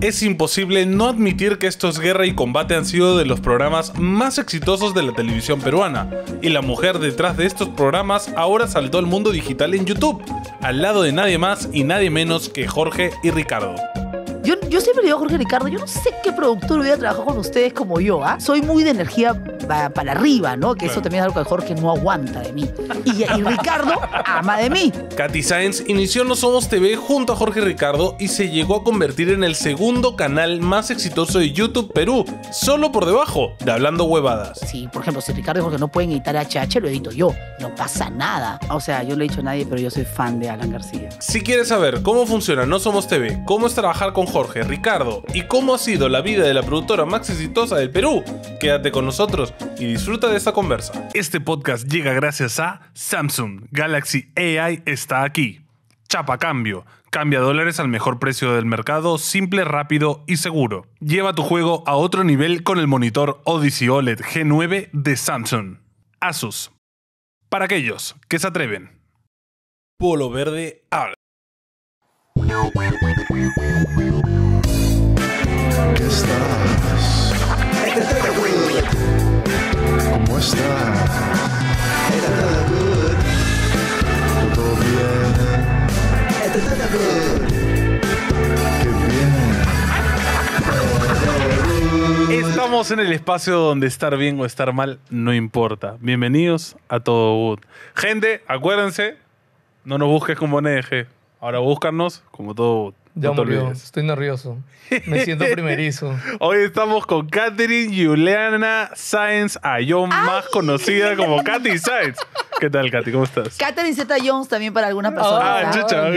Es imposible no admitir que estos Guerra y Combate han sido de los programas más exitosos de la televisión peruana, y la mujer detrás de estos programas ahora saltó al mundo digital en YouTube, al lado de nadie más y nadie menos que Jorge y Ricardo. Yo, yo siempre digo, Jorge Ricardo, yo no sé qué productor hubiera trabajado con ustedes como yo, ¿ah? Soy muy de energía para arriba, ¿no? Que eso también es algo que Jorge no aguanta de mí. Y, Ricardo ama de mí. Katy Sainz inició No Somos TV junto a Jorge Ricardo y se llegó a convertir en el segundo canal más exitoso de YouTube Perú, solo por debajo de Hablando Huevadas. Sí, por ejemplo, si Ricardo y Jorge no pueden editar a HH, lo edito yo. No pasa nada. O sea, yo no le he dicho a nadie, pero yo soy fan de Alan García. Si quieres saber cómo funciona No Somos TV, cómo es trabajar con Jorge Jorge, Ricardo y cómo ha sido la vida de la productora más exitosa del Perú. Quédate con nosotros y disfruta de esta conversa. Este podcast llega gracias a Samsung. Galaxy AI está aquí. Chapa Cambio. Cambia dólares al mejor precio del mercado, simple, rápido y seguro. Lleva tu juego a otro nivel con el monitor Odyssey OLED G9 de Samsung. Asus. Para aquellos que se atreven. Polo Verde habla. Estamos en el espacio donde estar bien o estar mal no importa. Bienvenidos a Todo Good. Gente, acuérdense, no nos busques como NG. Ahora búscanos, como todo. Ya Estoy nervioso. Me siento primerizo. Hoy estamos con Katherine Juliana Sáenz Ayón, más conocida como Katy Sáenz. ¿Qué tal, Katy? ¿Cómo estás? Katherine Zeta Jones también para algunas personas. Ah, chucha, ok,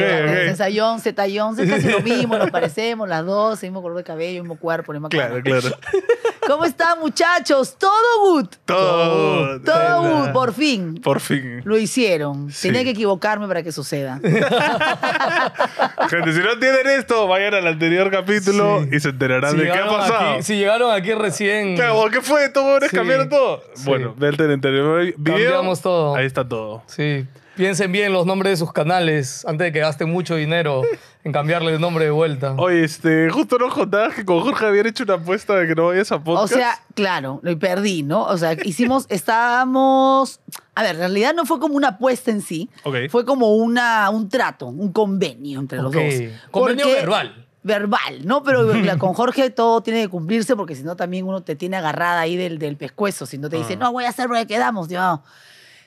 Zeta Jones, Zeta Jones, es casi lo mismo, nos parecemos las dos, el mismo color de cabello, el mismo cuerpo, mismo cara. Claro, claro. ¿Cómo están, muchachos? Todo good. Todo good. Todo good, por fin. Por fin. Lo hicieron. Tenía que equivocarme para que suceda. Gente, si no entienden esto, vayan al anterior capítulo y se enterarán de qué ha pasado. si llegaron aquí recién. ¿qué fue? ¿Todo sí. cambiaron todo? Bueno, vete el anterior video. Cambiamos todo. Ahí está todo. Sí. Piensen bien los nombres de sus canales antes de que gasten mucho dinero en cambiarle el nombre de vuelta. Oye, este, justo nos contabas que con Jorge habían hecho una apuesta de que no vayas a podcast. O sea, claro, lo perdí, ¿no? O sea, hicimos, estábamos. A ver, en realidad no fue como una apuesta en sí. Fue como una, un trato, un convenio entre los dos. Convenio verbal. Verbal, ¿no? Pero con Jorge todo tiene que cumplirse porque si no también uno te tiene agarrada ahí del, del pescuezo. Si no te ah. dice, no, voy a hacer porque quedamos. Yo,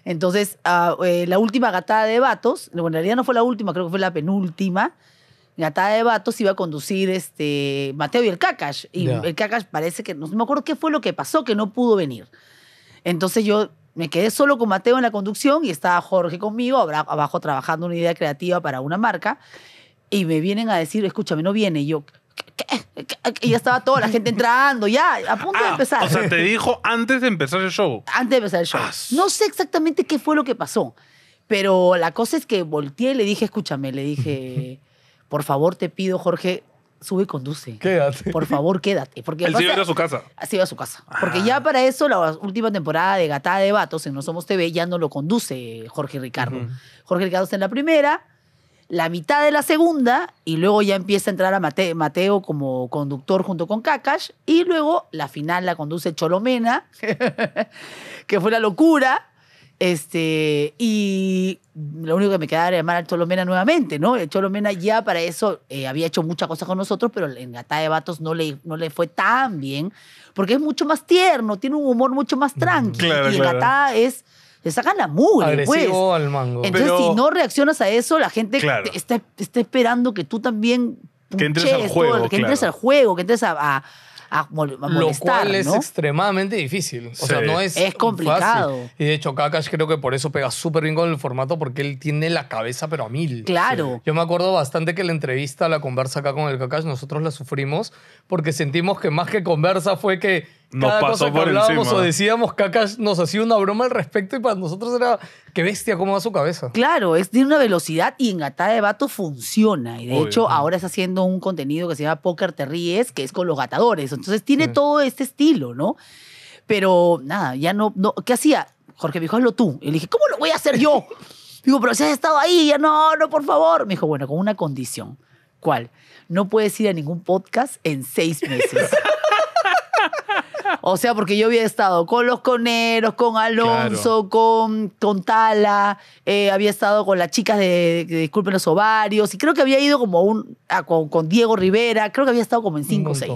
entonces, ah, eh, la última gatada de vatos, bueno, en realidad no fue la última, creo que fue la penúltima. Gatada de vatos iba a conducir este Mateo y el Cacash. Y el Cacash parece que, no me acuerdo qué fue lo que pasó, que no pudo venir. Entonces yo me quedé solo con Mateo en la conducción y estaba Jorge conmigo, abajo trabajando una idea creativa para una marca. Y me vienen a decir, escúchame, no viene. yo, y ya estaba toda la gente entrando, ya, a punto de ah, empezar. O sea, te dijo antes de empezar el show. Antes de empezar el show. no sé exactamente qué fue lo que pasó, pero la cosa es que volteé y le dije, escúchame, le dije, por favor te pido, Jorge, sube y conduce. Quédate. Por favor, quédate. Porque Él iba a su casa. Ah, Se iba a su casa. Porque ah. ya para eso, la última temporada de Gatada de Vatos en No Somos TV ya no lo conduce Jorge Ricardo. Jorge Ricardo está en la primera la mitad de la segunda y luego ya empieza a entrar a Mateo, como conductor junto con Kakash y luego la final la conduce Cholomena, que fue la locura. Este, y lo único que me quedaba era llamar a Cholomena nuevamente, ¿no? Cholomena ya para eso eh, había hecho muchas cosas con nosotros, pero en Gata de Vatos no le, no le fue tan bien, porque es mucho más tierno, tiene un humor mucho más tranquilo. y en Gata es le sacan la mugre, pues. Agresivo pues. al mango. Entonces, si no reaccionas a eso, la gente está, esperando que tú también Que entres al juego, que entres al juego, que entres a, a, a Lo cual es extremadamente difícil. O sea, no es. Es complicado. Y de hecho, Kakash creo que por eso pega súper bien con el formato, porque él tiene la cabeza, pero a mil. Claro. Yo me acuerdo bastante que la entrevista, la conversa acá con el Kakash, nosotros la sufrimos porque sentimos que más que conversa fue que nos pasó por el o decíamos, cacas nos hacía una broma al respecto y para nosotros era, qué bestia, cómo va su cabeza. Claro, es de una velocidad y en Gatada de Vato funciona. Y de hecho, ahora está haciendo un contenido que se llama poker Te Ríes, que es con los gatadores. Entonces tiene todo este estilo, ¿no? Pero nada, ya no, no. ¿Qué hacía? Jorge me dijo, hazlo tú. Y le dije, ¿cómo lo voy a hacer yo? Digo, pero si has estado ahí, ya no, no, por favor. Me dijo, bueno, con una condición. ¿Cuál? No puedes ir a ningún podcast en seis meses. O sea, porque yo había estado con los coneros, con Alonso, con, con Tala, eh, había estado con las chicas de, Disculpen los Ovarios, y creo que había ido como un, ah, con, Diego Rivera, creo que había estado como en cinco o seis.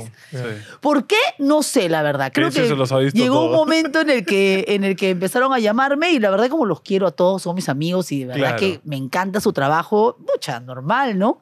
¿Por qué? No sé, la verdad. Creo que llegó un momento en el, que, en el que empezaron a llamarme y la verdad como los quiero a todos, son mis amigos y de verdad que me encanta su trabajo, mucha, normal, ¿no?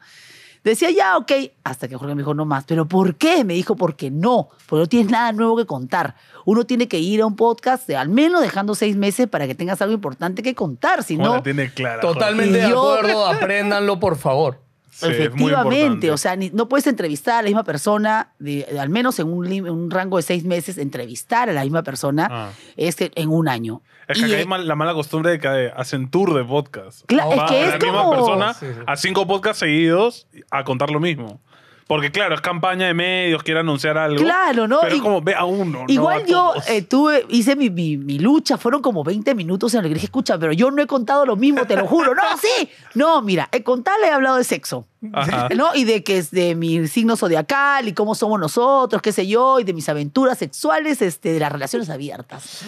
Decía, ya, ok. Hasta que Jorge me dijo, no más. ¿Pero por qué? Me dijo, porque no. Porque no tienes nada nuevo que contar. Uno tiene que ir a un podcast, al menos dejando seis meses para que tengas algo importante que contar. Si no. tiene claro. Totalmente de acuerdo. Apréndanlo, por favor. Efectivamente, o sea, no puedes entrevistar a la misma persona, al menos en un, rango de seis meses, entrevistar a la misma persona este, en un año. Es que hay eh, la mala costumbre de que hacen tour de podcast. Ah, es que es la misma persona a cinco podcasts seguidos a contar lo mismo. Porque claro, es campaña de medios, quiere anunciar algo. Claro, ¿no? como ve a uno. Igual yo eh, tuve, hice mi, lucha, fueron como 20 minutos en la que dije, escucha, pero yo no he contado lo mismo, te lo juro. no, sí. No, mira, he eh, contado, he hablado de sexo. ¿No? Y de que es de mi signo zodiacal y cómo somos nosotros, qué sé yo, y de mis aventuras sexuales, este, de las relaciones abiertas.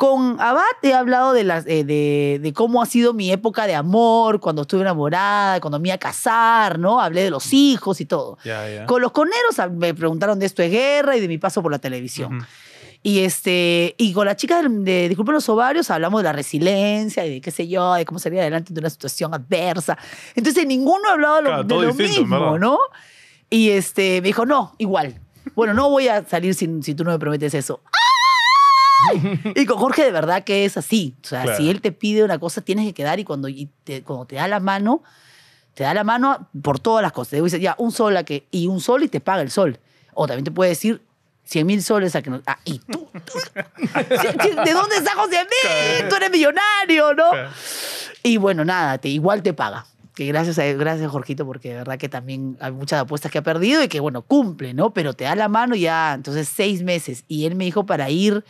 Con Abad he hablado de, las, eh, de, cómo ha sido mi época de amor, cuando estuve enamorada, cuando me iba a casar, ¿no? Hablé de los hijos y todo. Con los coneros ah, me preguntaron de esto de guerra y de mi paso por la televisión. Y, este, y con la chica de, Disculpen los Ovarios hablamos de la resiliencia y de qué sé yo, de cómo salir adelante de una situación adversa. Entonces ninguno ha hablado de lo mismo, ¿no? Y este, me dijo, no, igual. Bueno, no voy a salir sin si tú no me prometes eso. Y con Jorge de verdad que es así. O sea, si él te pide una cosa, tienes que quedar y cuando, te, cuando te da la mano, te da la mano por todas las cosas. Te dice, ya, un sol a que, y un sol y te paga el sol. O también te puede decir, 100 mil soles a que no. Ah, ¿y tú? ¿De dónde sacas 100 mil? Tú eres millonario, ¿no? Y bueno, nada, te, igual te paga. Que gracias gracias Jorgito, porque de verdad que también hay muchas apuestas que ha perdido y que, bueno, cumple, ¿no? Pero te da la mano ya, entonces seis meses. Y él me dijo para ir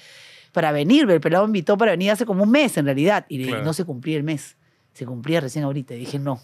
para venir. El pelado me invitó para venir hace como un mes, en realidad. Y no se cumplía el mes. Se cumplía recién ahorita. Y dije, no,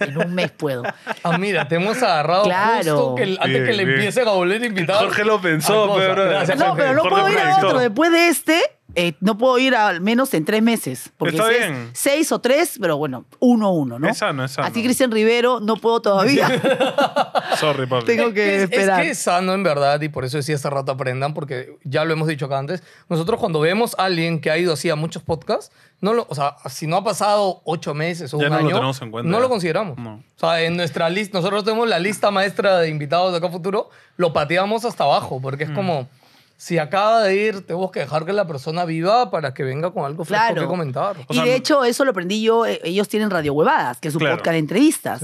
en un mes puedo. Ah, mira, te hemos agarrado justo que antes que le empiece empiecen a volver invitado. Jorge lo pensó, pero... No, pero no puedo ir a otro. Después de este, eh, no puedo ir al menos en tres meses. Porque Está bien. seis o tres, pero bueno, uno a uno, ¿no? Es sano, es sano. Así Cristian Rivero, no puedo todavía. Sorry, papi. Tengo que Es, es que es sano en verdad y por eso decía esta rato aprendan porque ya lo hemos dicho acá antes. Nosotros cuando vemos a alguien que ha ido así a muchos podcasts, no lo, o sea, si no ha pasado ocho meses o un año, no lo consideramos. O sea, en nuestra lista, nosotros tenemos la lista maestra de invitados de acá futuro, lo pateamos hasta abajo porque es mm. como si acaba de ir, tenemos que dejar que la persona viva para que venga con algo fresco claro. que comentar. y de hecho, eso lo aprendí yo. Eh, ellos tienen Radio Huevadas, que es un podcast de entrevistas.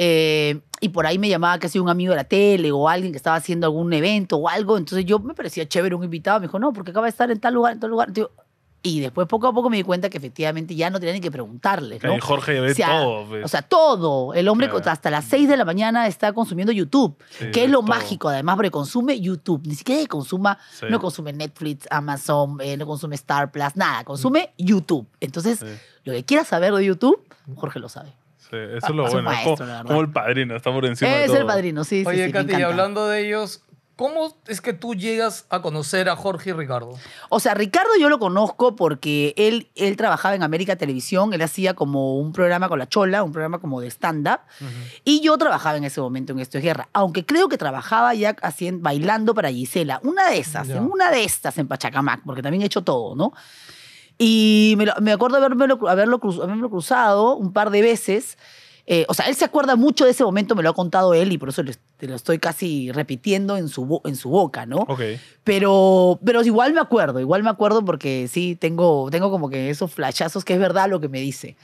Eh, y por ahí me llamaba casi un amigo de la tele o alguien que estaba haciendo algún evento o algo. Entonces yo me parecía chévere un invitado. Me dijo, no, porque acaba de estar en tal lugar, en tal lugar. Digo, y después poco a poco me di cuenta que efectivamente ya no tenía ni que preguntarle. ¿no? Jorge ve todo. O pues. sea, todo. El hombre hasta las 6 de la mañana está consumiendo YouTube, que es lo mágico además, porque consume YouTube. Ni siquiera consuma, no consume Netflix, Amazon, eh, no consume Star Plus, nada, consume mm. YouTube. Entonces, lo que quiera saber de YouTube, Jorge lo sabe. eso es lo bueno. como, el padrino, está por encima. Es de todo. el padrino, sí. Oye, sí, Katy, y hablando de ellos, ¿Cómo es que tú llegas a conocer a Jorge y Ricardo? O sea, Ricardo yo lo conozco porque él, él trabajaba en América Televisión, él hacía como un programa con la Chola, un programa como de stand-up, y yo trabajaba en ese momento en Esto es Guerra, aunque creo que trabajaba ya haciendo, bailando para Gisela, una de esas, en una de estas en Pachacamac, porque también he hecho todo, ¿no? Y me, acuerdo de haberlo, cruzado un par de veces. Eh, o sea, él se acuerda mucho de ese momento, me lo ha contado él y por eso te lo estoy casi repitiendo en su, en su boca, ¿no? Ok. Pero, pero igual me acuerdo, igual me acuerdo porque sí, tengo, tengo como que esos flashazos que es verdad lo que me dice.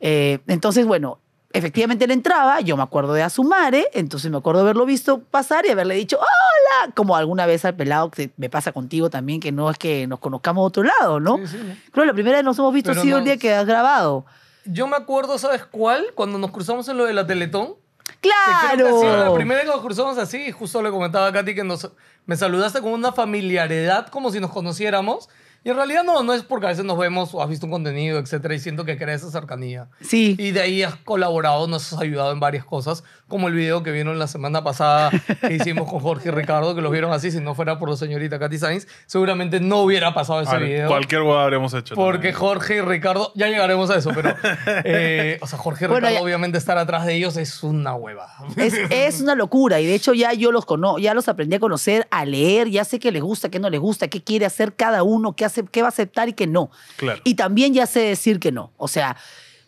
Eh, entonces, bueno, efectivamente él entraba, yo me acuerdo de madre, entonces me acuerdo haberlo visto pasar y haberle dicho, hola, como alguna vez al pelado que me pasa contigo también, que no es que nos conozcamos de otro lado, ¿no? Creo que la primera vez nos hemos visto ha sido el día que has grabado yo me acuerdo, ¿sabes cuál? Cuando nos cruzamos en lo de la Teletón. ¡Claro! la primera vez que nos cruzamos así, justo le comentaba a Katy que nos, me saludaste con una familiaridad como si nos conociéramos. Y en realidad no, no es porque a veces nos vemos o has visto un contenido, etcétera, y siento que crees esa cercanía. Sí. Y de ahí has colaborado, nos has ayudado en varias cosas como el video que vieron la semana pasada que hicimos con Jorge y Ricardo, que los vieron así, si no fuera por la señorita Katy Sainz, seguramente no hubiera pasado ese video. Cualquier hueá habríamos hecho. Porque Jorge y Ricardo, ya llegaremos a eso, pero, eh, o sea, Jorge y Ricardo, obviamente estar atrás de ellos es una hueva. Es, una locura, y de hecho ya yo los conozco, ya los aprendí a conocer, a leer, ya sé qué les gusta, qué no les gusta, qué quiere hacer cada uno, qué, hace, qué va a aceptar y qué no. Claro. Y también ya sé decir que no, o sea,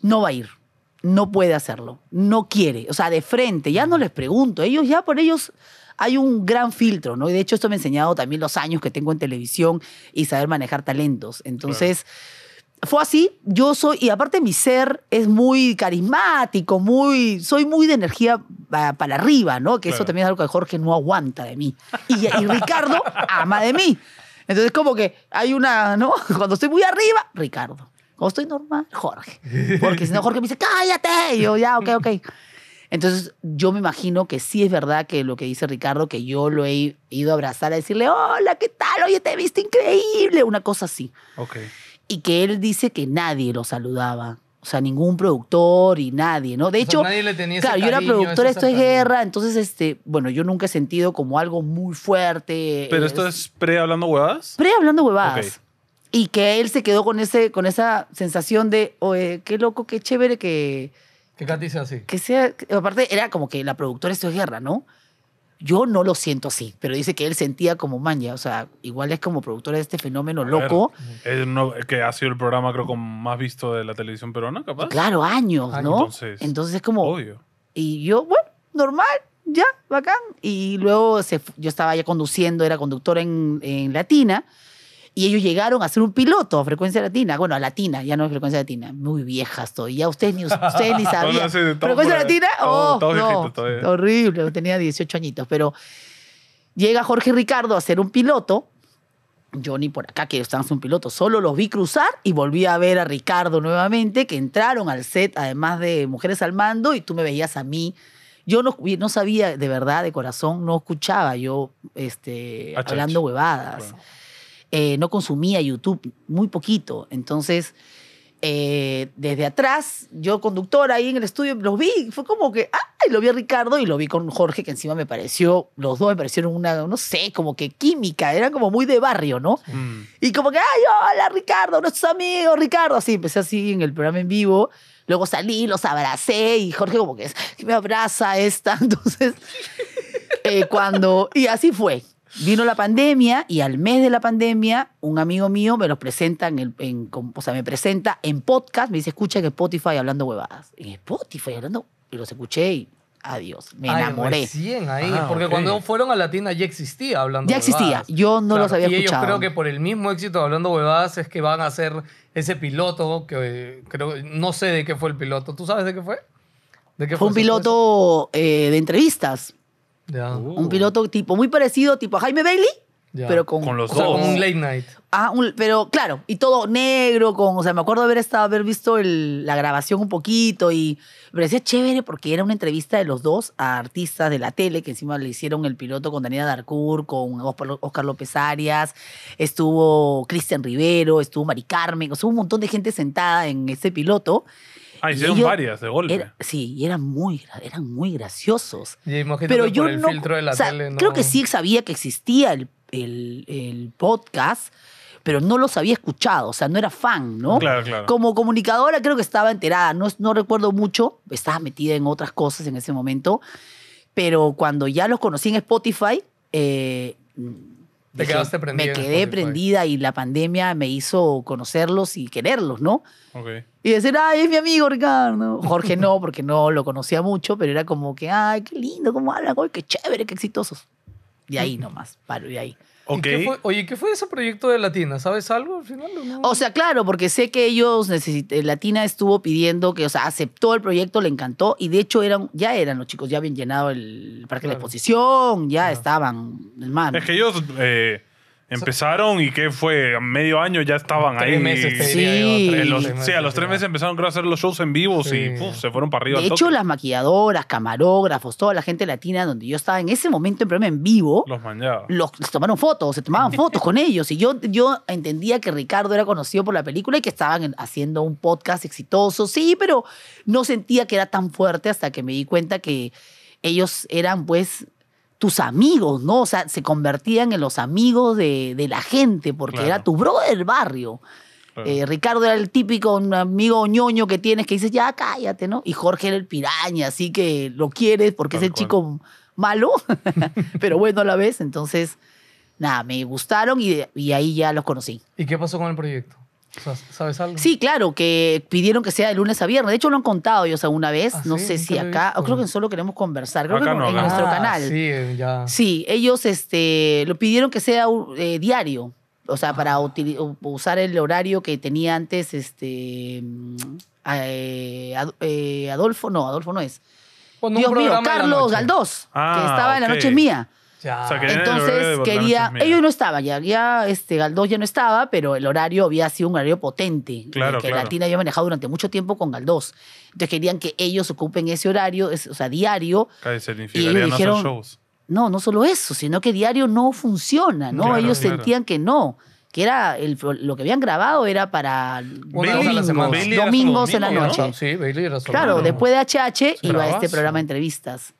no va a ir no puede hacerlo, no quiere, o sea, de frente, ya no les pregunto, ellos ya por ellos hay un gran filtro, ¿no? Y de hecho esto me ha enseñado también los años que tengo en televisión y saber manejar talentos. Entonces, fue así, yo soy, y aparte mi ser es muy carismático, muy, soy muy de energía ah, para arriba, ¿no? Que eso también es algo que Jorge no aguanta de mí. y Ricardo ama de mí. Entonces, como que hay una, ¿no? Cuando estoy muy arriba, Ricardo. ¿Cómo estoy normal? Jorge. Porque si no, Jorge me dice, cállate. Y yo, ya, ok, ok. Entonces, yo me imagino que sí es verdad que lo que dice Ricardo, que yo lo he ido a abrazar, a decirle, hola, ¿qué tal? Oye, te he visto increíble. Una cosa así. Ok. Y que él dice que nadie lo saludaba. O sea, ningún productor y nadie, ¿no? De hecho, claro, yo era productor, esto es guerra, entonces, este, bueno, yo nunca he sentido como algo muy fuerte. ¿Pero eh, esto es pre hablando huevadas? Pre hablando huevadas. Okay y que él se quedó con, ese, con esa sensación de, qué loco, qué chévere que... Que Katy sea así. Que sea, aparte era como que la productora es es guerra, ¿no? Yo no lo siento así, pero dice que él sentía como maña, o sea, igual es como productora de este fenómeno loco. que ha sido el programa creo con más visto de la televisión peruana, capaz. Claro, años, ¿no? Entonces, entonces es como... Obvio. Y yo, bueno, normal, ya, bacán. Y luego yo estaba ya conduciendo, era conductora en, en Latina. Y ellos llegaron a ser un piloto a frecuencia latina. Bueno, a latina, ya no es frecuencia latina. Muy viejas estoy Ya ustedes ni, ustedes sabían. ¿Frecuencia latina? Oh, oh no, horrible. Tenía 18 añitos. Pero llega Jorge Ricardo a ser un piloto. Yo ni por acá que estamos un piloto, solo los vi cruzar y volví a ver a Ricardo nuevamente, que entraron al set, además de Mujeres al Mando, y tú me veías a mí yo no, no, sabía de verdad, de corazón, no escuchaba yo este, hablando huevadas. Eh, no consumía YouTube, muy poquito. Entonces, eh, desde atrás, yo conductora ahí en el estudio, los vi, fue como que, ay, lo vi a Ricardo y lo vi con Jorge, que encima me pareció, los dos me parecieron una, no sé, como que química, eran como muy de barrio, ¿no? Mm. Y como que, ay, hola Ricardo, nuestros amigos, Ricardo, así, empecé así en el programa en vivo. Luego salí, los abracé y Jorge como que me abraza esta. Entonces, eh, cuando... Y así fue. Vino la pandemia y al mes de la pandemia, un amigo mío me los presenta en o sea, me presenta en podcast, me dice, escucha que Spotify hablando huevadas. En Spotify hablando, y los escuché y adiós, me enamoré. Ah, porque cuando fueron a Latina ya existía hablando Ya existía, yo no los había escuchado. Y ellos creo que por el mismo éxito de hablando huevadas es que van a ser ese piloto que creo, no sé de qué fue el piloto. ¿Tú sabes de qué fue? fue, un piloto eh, de entrevistas Uh. Un piloto tipo muy parecido, tipo a Jaime Bailey. Pero con, los dos. un late night. Ah, pero claro, y todo negro, con, o sea, me acuerdo haber estado, haber visto la grabación un poquito y me parecía chévere porque era una entrevista de los dos a artistas de la tele, que encima le hicieron el piloto con Daniela Darcourt, con Oscar López Arias, estuvo Cristian Rivero, estuvo Mari Carmen, o un montón de gente sentada en ese piloto Ah, hicieron varias de golpe. sí, y eran muy, eran muy graciosos. Y Pero yo el filtro de la tele, Creo que sí sabía que existía el, podcast pero no los había escuchado, o sea, no era fan, ¿no? Claro, claro. Como comunicadora creo que estaba enterada, no, no recuerdo mucho, estaba metida en otras cosas en ese momento, pero cuando ya los conocí en Spotify, eh, te quedaste prendida. Me quedé prendida y la pandemia me hizo conocerlos y quererlos, ¿no? Y decir, ay, es mi amigo Ricardo. Jorge no, porque no lo conocía mucho, pero era como que, ay, qué lindo, cómo hablan, qué chévere, qué exitosos. Y ahí nomás, paro, y ahí oye, ¿qué fue ese proyecto de Latina? ¿Sabes algo al final? O, sea, claro, porque sé que ellos, eh, Latina estuvo pidiendo que, o sea, aceptó el proyecto, le encantó y de hecho eran, ya eran los chicos, ya habían llenado el parque de la exposición, ya estaban, hermano. Es que ellos... Eh, Empezaron y ¿qué fue medio año ya estaban ahí. Meses, sí. los, tres meses, sí, a los tres meses empezaron a hacer los shows en vivo y se fueron para arriba. De hecho, las maquilladoras, camarógrafos, toda la gente latina donde yo estaba en ese momento en en vivo, los Los, tomaron fotos, se tomaban fotos con ellos y yo, yo entendía que Ricardo era conocido por la película y que estaban haciendo un podcast exitoso, sí, pero no sentía que era tan fuerte hasta que me di cuenta que ellos eran pues tus amigos, ¿no? O sea, se convertían en los amigos de, la gente, porque era tu bro del barrio. Eh, Ricardo era el típico amigo ñoño que tienes que dices, ya cállate, ¿no? Y Jorge era el piraña, así que lo quieres porque es el chico malo, pero bueno a la vez. Entonces, nada, me gustaron y ahí ya los conocí. ¿Y qué pasó con el proyecto? Sí, claro, que pidieron que sea de lunes a viernes. De hecho, lo han contado ellos alguna vez. Ah, no sé si acá. O creo que solo queremos conversar. Creo que en, nuestro ah, canal. Sí, eh, ya. Sí, ellos este, lo pidieron que sea uh, eh, diario. O sea, para ah. usar el horario que tenía antes este, mm, eh, Adolfo. No, Adolfo no es. Dios mío, Carlos Galdós, que estaba en la noche mía. Entonces quería, ellos no estaban ya, ya este Galdós ya no estaba, pero el horario había sido un horario potente, eh, claro, que la Latina había manejado durante mucho tiempo con Galdós. Entonces querían que ellos ocupen ese horario, o sea, diario. y ellos dijeron, no, no, solo eso, sino que diario no funciona, ¿no? ellos sentían que no que era el, lo que habían grabado era para domingos, domingos en la noche. claro, después de HH iba a este programa de entrevistas.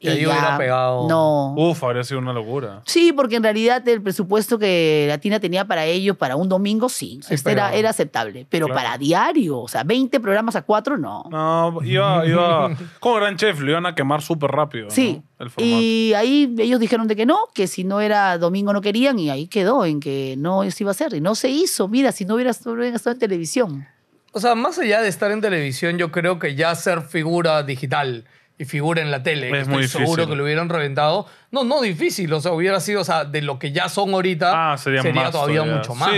Que ahí hubiera pegado. No. Uf, habría sido una locura. Sí, porque en realidad el presupuesto que Latina tenía para ellos para un domingo, sí. Este era, aceptable. Pero para diario, o sea, 20 programas a 4, no. No, iba, iba. Como gran chef, lo iban a quemar súper rápido. Sí. y ahí ellos dijeron de que no, que si no era domingo no querían, y ahí quedó, en que no se iba a hacer. Y no se hizo. Mira, si no hubieras no hubiera estado en televisión. O sea, más allá de estar en televisión, yo creo que ya ser figura digital y figura en la tele. Es estoy muy seguro que lo hubieran reventado. No, no difícil, o sea, hubiera sido, o sea, de lo que ya son ahorita, ah, sería, todavía, mucho más.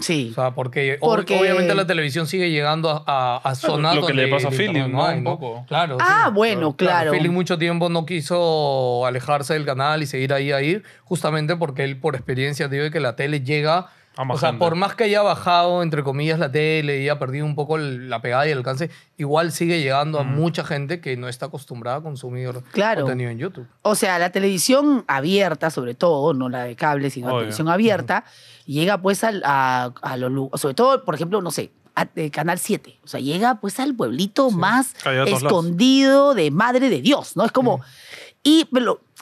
Sí, O sea, porque, obviamente la televisión sigue llegando a, a, sonar. Lo que le pasa a Philly, ¿no? Un poco. Claro. Ah, bueno, claro. claro. mucho tiempo no quiso alejarse del canal y seguir ahí a ir, justamente porque él por experiencia digo que la tele llega o sea, por más que haya bajado, entre comillas, la tele y haya perdido un poco la pegada y el alcance, igual sigue llegando a mucha gente que no está acostumbrada a consumir contenido en YouTube. O sea, la televisión abierta, sobre todo, no la de cable, sino la televisión abierta, llega pues a, los... Sobre todo, por ejemplo, no sé, Canal 7. O sea, llega pues al pueblito más escondido de madre de Dios, ¿no? Es como... Y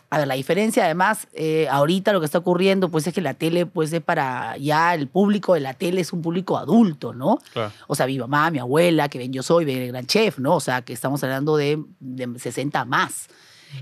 a ver, la diferencia además, eh, ahorita lo que está ocurriendo, pues es que la tele, pues es para ya el público de la tele es un público adulto, ¿no? O sea, mi mamá, mi abuela, que ven yo soy, ven el gran chef, ¿no? O sea, que estamos hablando de, de 60 más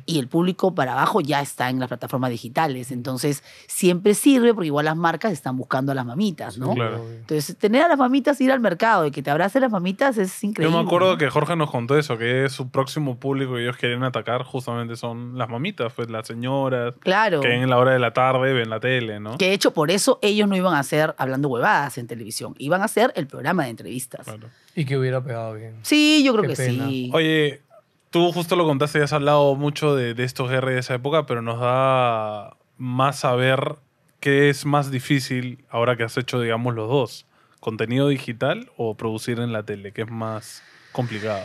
y el público para abajo ya está en las plataformas digitales. Entonces, siempre sirve porque igual las marcas están buscando a las mamitas, ¿no? Entonces, tener a las mamitas ir al mercado y que te abracen las mamitas es increíble. Yo me acuerdo que Jorge nos contó eso, que su próximo público que ellos querían atacar justamente son las mamitas, pues las señoras. Claro. Que en la hora de la tarde ven la tele, ¿no? Que de hecho, por eso ellos no iban a hacer hablando huevadas en televisión, iban a hacer el programa de entrevistas. Claro. Y que hubiera pegado bien. Sí, yo creo que sí. Oye, tú justo lo contaste, ya has hablado mucho de, estos GR de esa época, pero nos da más saber qué es más difícil ahora que has hecho, digamos, los dos. ¿Contenido digital o producir en la tele? ¿Qué es más complicado?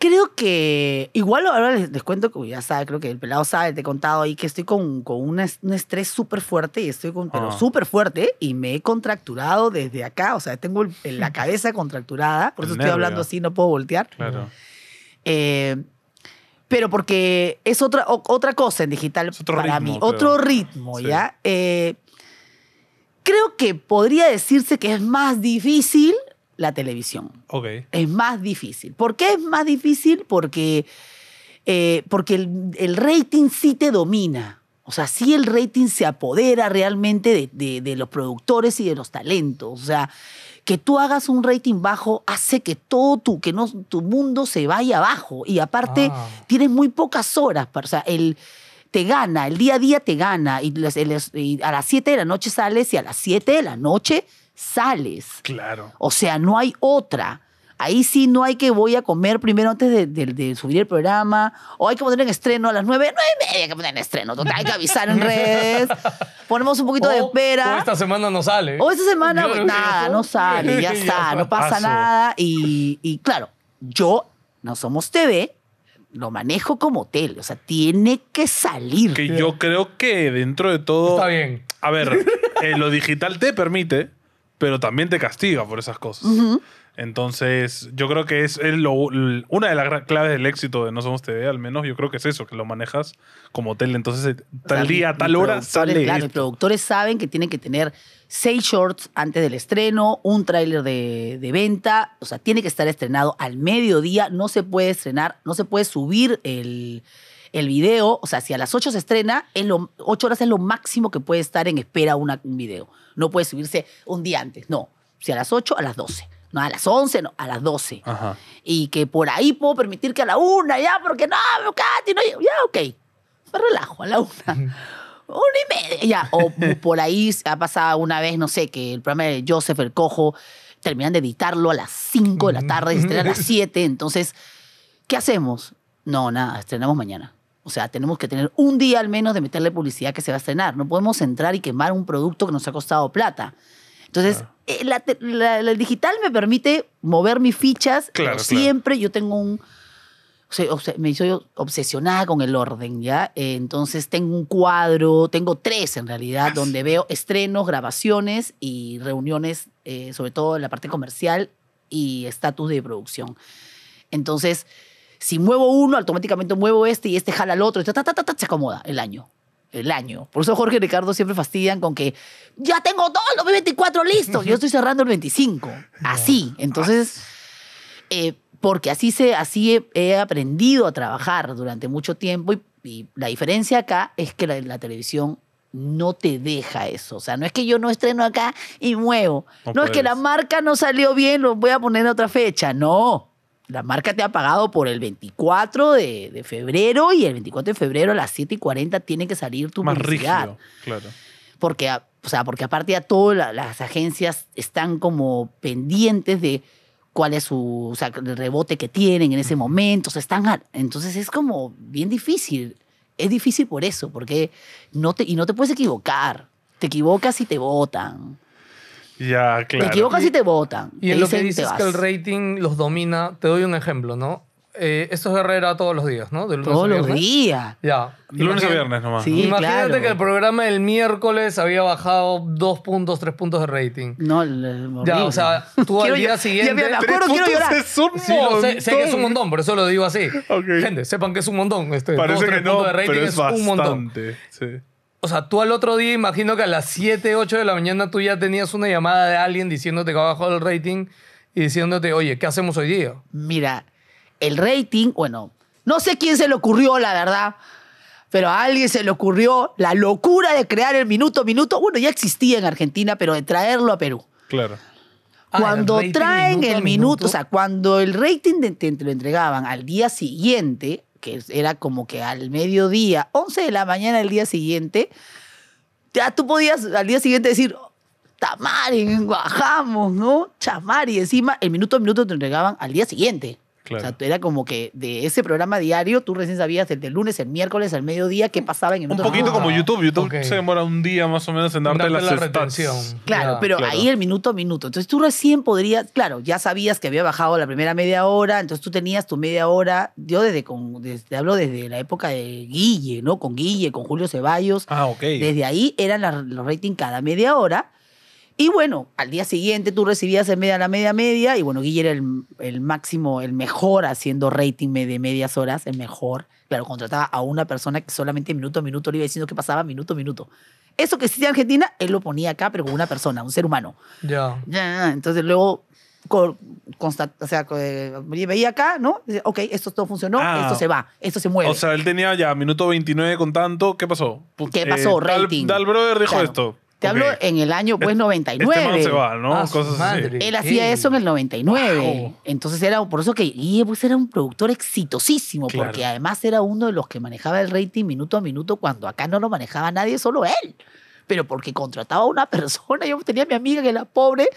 Creo que igual ahora les, cuento, que ya sabe, creo que el pelado sabe, te he contado ahí que estoy con, un, estrés súper fuerte y estoy con, pero ah. súper fuerte y me he contracturado desde acá, o sea, tengo la cabeza contracturada, por eso estoy hablando así, no puedo voltear. Claro. Eh, pero porque es otra, otra cosa en digital para mí, otro ritmo, ¿ya? Eh, creo que podría decirse que es más difícil la televisión. Ok. Es más difícil. ¿Por qué es más difícil? Porque, eh, porque el, rating sí te domina. O sea, sí el rating se apodera realmente de los productores y de los talentos. O sea, que tú hagas un rating bajo hace que todo tu, que no, tu mundo se vaya abajo. Y aparte, ah. tienes muy pocas horas. Para, o sea, el, te gana, el día a día te gana. Y, y a las 7 de la noche sales y a las 7 de la noche sales. Claro. O sea, no hay otra. Ahí sí no hay que voy a comer primero antes de, subir el programa. O hay que poner en estreno a las nueve, nueve media hay que poner en estreno. Hay que avisar en redes. Ponemos un poquito de espera. esta semana no sale. O esta semana, nada, no sale, ya está, no pasa nada. Y, claro, yo no somos TV, lo manejo como tele O sea, tiene que salir. Que yo creo que dentro de todo. Está bien. A ver, eh, lo digital te permite, pero también te castiga por esas cosas. Entonces, yo creo que es, una de las claves del éxito de No Somos TV, al menos. Yo creo que es eso, que lo manejas como tele. Entonces, eh, tal día, tal hora sale. los productores saben que tienen que tener seis shorts antes del estreno, un tráiler de, venta. O sea, tiene que estar estrenado al mediodía. No se puede estrenar, no se puede subir el, el video. O sea, si a las 8 se estrena, en 8 horas es lo máximo que puede estar en espera un video. No puede subirse un día antes, no. Si a las 8, a las doce no a las 11, no, a las 12. Y que por ahí puedo permitir que a la una, ya, porque no, Katy, no Ya, ok. Me relajo, a la una. una y media, ya. O por ahí ha pasado una vez, no sé, que el programa de Joseph el Cojo terminan de editarlo a las 5 de la tarde, se estrena a las 7. Entonces, ¿qué hacemos? No, nada, estrenamos mañana. O sea, tenemos que tener un día al menos de meterle publicidad que se va a estrenar. No podemos entrar y quemar un producto que nos ha costado plata. Entonces, eh, el, digital me permite mover mis fichas, siempre yo tengo un... O sea, me soy obsesionada con el orden, ¿ya? Eh, entonces tengo un cuadro, tengo tres en realidad, donde veo estrenos, grabaciones y reuniones, eh, sobre todo en la parte comercial y estatus de producción. Entonces, si muevo uno, automáticamente muevo este y este jala al otro, y se acomoda el año el año. Por eso Jorge y Ricardo siempre fastidian con que ya tengo todos los 24 listos. Yo estoy cerrando el 25. Así. Entonces, eh, porque así, se, así he, aprendido a trabajar durante mucho tiempo y, la diferencia acá es que la, televisión no te deja eso. O sea, no es que yo no estreno acá y muevo. No, es que la marca no salió bien, lo voy a poner en otra fecha. No la marca te ha pagado por el 24 de, febrero y el 24 de febrero a las 7 y 40 tiene que salir tu Más rígido, claro. Porque, o sea, porque aparte a todas las agencias están como pendientes de cuál es su, o sea, el rebote que tienen en ese momento. O están, entonces es como bien difícil. Es difícil por eso, porque no te, y no te puedes equivocar. Te equivocas y te votan. Ya, claro. Te equivocas y, te votan. Y en lo que dices que el rating los domina, te doy un ejemplo, ¿no? Eh, esto es Herrera todos los días, ¿no? todos los días. Ya. lunes a viernes nomás. Imagínate que el programa del miércoles había bajado dos puntos, tres puntos de rating. No, el ya, o sea, tú al día siguiente. Ya, me acuerdo, quiero Es un sí, montón. Sé, sé, que es un montón, por eso lo digo así. Gente, sepan que es un montón. Este, Parece que no, de es, un montón. Sí o sea, tú al otro día, imagino que a las 7, 8 de la mañana tú ya tenías una llamada de alguien diciéndote que abajo el rating y diciéndote, oye, ¿qué hacemos hoy día? Mira, el rating, bueno, no sé quién se le ocurrió, la verdad, pero a alguien se le ocurrió la locura de crear el minuto minuto. Bueno, ya existía en Argentina, pero de traerlo a Perú. Claro. Ah, cuando traen el minuto, o sea, cuando el rating te, lo entregaban al día siguiente, que era como que al mediodía, 11 de la mañana del día siguiente, ya tú podías al día siguiente decir, tamari, guajamos, ¿no? Chamar, encima el minuto a minuto te entregaban al día siguiente. O sea, era como que de ese programa diario tú recién sabías desde el lunes, el miércoles, al mediodía qué pasaba en el Un poquito como ah, YouTube. YouTube se demora un día más o menos en darte, la retención. Claro, pero ahí el minuto a minuto. Entonces tú recién podrías, claro, ya sabías que había bajado la primera media hora, entonces tú tenías tu media hora. Yo desde te hablo desde la época de Guille, ¿no? Con Guille, con Julio Ceballos. Ah, ok. Desde ahí eran los ratings cada media hora y bueno, al día siguiente tú recibías en media la media media y bueno, Guille era el, el, máximo, el mejor haciendo rating de medias horas, el mejor. Claro, contrataba a una persona que solamente minuto a minuto le iba diciendo que pasaba minuto a minuto. Eso que existía en Argentina, él lo ponía acá, pero con una persona, un ser humano. Ya. ya Entonces luego o sea, eh, veía acá, ¿no? Ok, esto todo funcionó, ah. esto se va, esto se mueve. O sea, él tenía ya minuto 29 con tanto, ¿qué pasó? ¿Qué eh, pasó? rating. Dal, Brother dijo esto. Te hablo en el año pues 99. Este man se va, ¿no? Ah, Cosas Él hacía eso en el 99. Entonces era por eso que y pues era un productor exitosísimo porque además era uno de los que manejaba el rating minuto a minuto cuando acá no lo manejaba nadie, solo él. Pero porque contrataba a una persona, yo tenía a mi amiga que era pobre,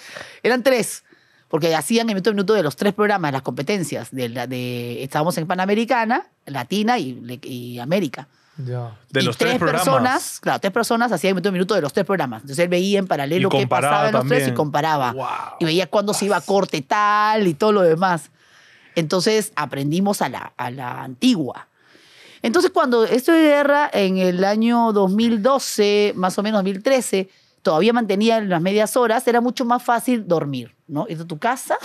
eran tres porque hacían el minuto a minuto de los tres programas, las competencias. De, de, estábamos en Panamericana, Latina y, y América. De los tres, programas. personas, claro, tres personas hacían un minuto de los tres programas. Entonces él veía en paralelo qué pasaba en los tres y comparaba. Y veía cuándo se iba a corte tal y todo lo demás. Entonces aprendimos a la, a la antigua. Entonces cuando esto de guerra en el año 2012, más o menos 2013, todavía mantenía las medias horas, era mucho más fácil dormir, ¿no? es tu casa.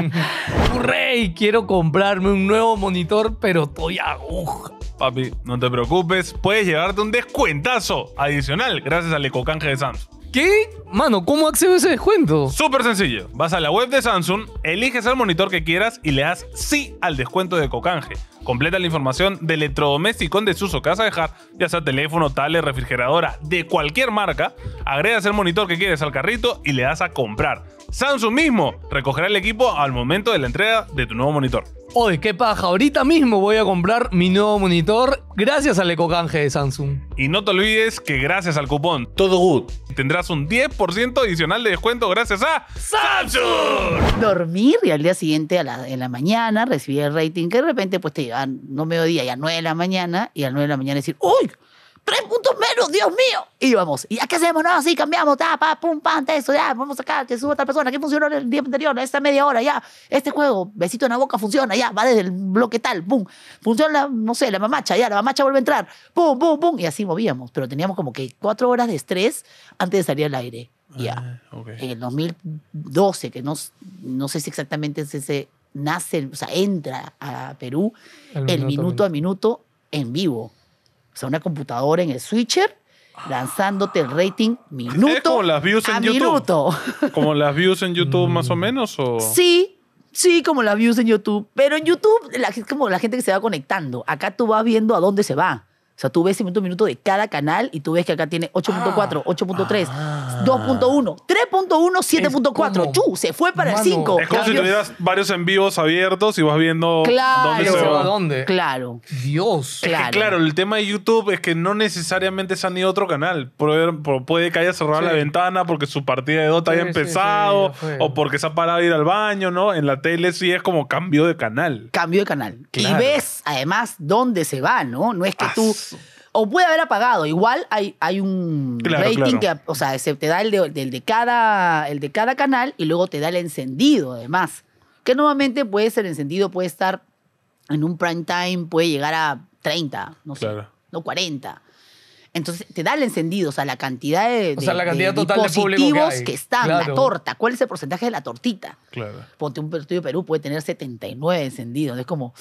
¡Rey! Quiero comprarme un nuevo monitor, pero estoy aguja papi, no te preocupes, puedes llevarte un descuentazo adicional gracias al ecocanje de Samsung. ¿Qué? Mano, ¿cómo accedo a ese descuento? Súper sencillo. Vas a la web de Samsung, eliges el monitor que quieras y le das sí al descuento de ecocanje. Completa la información de electrodoméstico en desuso que vas a dejar, ya sea teléfono, tablet, refrigeradora, de cualquier marca. Agregas el monitor que quieres al carrito y le das a comprar. Samsung mismo recogerá el equipo al momento de la entrega de tu nuevo monitor. Oye, qué paja, ahorita mismo voy a comprar mi nuevo monitor gracias al ecocanje de Samsung. Y no te olvides que gracias al cupón Todo Good tendrás un 10% adicional de descuento gracias a Samsung. Dormir y al día siguiente a en la mañana recibir el rating que de repente pues te llevan no mediodía y a 9 de la mañana y a 9 de la mañana decir, ¡Uy! tres puntos menos, Dios mío. Íbamos. ¿Y a qué hacemos? No, así cambiamos, ¡Tapa! pa, pum, pan, eso, ya, vamos acá, que subo otra persona, ¿qué funcionó el día anterior? Esta media hora, ya. Este juego, besito en la boca, funciona, ya, va desde el bloque tal, pum. Funciona, no sé, la mamacha, ya, la mamacha vuelve a entrar, pum, pum, pum. Y así movíamos. Pero teníamos como que cuatro horas de estrés antes de salir al aire. Ya. Ah, en el 2012, que no, no sé si exactamente es ese, nace, o sea, entra a Perú el, minuto a minuto en vivo o sea, una computadora en el switcher lanzándote el rating minuto como las views en YouTube. Como las views en YouTube más o menos o Sí, sí, como las views en YouTube, pero en YouTube es como la gente que se va conectando. Acá tú vas viendo a dónde se va sea, tú ves el Minuto de cada canal y tú ves que acá tiene 8.4, 8.3, 2.1, 3.1, 7.4. ¡Chu! Se fue para el 5. Es como si tuvieras varios en vivos abiertos y vas viendo dónde se va. ¿Dónde? Claro. Dios. claro. el tema de YouTube es que no necesariamente se han ido otro canal. Puede que haya cerrado la ventana porque su partida de Dota haya empezado o porque se ha parado a ir al baño, ¿no? En la tele sí es como cambio de canal. Cambio de canal. Y ves, además, dónde se va, ¿no? No es que tú o puede haber apagado. Igual hay, hay un rating que, o sea, se te da el de, de, cada, el de cada canal y luego te da el encendido, además. Que nuevamente puede ser encendido, puede estar en un prime time, puede llegar a 30, no sé, claro. no 40. Entonces te da el encendido, o sea, la cantidad de, o la total que, que, están, la torta. ¿Cuál es el porcentaje de la tortita? Claro. un estudio de Perú puede tener 79 encendidos. Es como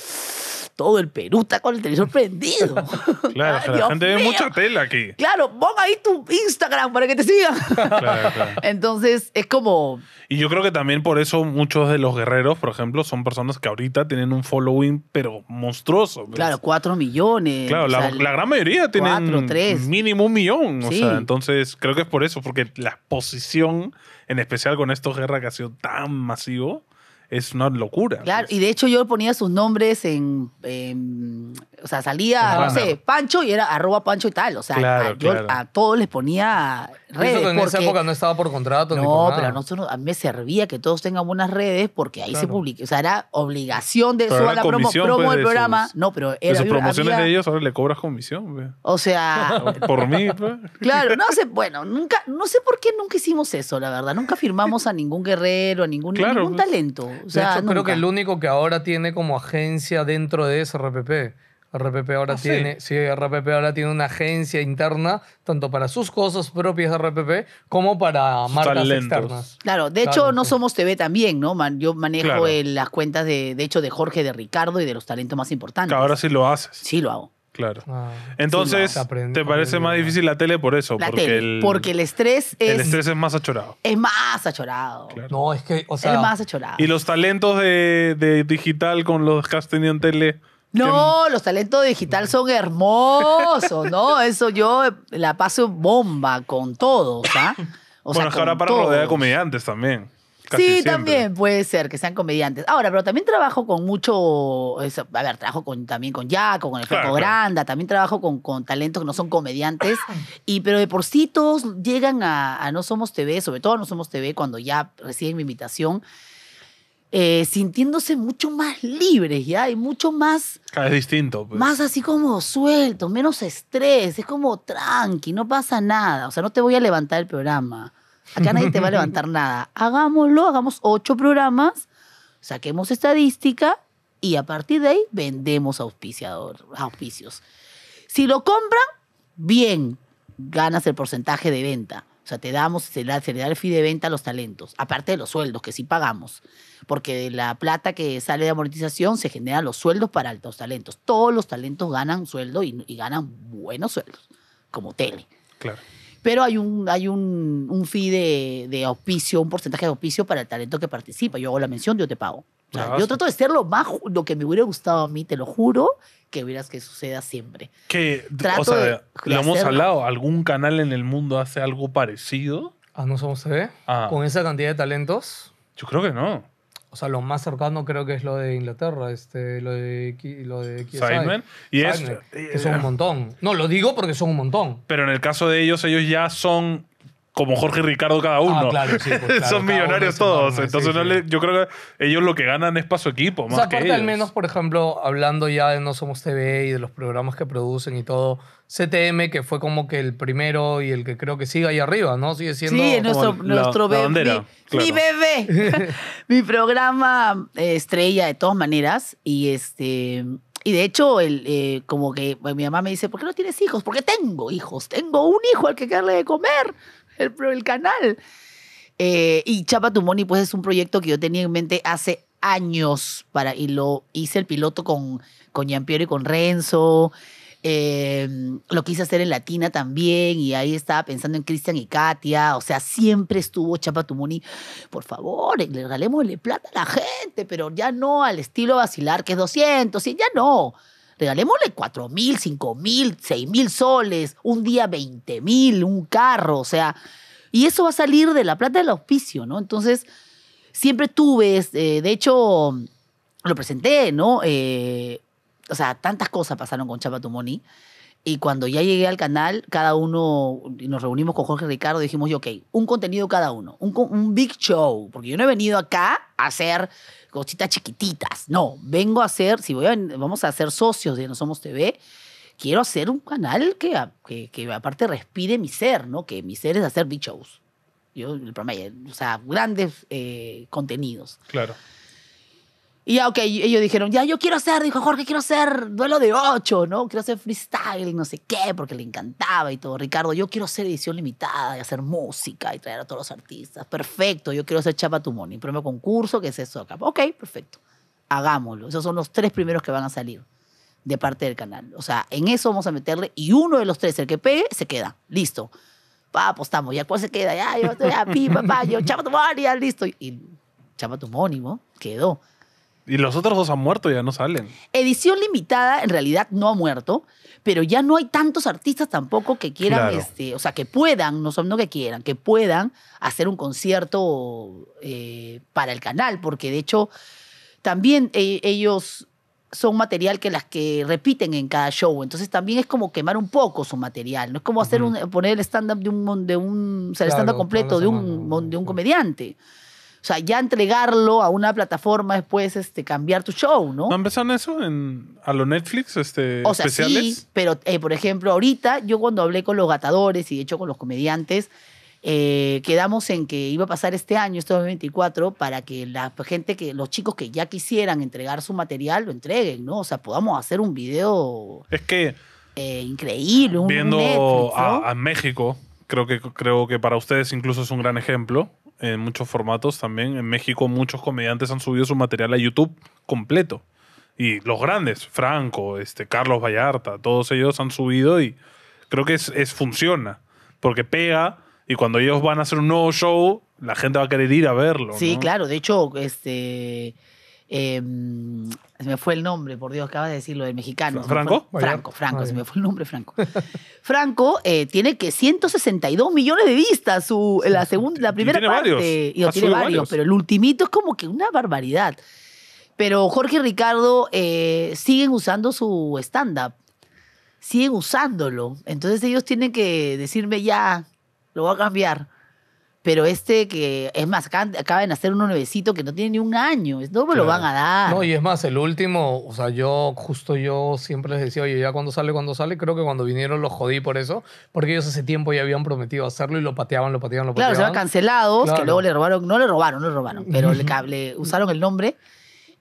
todo el Perú está con el televisor prendido. Claro, la gente ve mucha tela aquí. Claro, pon ahí tu Instagram para que te sigan. Claro, claro. Entonces, es como... Y yo creo que también por eso muchos de los guerreros, por ejemplo, son personas que ahorita tienen un following, pero monstruoso. Pues. Claro, cuatro millones. Claro, la, gran mayoría tienen tres. mínimo un millón. O sea, entonces creo que es por eso, porque la posición, en especial con estos guerras que ha sido tan masivo, es una locura. Claro, y de hecho yo ponía sus nombres en, en o sea, salía, no sé, Pancho y era arroba Pancho y tal. O sea, Yo, a todos les ponía redes. Eso en esa época no estaba por contrato. No, ni pero a nosotros a mí me servía que todos tengan buenas redes porque ahí se publica. O sea, era obligación de a la promo, promo pues, del programa. no, pero De sus promociones de ellos le cobras comisión. Pues. O sea. por mí, pues. Claro, no sé, bueno, nunca, no sé por qué nunca hicimos eso, la verdad. Nunca firmamos a ningún guerrero, a ningún, ningún pues. talento. O sea, creo que el único que ahora tiene como agencia dentro de SRPP RPP ahora ah, tiene, sí? RPP ahora tiene una agencia interna tanto para sus cosas propias de RPP como para marcas externas. Claro, de hecho no somos TV también, ¿no? yo manejo las cuentas de, hecho de Jorge, de Ricardo y de los talentos más importantes. ahora sí lo haces. Sí lo hago. Claro. Ah, Entonces, ¿te parece más difícil la tele por eso? La porque, tele, el, porque el estrés es. El estrés es más achorado. Es más achorado. No, es que, sea. Es más achorado. Y los talentos de, de digital con los que has tenido en tele no, los talentos digitales son hermosos, ¿no? Eso yo eh, la paso bomba con todos, ¿ah? bueno, es que ahora para de comediantes también. sí, también puede ser que sean comediantes. Ahora, pero también trabajo con mucho, a ver, trabajo también con Jaco, con el Flaco Granda, también trabajo con, talentos que no son comediantes, y pero de por sí todos llegan a, No Somos TV, sobre todo No Somos TV, cuando ya reciben mi invitación, eh, sintiéndose mucho más libres, ¿ya? Y mucho más... Cada Es distinto. Pues. Más así como suelto, menos estrés, es como tranqui, no pasa nada. O sea, no te voy a levantar el programa. Acá nadie te va a levantar nada. Hagámoslo, hagamos ocho programas, saquemos estadística y a partir de ahí vendemos auspiciador, auspicios. Si lo compran, bien, ganas el porcentaje de venta sea, te damos, se, le da el fee de venta a los talentos, aparte de los sueldos que sí pagamos, porque de la plata que sale de amortización se generan los sueldos para los talentos. Todos los talentos ganan sueldo y, ganan buenos sueldos, como tele. Claro. Pero hay un, hay un, un fee de, de auspicio, un porcentaje de auspicio para el talento que participa. Yo hago la mención, yo te pago. Ah, yo trato de ser lo más lo que me hubiera gustado a mí, te lo juro, que hubieras que suceda siempre. Que o sea, lo hemos hablado, algún canal en el mundo hace algo parecido. Ah, no somos TV. Ah. Con esa cantidad de talentos. Yo creo que no. O sea, lo más cercano creo que es lo de Inglaterra, este, lo de lo de y es, que son un montón. No, lo digo porque son un montón. Pero en el caso de ellos ellos ya son como Jorge y Ricardo cada ah, uno. Pues, Son millonarios todos. Entonces yo creo que ellos lo que ganan es su equipo. Más al menos, por ejemplo, hablando ya de No Somos TV y de los programas que producen y todo, CTM, que fue como que el primero y el que creo que sigue ahí arriba, ¿no? Sigue siendo... nuestro, bebé. mi, bebé. mi programa eh, estrella de todas maneras. Y este... Y de hecho, el, eh, como que pues, mi mamá me dice, ¿por qué no tienes hijos? Porque tengo hijos, tengo un hijo al que darle de comer el, el canal. Eh, y Chapa tu pues es un proyecto que yo tenía en mente hace años para, y lo hice el piloto con, con Piero y con Renzo. Eh, lo quise hacer en Latina también y ahí estaba pensando en Cristian y Katia. O sea, siempre estuvo Chapa Por favor, le eh, regalémosle plata a la gente, pero ya no al estilo vacilar que es 200, y ya no regalémosle cuatro mil, cinco mil, seis mil soles, un día veinte mil, un carro, o sea, y eso va a salir de la plata del auspicio, ¿no? Entonces, siempre tuve, este, de hecho, lo presenté, ¿no? Eh, o sea, tantas cosas pasaron con Chapa Tumoni. Y cuando ya llegué al canal, cada uno, nos reunimos con Jorge Ricardo y dijimos, ok, un contenido cada uno, un, un big show, porque yo no he venido acá a hacer cositas chiquititas. No, vengo a hacer, si voy vamos a ser socios de No Somos TV, quiero hacer un canal que, que, aparte respire mi ser, ¿no? Que mi ser es hacer bichos Yo, o sea, grandes eh, contenidos. Claro. Y ya, ok, ellos dijeron, ya, yo quiero hacer, dijo Jorge, quiero hacer duelo de ocho, ¿no? Quiero hacer freestyle, no sé qué, porque le encantaba y todo. Ricardo, yo quiero hacer edición limitada y hacer música y traer a todos los artistas. Perfecto, yo quiero hacer Chapa tu Money, primer concurso, que es eso acá. Ok, perfecto, hagámoslo. Esos son los tres primeros que van a salir de parte del canal. O sea, en eso vamos a meterle y uno de los tres, el que pegue, se queda. Listo. Pa, apostamos. ¿Ya cuál se queda? Ya, yo estoy pi, papá, yo chapa tu money, ya listo. Y, chapa tu ¿no? Quedó. Y los otros dos han muerto, y ya no salen. Edición limitada, en realidad no ha muerto, pero ya no hay tantos artistas tampoco que quieran, este, o sea, que puedan, no, son, no que quieran, que puedan hacer un concierto eh, para el canal, porque de hecho también eh, ellos son material que las que repiten en cada show. Entonces también es como quemar un poco su material. No es como hacer un, poner el stand-up de un, de un, o sea, el stand-up completo de un, de un comediante. O sea, ya entregarlo a una plataforma después, este, cambiar tu show, ¿no? ¿No empezaron eso en, a lo Netflix, este, o sea, Sí, pero eh, por ejemplo, ahorita yo cuando hablé con los gatadores y de hecho con los comediantes, eh, quedamos en que iba a pasar este año, este 2024, para que la gente, que los chicos que ya quisieran entregar su material, lo entreguen, ¿no? O sea, podamos hacer un video. Es que. Eh, increíble, un Viendo a, a México, creo que, creo que para ustedes incluso es un gran ejemplo en muchos formatos también. En México muchos comediantes han subido su material a YouTube completo. Y los grandes, Franco, este, Carlos Vallarta, todos ellos han subido y creo que es, funciona. Porque pega y cuando ellos van a hacer un nuevo show, la gente va a querer ir a verlo. Sí, claro. De hecho, este Em, se me fue el nombre, por Dios, acabas de decirlo, del mexicano. ¿Franco? Franco, Franco, se me fue el nombre Franco. Franco eh, tiene que 162 millones de vistas su, la, segunda, la primera parte. Y, tiene varios, pero el ultimito es como que una barbaridad. Pero Jorge y Ricardo eh, siguen usando su stand-up, siguen usándolo. Entonces ellos tienen que decirme ya, lo voy a cambiar. Pero este que, es más, acaba de hacer un nuevecito que no tiene ni un año. No me lo van a dar. No, y es más, el último, o sea, yo, justo yo siempre les decía, oye, ya cuando sale, cuando sale, creo que cuando vinieron los jodí por eso, porque ellos hace tiempo ya habían prometido hacerlo y lo pateaban, lo pateaban, lo pateaban. Claro, se van cancelados, que luego le robaron, no le robaron, no le robaron, pero le usaron el nombre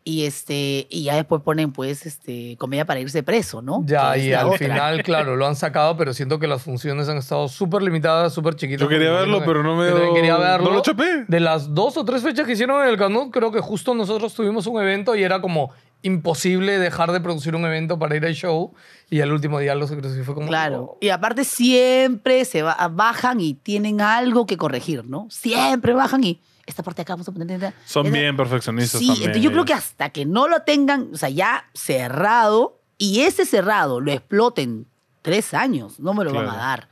y este y ya después ponen pues este comedia para irse preso, ¿no? Ya, y al final, claro, lo han sacado, pero siento que las funciones han estado súper limitadas, súper chiquitas. Yo quería verlo, pero no me No lo chapé. De las dos o tres fechas que hicieron en el Canut, creo que justo nosotros tuvimos un evento y era como imposible dejar de producir un evento para ir al show y al último día lo sí fue como claro y aparte siempre se bajan y tienen algo que corregir no siempre bajan y esta parte de acá vamos a poner. Son bien perfeccionistas. Sí, entonces yo creo eh. que hasta que no lo tengan, o sea, ya cerrado, y ese cerrado lo exploten tres años, no me lo van a dar.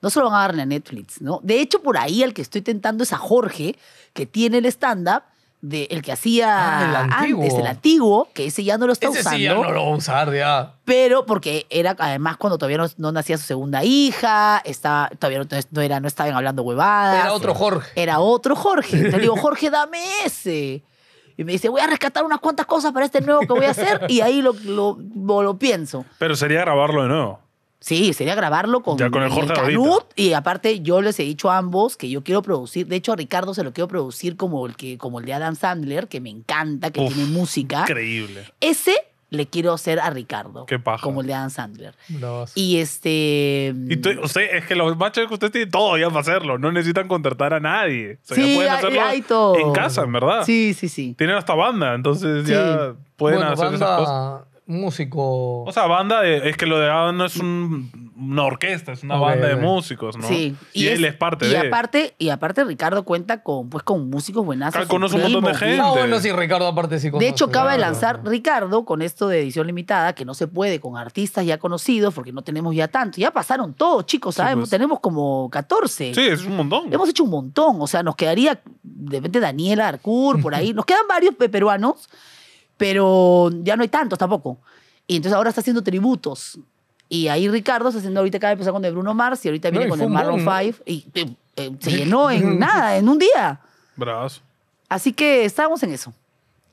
No se lo van a dar a Netflix, ¿no? De hecho, por ahí al que estoy tentando es a Jorge, que tiene el stand-up el que hacía ah, antes, el antiguo, que ese ya no lo está usando. ya no lo usar ya. Pero porque era además cuando todavía no, nacía su segunda hija, todavía no, era, no estaban hablando huevadas. Era otro Jorge. Era otro Jorge. Entonces le digo, Jorge, dame ese. Y me dice, voy a rescatar unas cuantas cosas para este nuevo que voy a hacer y ahí lo, lo pienso. Pero sería grabarlo de nuevo. Sí, sería grabarlo con, Y aparte, yo les he dicho a ambos que yo quiero producir. De hecho, a Ricardo se lo quiero producir como el, que, como el de Adam Sandler, que me encanta, que tiene música. Increíble. Ese le quiero hacer a Ricardo. Qué paja. Como el de Adam Sandler. Y este. Y usted, es que los machos que ustedes tienen todo ya para hacerlo. No necesitan contratar a nadie. sí, ya todo. en casa, en verdad. Sí, sí, sí. Tienen hasta banda, entonces ya pueden hacer esas cosas músico. O sea, banda de, es que lo de Adam no es una orquesta, es una banda de músicos, ¿no? Sí. Y, él es parte y de. Aparte, y aparte Ricardo cuenta con pues con músicos buenazos. Conoce un montón de gente. No, ah, bueno, sí, Ricardo aparte sí conoce. De hecho, acaba de lanzar Ricardo con esto de edición limitada, que no se puede con artistas ya conocidos, porque no tenemos ya tanto. Ya pasaron todos, chicos, ¿sabes? Pues. Tenemos como 14. Sí, es un montón. Hemos hecho un montón. O sea, nos quedaría de repente Daniela Arcur, por ahí. nos quedan varios peruanos pero ya no hay tantos tampoco. Y entonces ahora está haciendo tributos. Y ahí Ricardo está haciendo ahorita acaba de empezar con el Bruno Mars y ahorita viene con el Marlon Five. y eh, eh, se llenó en nada, en un día. bravo Así que estamos en eso.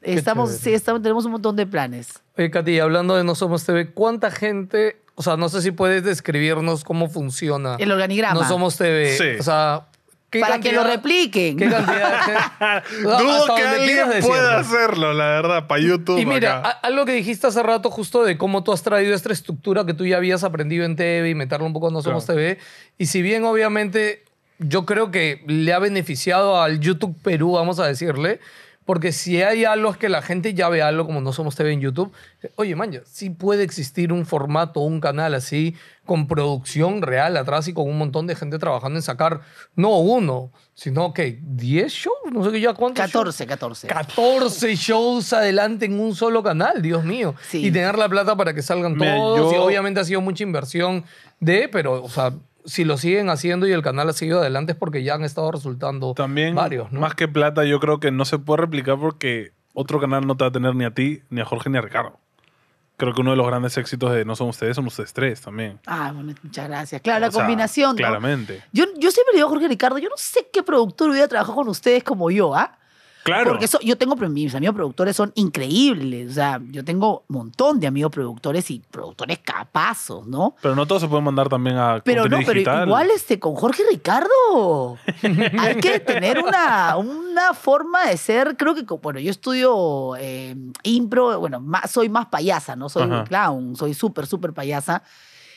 Estamos, sí, estamos, tenemos un montón de planes. Oye, Katy, hablando de No Somos TV, ¿cuánta gente o sea, no sé si puedes describirnos cómo funciona. El organigrama. No somos TV. Sí. O sea, para que lo repliquen. ¿Qué cantidad? Dudo que alguien pueda hacerlo, la verdad, para YouTube. Y mira, algo que dijiste hace rato justo de cómo tú has traído esta estructura que tú ya habías aprendido en TV y meterlo un poco en No Somos TV. Y si bien obviamente yo creo que le ha beneficiado al YouTube Perú, vamos a decirle, porque si hay algo es que la gente ya ve algo, como no somos TV en YouTube, oye, man, sí puede existir un formato, un canal así, con producción real atrás y con un montón de gente trabajando en sacar, no uno, sino que 10 shows, no sé qué ya cuántos. 14, 14. 14 shows adelante en un solo canal, Dios mío. Sí. Y tener la plata para que salgan todos. Yo... obviamente ha sido mucha inversión de, pero, o sea, si lo siguen haciendo y el canal ha seguido adelante es porque ya han estado resultando varios. ¿no? Más que plata, yo creo que no se puede replicar porque otro canal no te va a tener ni a ti, ni a Jorge, ni a Ricardo. Creo que uno de los grandes éxitos de No Son Ustedes son ustedes tres también. Ah, bueno, muchas gracias. Claro, la combinación. Claramente. Yo, yo siempre digo, Jorge Ricardo, yo no sé qué productor hubiera trabajado con ustedes como yo, ¿ah? Claro. Porque eso, yo tengo, mis amigos productores son increíbles. O sea, yo tengo un montón de amigos productores y productores capazos, ¿no? Pero no todos se pueden mandar también a Pero no, pero igual este, con Jorge Ricardo hay que tener una, una forma de ser, creo que, bueno, yo estudio eh, impro, bueno, más, soy más payasa, ¿no? Soy un clown, soy súper, súper payasa.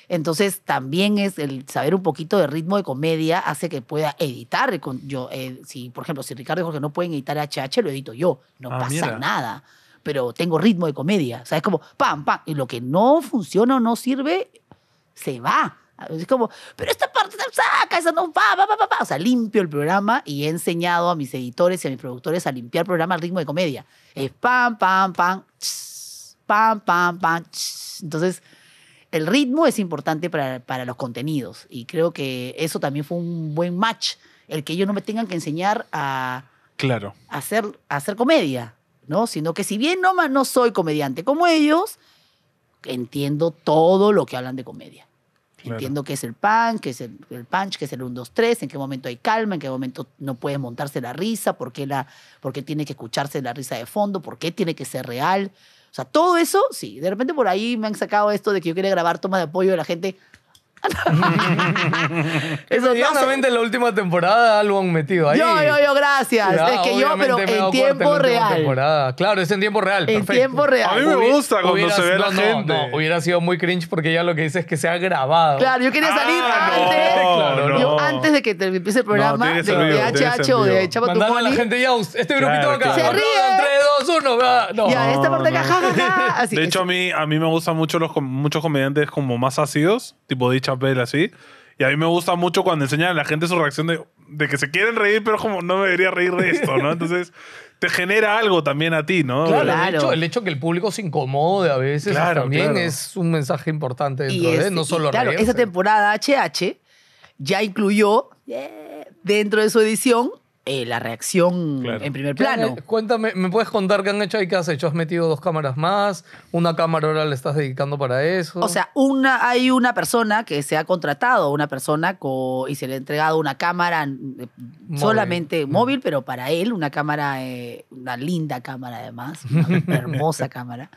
Entonces, también es el saber un poquito de ritmo de comedia hace que pueda editar. yo, eh, si, por ejemplo, si Ricardo y Jorge no pueden editar HH, lo edito yo. No ah, pasa nada. Pero tengo ritmo de comedia. O sea, es como pam, pam. Y lo que no funciona o no sirve, se va. Es como, pero esta parte saca, esa no va, va, va, va. O sea, limpio el programa y he enseñado a mis editores y a mis productores a limpiar el programa al ritmo de comedia. Es pam, pam, pam, pam, pam, pam. Entonces, el ritmo es importante para, los contenidos y creo que eso también fue un buen match, el que ellos no me tengan que enseñar a, claro. hacer, hacer comedia, ¿no? Sino que si bien no, no soy comediante como ellos, entiendo todo lo que hablan de comedia. Entiendo qué es el punch, qué es el, punch, qué es el 1, 2, 3, en qué momento hay calma, en qué momento no puede montarse la risa, por la, por qué tiene que escucharse la risa de fondo, por qué tiene que ser real. O sea, todo eso, sí. De repente por ahí me han sacado esto de que yo quería grabar tomas de apoyo de la gente. Eso es no la última temporada, han metido ahí. Yo, yo, yo, gracias. es que yo, pero en tiempo real. claro, es en tiempo real. En tiempo real. A mí me gusta cuando se ve la gente. hubiera sido muy cringe porque ya lo que dice es que se ha grabado. Claro, yo quería ah, salir antes. yo antes de que termine el programa de HH o de Chapa a la gente ya, este grupito acá. Se ríe. 3, 2, 1. Ya, esta parte acá, De hecho, a mí me gustan mucho los muchos comediantes como más ácidos, tipo dicha Chapel, así. Y a mí me gusta mucho cuando enseñan a la gente su reacción de, que se quieren reír, pero como no me debería reír de esto, ¿no? Entonces te genera algo también a ti, ¿no? Claro, El, hecho, el que el público se incomode a veces también es un mensaje importante dentro de, no solo Claro, esa temporada HH ya incluyó dentro de su edición eh, la reacción en primer plano. Cuéntame, ¿me puedes contar qué han hecho y qué has hecho? ¿Has metido dos cámaras más? ¿Una cámara ahora le estás dedicando para eso? O sea, una, hay una persona que se ha contratado, una persona y se le ha entregado una cámara eh, solamente móvil, pero para él, una cámara, eh, una linda cámara además, una hermosa cámara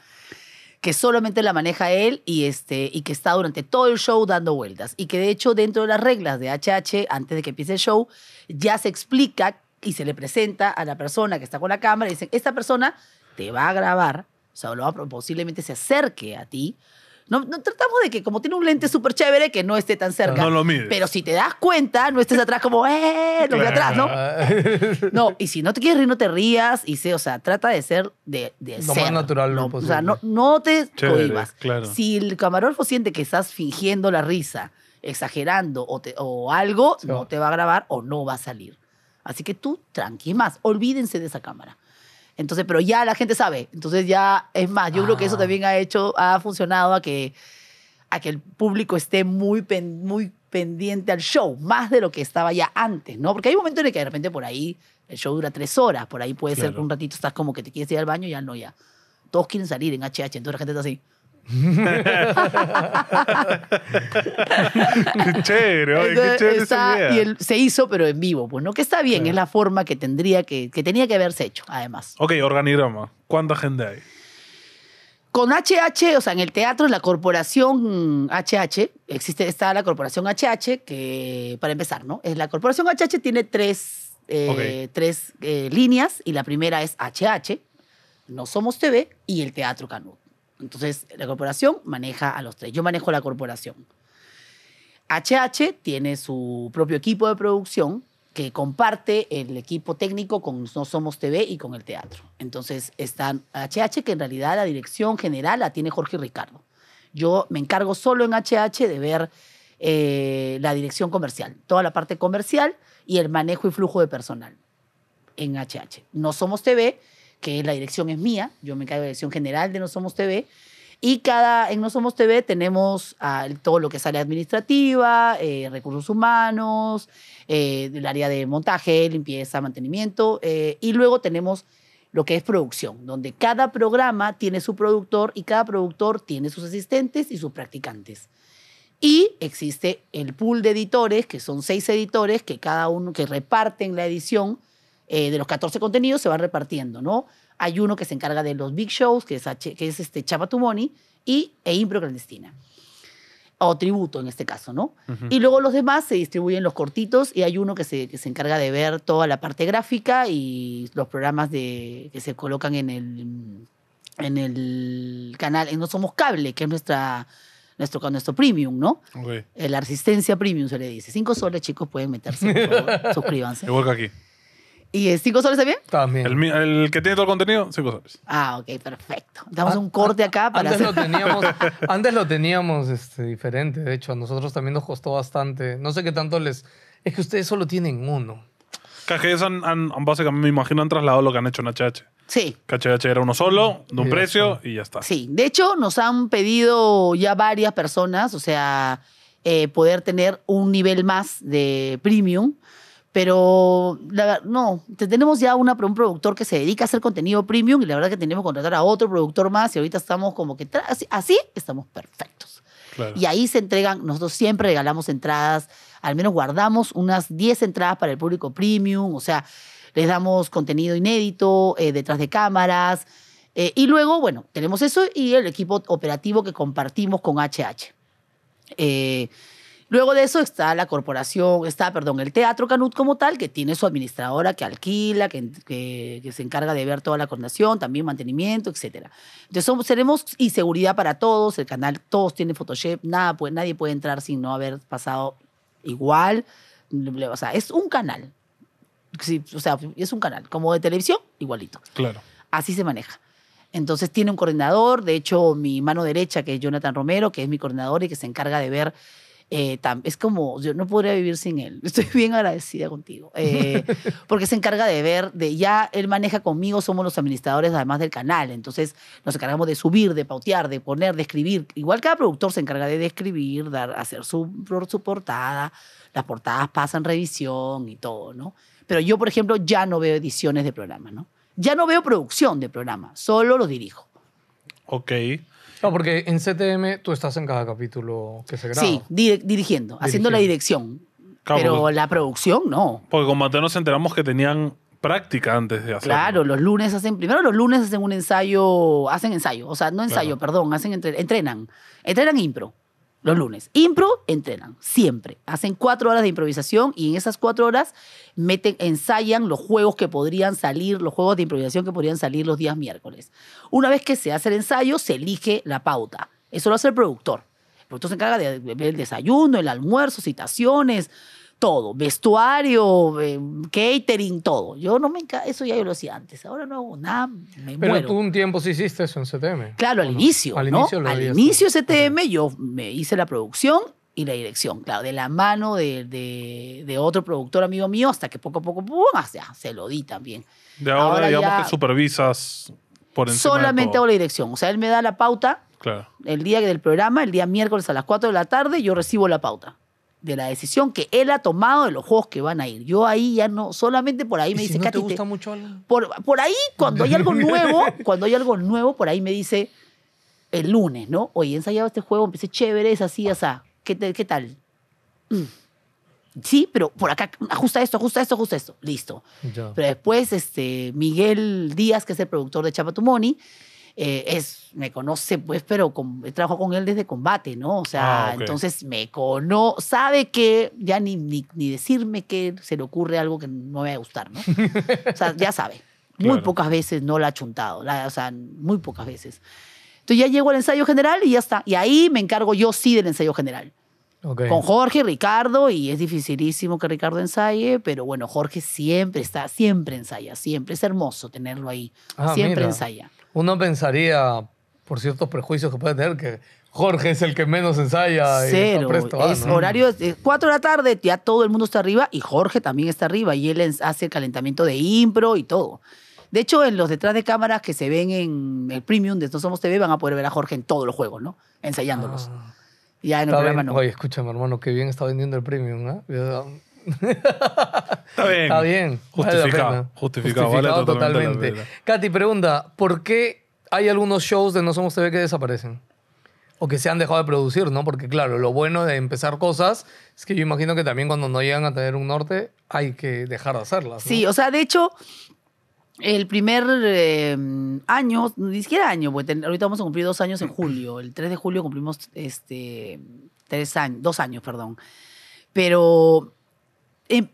que solamente la maneja él y, este, y que está durante todo el show dando vueltas. Y que de hecho dentro de las reglas de HH, antes de que empiece el show, ya se explica y se le presenta a la persona que está con la cámara y dicen, esta persona te va a grabar, o sea, posiblemente se acerque a ti no, no, tratamos de que, como tiene un lente súper chévere, que no esté tan cerca. No Pero si te das cuenta, no estés atrás como, ¡eh! no de atrás, ¿no? No, y si no te quieres rir no te rías. Y sé, o sea, trata de ser, de, Lo más natural no, O sea, no, te chévere, Si el camarógrafo siente que estás fingiendo la risa, exagerando o, algo, no te va a grabar o no va a salir. Así que tú, tranqui más, olvídense de esa cámara. Entonces, pero ya la gente sabe. Entonces ya, es más, yo creo que eso ah. también ha hecho, ha funcionado a que, a que el público esté muy, muy pendiente al show, más de lo que estaba ya antes, ¿no? Porque hay momentos en los que de repente por ahí el show dura tres horas, por ahí puede ser que un ratito estás como que te quieres ir al baño, y ya no, ya. Todos quieren salir en HH, entonces la gente está así. qué chévere, qué chévere se hizo, pero en vivo, pues, Que está bien, es la forma que tendría que, tenía que haberse hecho, además. Ok, organigrama. ¿Cuánta gente hay? Con HH, o sea, en el teatro, la corporación HH, existe, está la corporación HH, que para empezar, ¿no? La corporación HH tiene tres, eh, tres eh, líneas y la primera es HH, No Somos TV y el Teatro Canut. Entonces, la corporación maneja a los tres. Yo manejo la corporación. HH tiene su propio equipo de producción que comparte el equipo técnico con No Somos TV y con el teatro. Entonces, está HH, que en realidad la dirección general la tiene Jorge Ricardo. Yo me encargo solo en HH de ver eh, la dirección comercial, toda la parte comercial y el manejo y flujo de personal en HH. No Somos TV que la dirección es mía, yo me caigo de la dirección general de No Somos TV. Y cada, en No Somos TV tenemos ah, todo lo que sale administrativa, eh, recursos humanos, eh, el área de montaje, limpieza, mantenimiento. Eh, y luego tenemos lo que es producción, donde cada programa tiene su productor y cada productor tiene sus asistentes y sus practicantes. Y existe el pool de editores, que son seis editores que cada uno que reparten la edición eh, de los 14 contenidos se van repartiendo, ¿no? Hay uno que se encarga de los big shows, que es, que es este Chapa Tu Money, y, e Impro Clandestina. O tributo en este caso, ¿no? Y luego los demás se distribuyen los cortitos y hay uno que se, que se encarga de ver toda la parte gráfica y los programas de, que se colocan en el, en el canal, No Somos Cable, que es nuestra nuestro, nuestro premium, ¿no? Eh, la asistencia premium se le dice. Cinco soles, chicos, pueden meterse. Suscríbanse. Igual que aquí. ¿Y es cinco soles también? También. El, el, que tiene todo el contenido, cinco soles. Ah, ok, perfecto. Damos ah, un corte ah, acá para antes Lo teníamos, antes lo teníamos este, diferente, de hecho. A nosotros también nos costó bastante. No sé qué tanto les... Es que ustedes solo tienen uno. Que han, han, básicamente, me imagino, han trasladado lo que han hecho en HH. Sí. Cajé era uno solo, de un precio y ya está. Sí. De hecho, nos han pedido ya varias personas, o sea, eh, poder tener un nivel más de premium. Pero la, no, tenemos ya un productor que se dedica a hacer contenido premium y la verdad que tenemos que contratar a otro productor más y ahorita estamos como que así, estamos perfectos. Y ahí se entregan, nosotros siempre regalamos entradas, al menos guardamos unas 10 entradas para el público premium, o sea, les damos contenido inédito, eh, detrás de cámaras. Eh, y luego, bueno, tenemos eso y el equipo operativo que compartimos con HH. Luego de eso está la corporación, está, perdón, el Teatro Canut como tal, que tiene su administradora que alquila, que, se encarga de ver toda la coordinación, también mantenimiento, etc. Entonces somos, tenemos y seguridad para todos, el canal, todos tienen Photoshop, nada, pues, nadie puede entrar sin no haber pasado igual. O sea, es un canal. Sí, o sea, es un canal, como de televisión, igualito. Claro. Así se maneja. Entonces tiene un coordinador, de hecho mi mano derecha, que es Jonathan Romero, que es mi coordinador y que se encarga de ver eh, es como, yo no podría vivir sin él. Estoy bien agradecida contigo, eh, porque se encarga de ver, de ya él maneja conmigo, somos los administradores además del canal, entonces nos encargamos de subir, de pautear, de poner, de escribir. Igual cada productor se encarga de describir, dar, hacer su, su portada, las portadas pasan revisión y todo, ¿no? Pero yo, por ejemplo, ya no veo ediciones de programa, ¿no? Ya no veo producción de programa, solo lo dirijo. Ok. No, porque en CTM tú estás en cada capítulo que se graba. Sí, dirigiendo, haciendo la dirección. pero la producción no. Porque con Mateo nos enteramos que tenían práctica antes de hacerlo. Claro, los lunes hacen, primero los lunes hacen un ensayo, hacen ensayo, o sea, no ensayo, perdón, hacen entrenan, entrenan impro los lunes. Impro, entrenan, siempre. Hacen cuatro horas de improvisación y en esas cuatro horas meten, ensayan los juegos que podrían salir, los juegos de improvisación que podrían salir los días miércoles. Una vez que se hace el ensayo, se elige la pauta. Eso lo hace el productor. El productor se encarga del de, el desayuno, el almuerzo, citaciones, todo, vestuario, eh, catering, todo. Yo no me encanta, eso ya yo lo hacía antes, ahora no hago nada, Pero tú un tiempo sí hiciste eso en CTM. Claro, al inicio, al ¿no? inicio, al inicio CTM yo me hice la producción y la dirección, claro, de la mano de, otro productor amigo mío hasta que poco a poco, ¡pum! Ah, se lo di también. De ahora, digamos supervisas por encima Solamente hago la dirección, o sea, él me da la pauta. Claro. El día del programa, el día miércoles a las 4 de la tarde, yo recibo la pauta de la decisión que él ha tomado de los juegos que van a ir. Yo ahí ya no, solamente por ahí me dice, no Katy, te gusta mucho algo? Por, ahí, cuando hay algo nuevo, cuando hay algo nuevo, por ahí me dice el lunes, ¿no? Oye, he ensayado este juego, empecé chévere, es así, así. ¿Qué, tal? Mm. Sí, pero por acá, ajusta esto, ajusta esto, ajusta esto. Listo. Pero después, este, Miguel Díaz, que es el productor de Chapatumoni, eh, es, me conoce, pues, pero con, he trabajado con él desde combate, ¿no? O sea, ah, entonces me conoce, sabe que ya ni, ni, decirme que se le ocurre algo que no me va a gustar, ¿no? o sea, ya sabe. Muy pocas veces no la ha chuntado, la, o sea, muy pocas veces. Entonces ya llego al ensayo general y ya está. Y ahí me encargo yo sí del ensayo general. Con Jorge, Ricardo, y es dificilísimo que Ricardo ensaye, pero bueno, Jorge siempre está, siempre ensaya, siempre. Es hermoso tenerlo ahí. Ah, siempre ensaya uno pensaría, por ciertos prejuicios que puede tener, que Jorge es el que menos ensaya. Y está Presto, ah, es horario horario, 4 de la tarde, ya todo el mundo está arriba y Jorge también está arriba y él hace el calentamiento de impro y todo. De hecho, en los detrás de cámaras que se ven en el premium de Estos Somos TV van a poder ver a Jorge en todos los juegos, ¿no? Ensayándolos. Ah. ya en el programa no. escúchame, hermano, qué bien está vendiendo el premium, ¿no? Está bien. Justificado. justificado, totalmente. Katy pregunta: ¿por qué hay algunos shows de No Somos TV que desaparecen? O que se han dejado de producir, ¿no? Porque, claro, lo bueno de empezar cosas es que yo imagino que también cuando no llegan a tener un norte hay que dejar de hacerlas. Sí, o sea, de hecho, el primer eh, año, ni siquiera año, porque ahorita vamos a cumplir dos años en julio. El 3 de julio cumplimos este, tres años, dos años, perdón. Pero Em,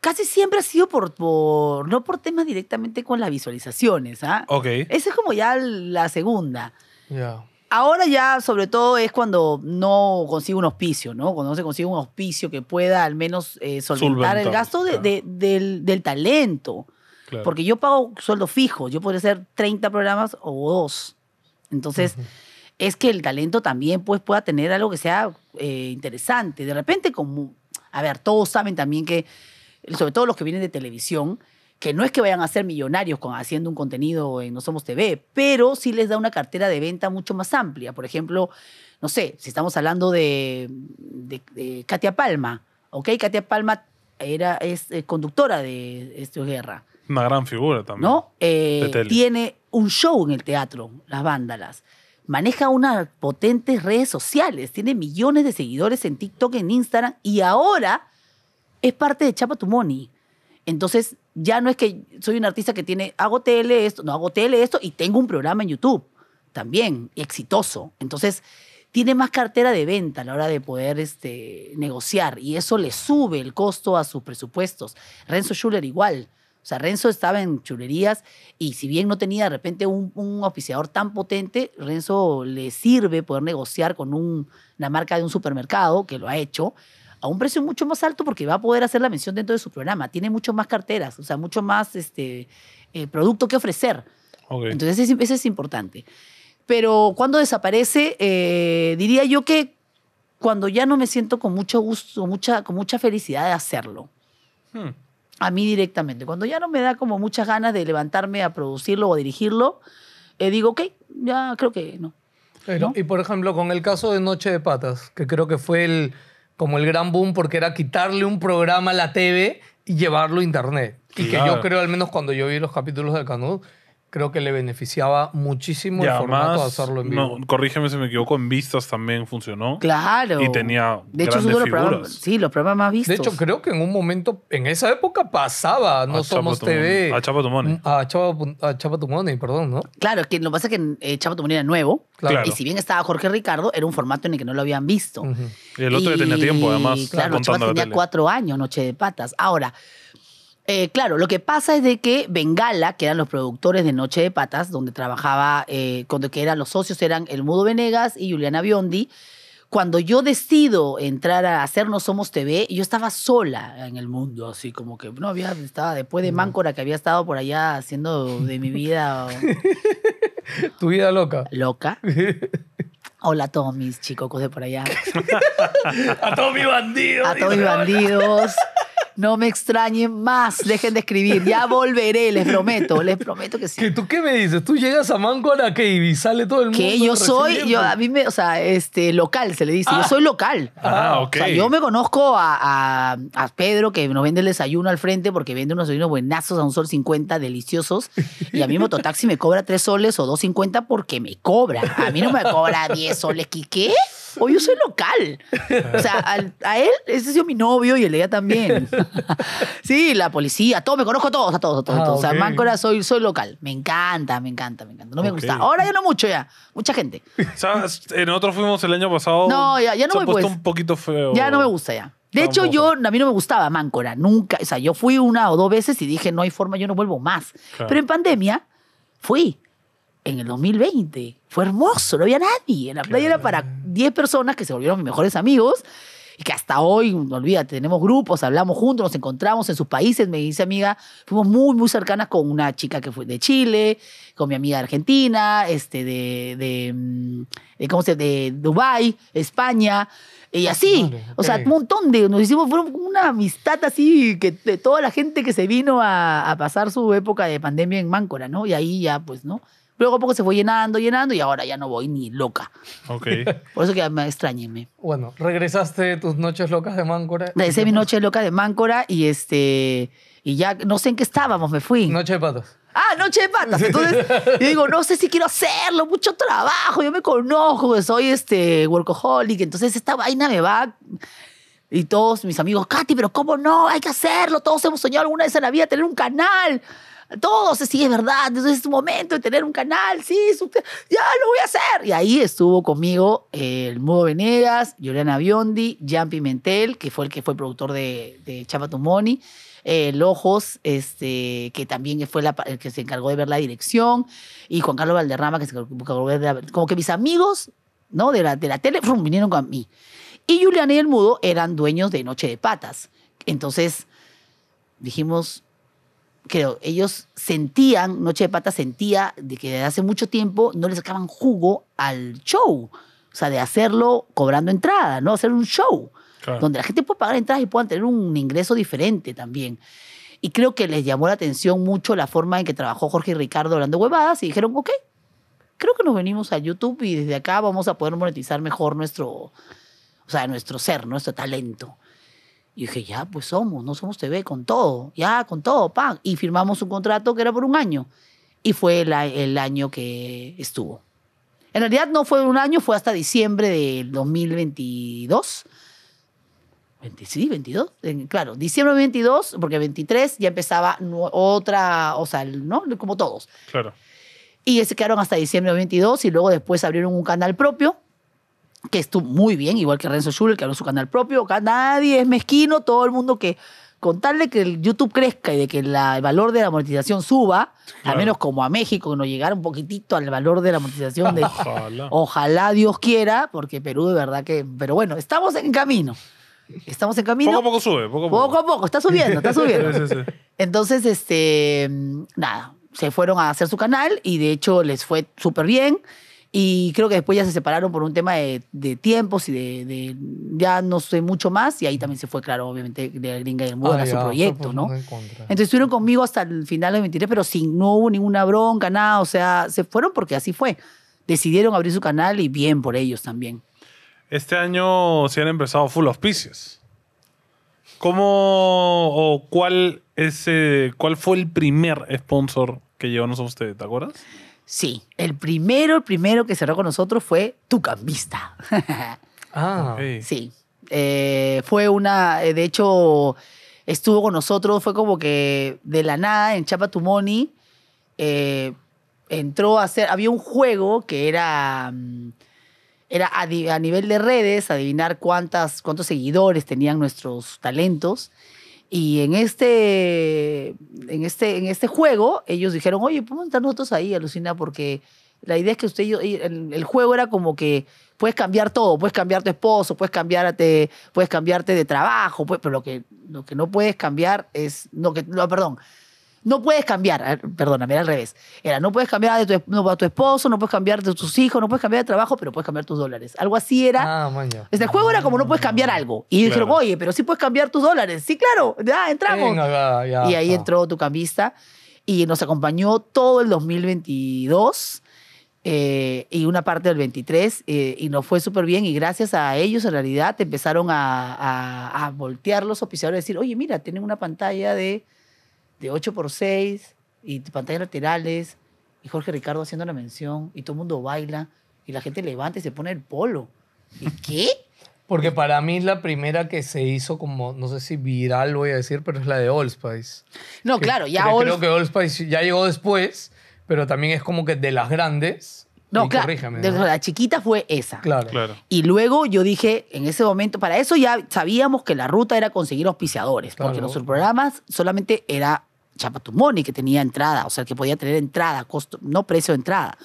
casi siempre ha sido por, no por temas directamente con las visualizaciones, ¿ah? Ok. Esa es como ya la segunda. Ya. Ahora ya, sobre todo, es cuando no consigo un hospicio, ¿no? Cuando no se consigue un auspicio que pueda al menos eh, solventar, el gasto de, del, talento. Porque yo pago sueldo fijo, yo podría hacer 30 programas o dos. Entonces, es que el talento también pues, pueda tener algo que sea eh, interesante. De repente, como a ver, todos saben también que, sobre todo los que vienen de televisión, que no es que vayan a ser millonarios con, haciendo un contenido en No Somos TV, pero sí les da una cartera de venta mucho más amplia. Por ejemplo, no sé, si estamos hablando de, Katia Palma, ¿ok? Katia Palma era, es eh, conductora de Esto Guerra. Una gran figura también. ¿No? Eh, tiene un show en el teatro, Las Vándalas maneja unas potentes redes sociales, tiene millones de seguidores en TikTok, en Instagram y ahora es parte de Chapa Tu Money. Entonces, ya no es que soy un artista que tiene, hago tele esto, no hago tele esto y tengo un programa en YouTube también, exitoso. Entonces, tiene más cartera de venta a la hora de poder este, negociar y eso le sube el costo a sus presupuestos. Renzo Schuller igual. O sea, Renzo estaba en chulerías y si bien no tenía de repente un, oficiador tan potente, Renzo le sirve poder negociar con un, una marca de un supermercado, que lo ha hecho, a un precio mucho más alto porque va a poder hacer la mención dentro de su programa. Tiene mucho más carteras, o sea, mucho más este, eh, producto que ofrecer. Entonces, eso es, importante. Pero cuando desaparece, eh, diría yo que cuando ya no me siento con mucho gusto, mucha, con mucha felicidad de hacerlo. Hmm a mí directamente. Cuando ya no me da como muchas ganas de levantarme a producirlo o dirigirlo, eh, digo, ok, ya creo que no. Y por ejemplo, con el caso de Noche de Patas, que creo que fue el, como el gran boom porque era quitarle un programa a la TV y llevarlo a Internet. Y que yo creo, al menos cuando yo vi los capítulos de Canut, creo que le beneficiaba muchísimo el formato de hacerlo en vivo. No, corrígeme si me equivoco, en vistas también funcionó. Claro. Y tenía de hecho, grandes figuras. sí, los programas más vistos. De hecho, creo que en un momento, en esa época pasaba No Somos TV. A Chapa A Chapa, mm, a perdón, ¿no? Claro, que lo que pasa es que eh, Chapa Tomoni era nuevo. Claro. Y si bien estaba Jorge Ricardo, era un formato en el que no lo habían visto. Y el otro ya tenía tiempo, además. Claro, Chapa tenía cuatro años, Noche de Patas. Ahora... Eh, claro, lo que pasa es de que Bengala, que eran los productores de Noche de Patas, donde trabajaba, eh, cuando que eran los socios eran El Mudo Venegas y Juliana Biondi, cuando yo decido entrar a hacernos Somos TV, yo estaba sola en el mundo, así como que no había, estaba después de Máncora que había estado por allá haciendo de mi vida. tu vida loca. Loca. Hola a todos mis chicos de por allá. a todos mis bandidos. A todos mis bandidos. No me extrañen más, dejen de escribir. Ya volveré, les prometo, les prometo que sí. ¿Que ¿Tú qué me dices? ¿Tú llegas a la que y sale todo el mundo? Que yo soy, yo, a mí me, o sea, este, local se le dice, yo ah. soy local. Ah, ok. yo me conozco a, Pedro que nos vende el desayuno al frente porque vende unos desayunos buenazos a un sol 50, deliciosos. Y a mí Mototaxi me cobra 3 soles o 2.50 porque me cobra. A mí no me cobra 10 soles. ¿Qué? o yo soy local. O sea, a él, ese ha sido mi novio y el ella también. Sí, la policía, todo, me conozco a todos, a todos, a todos. Ah, o sea, Máncora soy, soy local. Me encanta, me encanta, me encanta. No me gusta. Ahora ya no mucho, ya. Mucha gente. En Nosotros fuimos el año pasado. No, ya, ya no me gusta. un poquito feo. Ya no me gusta, ya. De hecho, yo, a mí no me gustaba Máncora, nunca. O sea, yo fui una o dos veces y dije, no hay forma, yo no vuelvo más. Pero en pandemia, fui en el 2020. Fue hermoso, no había nadie. En la playa era para 10 personas que se volvieron mis mejores amigos y que hasta hoy, no olvídate, tenemos grupos, hablamos juntos, nos encontramos en sus países. Me dice amiga, fuimos muy, muy cercanas con una chica que fue de Chile, con mi amiga de Argentina, este, de, de, mm, ¿cómo se De Dubái, España. Y ah, así, o sea, un montón de, nos hicimos, fueron una amistad así, que de toda la gente que se vino a, a pasar su época de pandemia en Máncora, ¿no? Y ahí ya, pues, ¿no? Luego poco se fue llenando, llenando y ahora ya no voy ni loca. Ok. Por eso que me extrañé. Bueno, regresaste tus noches locas de Máncora. Regresé mi noche loca de Máncora y este y ya no sé en qué estábamos, me fui. Noche de patas. Ah, noche de patas. Entonces, yo digo, no sé si quiero hacerlo, mucho trabajo, yo me conozco, soy este workaholic, entonces esta vaina me va y todos mis amigos, Katy, pero ¿cómo no? Hay que hacerlo. Todos hemos soñado alguna vez en la vida tener un canal todos, sí, es verdad, entonces es tu este momento de tener un canal, sí, ya lo voy a hacer. Y ahí estuvo conmigo eh, el Mudo Venegas, Juliana Biondi, Jean Pimentel, que fue el que fue productor de, de Chapa el eh, Ojos, este, que también fue el que se encargó de ver la dirección, y Juan Carlos Valderrama, que se encargó de ver Como que mis amigos ¿no? de, la, de tele vinieron con mí. Y Juliana y el Mudo eran dueños de Noche de Patas. Entonces dijimos, creo, ellos sentían, Noche de Pata sentía de que desde hace mucho tiempo no le sacaban jugo al show. O sea, de hacerlo cobrando entrada, ¿no? Hacer un show. Donde la gente pueda pagar entradas y puedan tener un ingreso diferente también. Y creo que les llamó la atención mucho la forma en que trabajó Jorge y Ricardo hablando huevadas y dijeron, ok, creo que nos venimos a YouTube y desde acá vamos a poder monetizar mejor nuestro, o sea, nuestro ser, nuestro talento. Y dije, ya, pues somos, no somos TV, con todo, ya, con todo, pan. Y firmamos un contrato que era por un año. Y fue el, año que estuvo. En realidad no fue un año, fue hasta diciembre del 2022. sí, 22. Claro, diciembre 22, porque 23 ya empezaba otra, o sea, ¿no? Como todos. Claro. Y se quedaron hasta diciembre 22 y luego después abrieron un canal propio que estuvo muy bien, igual que Renzo Schuller, que abrió su canal propio. nadie es mezquino, todo el mundo que con tal que el YouTube crezca y de que la, el valor de la monetización suba, al menos como a México, no nos llegara un poquitito al valor de la monetización de... ojalá. Dios quiera, porque Perú de verdad que... Pero bueno, estamos en camino. Estamos en camino. Poco a poco sube, poco a poco. Poco a poco, está subiendo, está subiendo. Entonces, este, nada, se fueron a hacer su canal y de hecho les fue súper bien. Y creo que después ya se separaron por un tema de, tiempos y de, ya no sé mucho más. Y ahí también se fue, claro, obviamente, de la gringa y del mundo, ah, a su proyecto, ¿no? Entonces estuvieron conmigo hasta el final de 23, pero sin, no hubo ninguna bronca, nada. O sea, se fueron porque así fue. Decidieron abrir su canal y bien por ellos también. Este año se han empezado full auspicios. ¿Cómo o cuál, ese eh, cuál fue el primer sponsor que llevó a ustedes? ¿Te acuerdas? Sí, el primero, el primero que cerró con nosotros fue Tu Cambista. ah, sí. Eh, fue una, eh, de hecho, estuvo con nosotros, fue como que de la nada en Chapa Tumoni eh, entró a hacer, había un juego que era, mm, era a, nivel de redes, adivinar cuántas, cuántos seguidores tenían nuestros talentos. Y en este, en este, en este juego, ellos dijeron, oye, podemos pues, estar nosotros ahí, alucina, porque la idea es que usted, el, juego era como que puedes cambiar todo, puedes cambiar tu esposo, puedes cambiarte, puedes cambiarte de trabajo, pues, pero lo que, lo que no puedes cambiar es, no, que, no, perdón, no puedes cambiar, perdóname, era al revés. Era, no puedes cambiar de tu, a tu esposo, no puedes cambiar de tus hijos, no puedes cambiar de trabajo, pero puedes cambiar tus dólares. Algo así era. Ah, juego era como no puedes cambiar ah, algo. Y dijeron, oye, pero sí puedes cambiar tus dólares. Sí, claro, ya entramos. y ahí entró tu cambista y nos acompañó todo el 2022. Eh, y una parte del 23 eh, y nos fue súper bien y gracias a ellos en realidad empezaron a, a, voltear los oficiales y decir, oye, mira, tienen una pantalla de de 8x6 y pantallas laterales y Jorge Ricardo haciendo la mención y todo el mundo baila y la gente levanta y se pone el polo. ¿Y qué? Porque para mí la primera que se hizo como, no sé si viral voy a decir, pero es la de Old Spice. No, claro, ya Creo que ya llegó después, pero también es como que de las grandes. No, claro. La chiquita fue esa. Claro. Y luego yo dije, en ese momento, para eso ya sabíamos que la ruta era conseguir auspiciadores, porque nuestros programas solamente era Chapatumoni, que tenía entrada, o sea, que podía tener entrada, costo, no precio de entrada.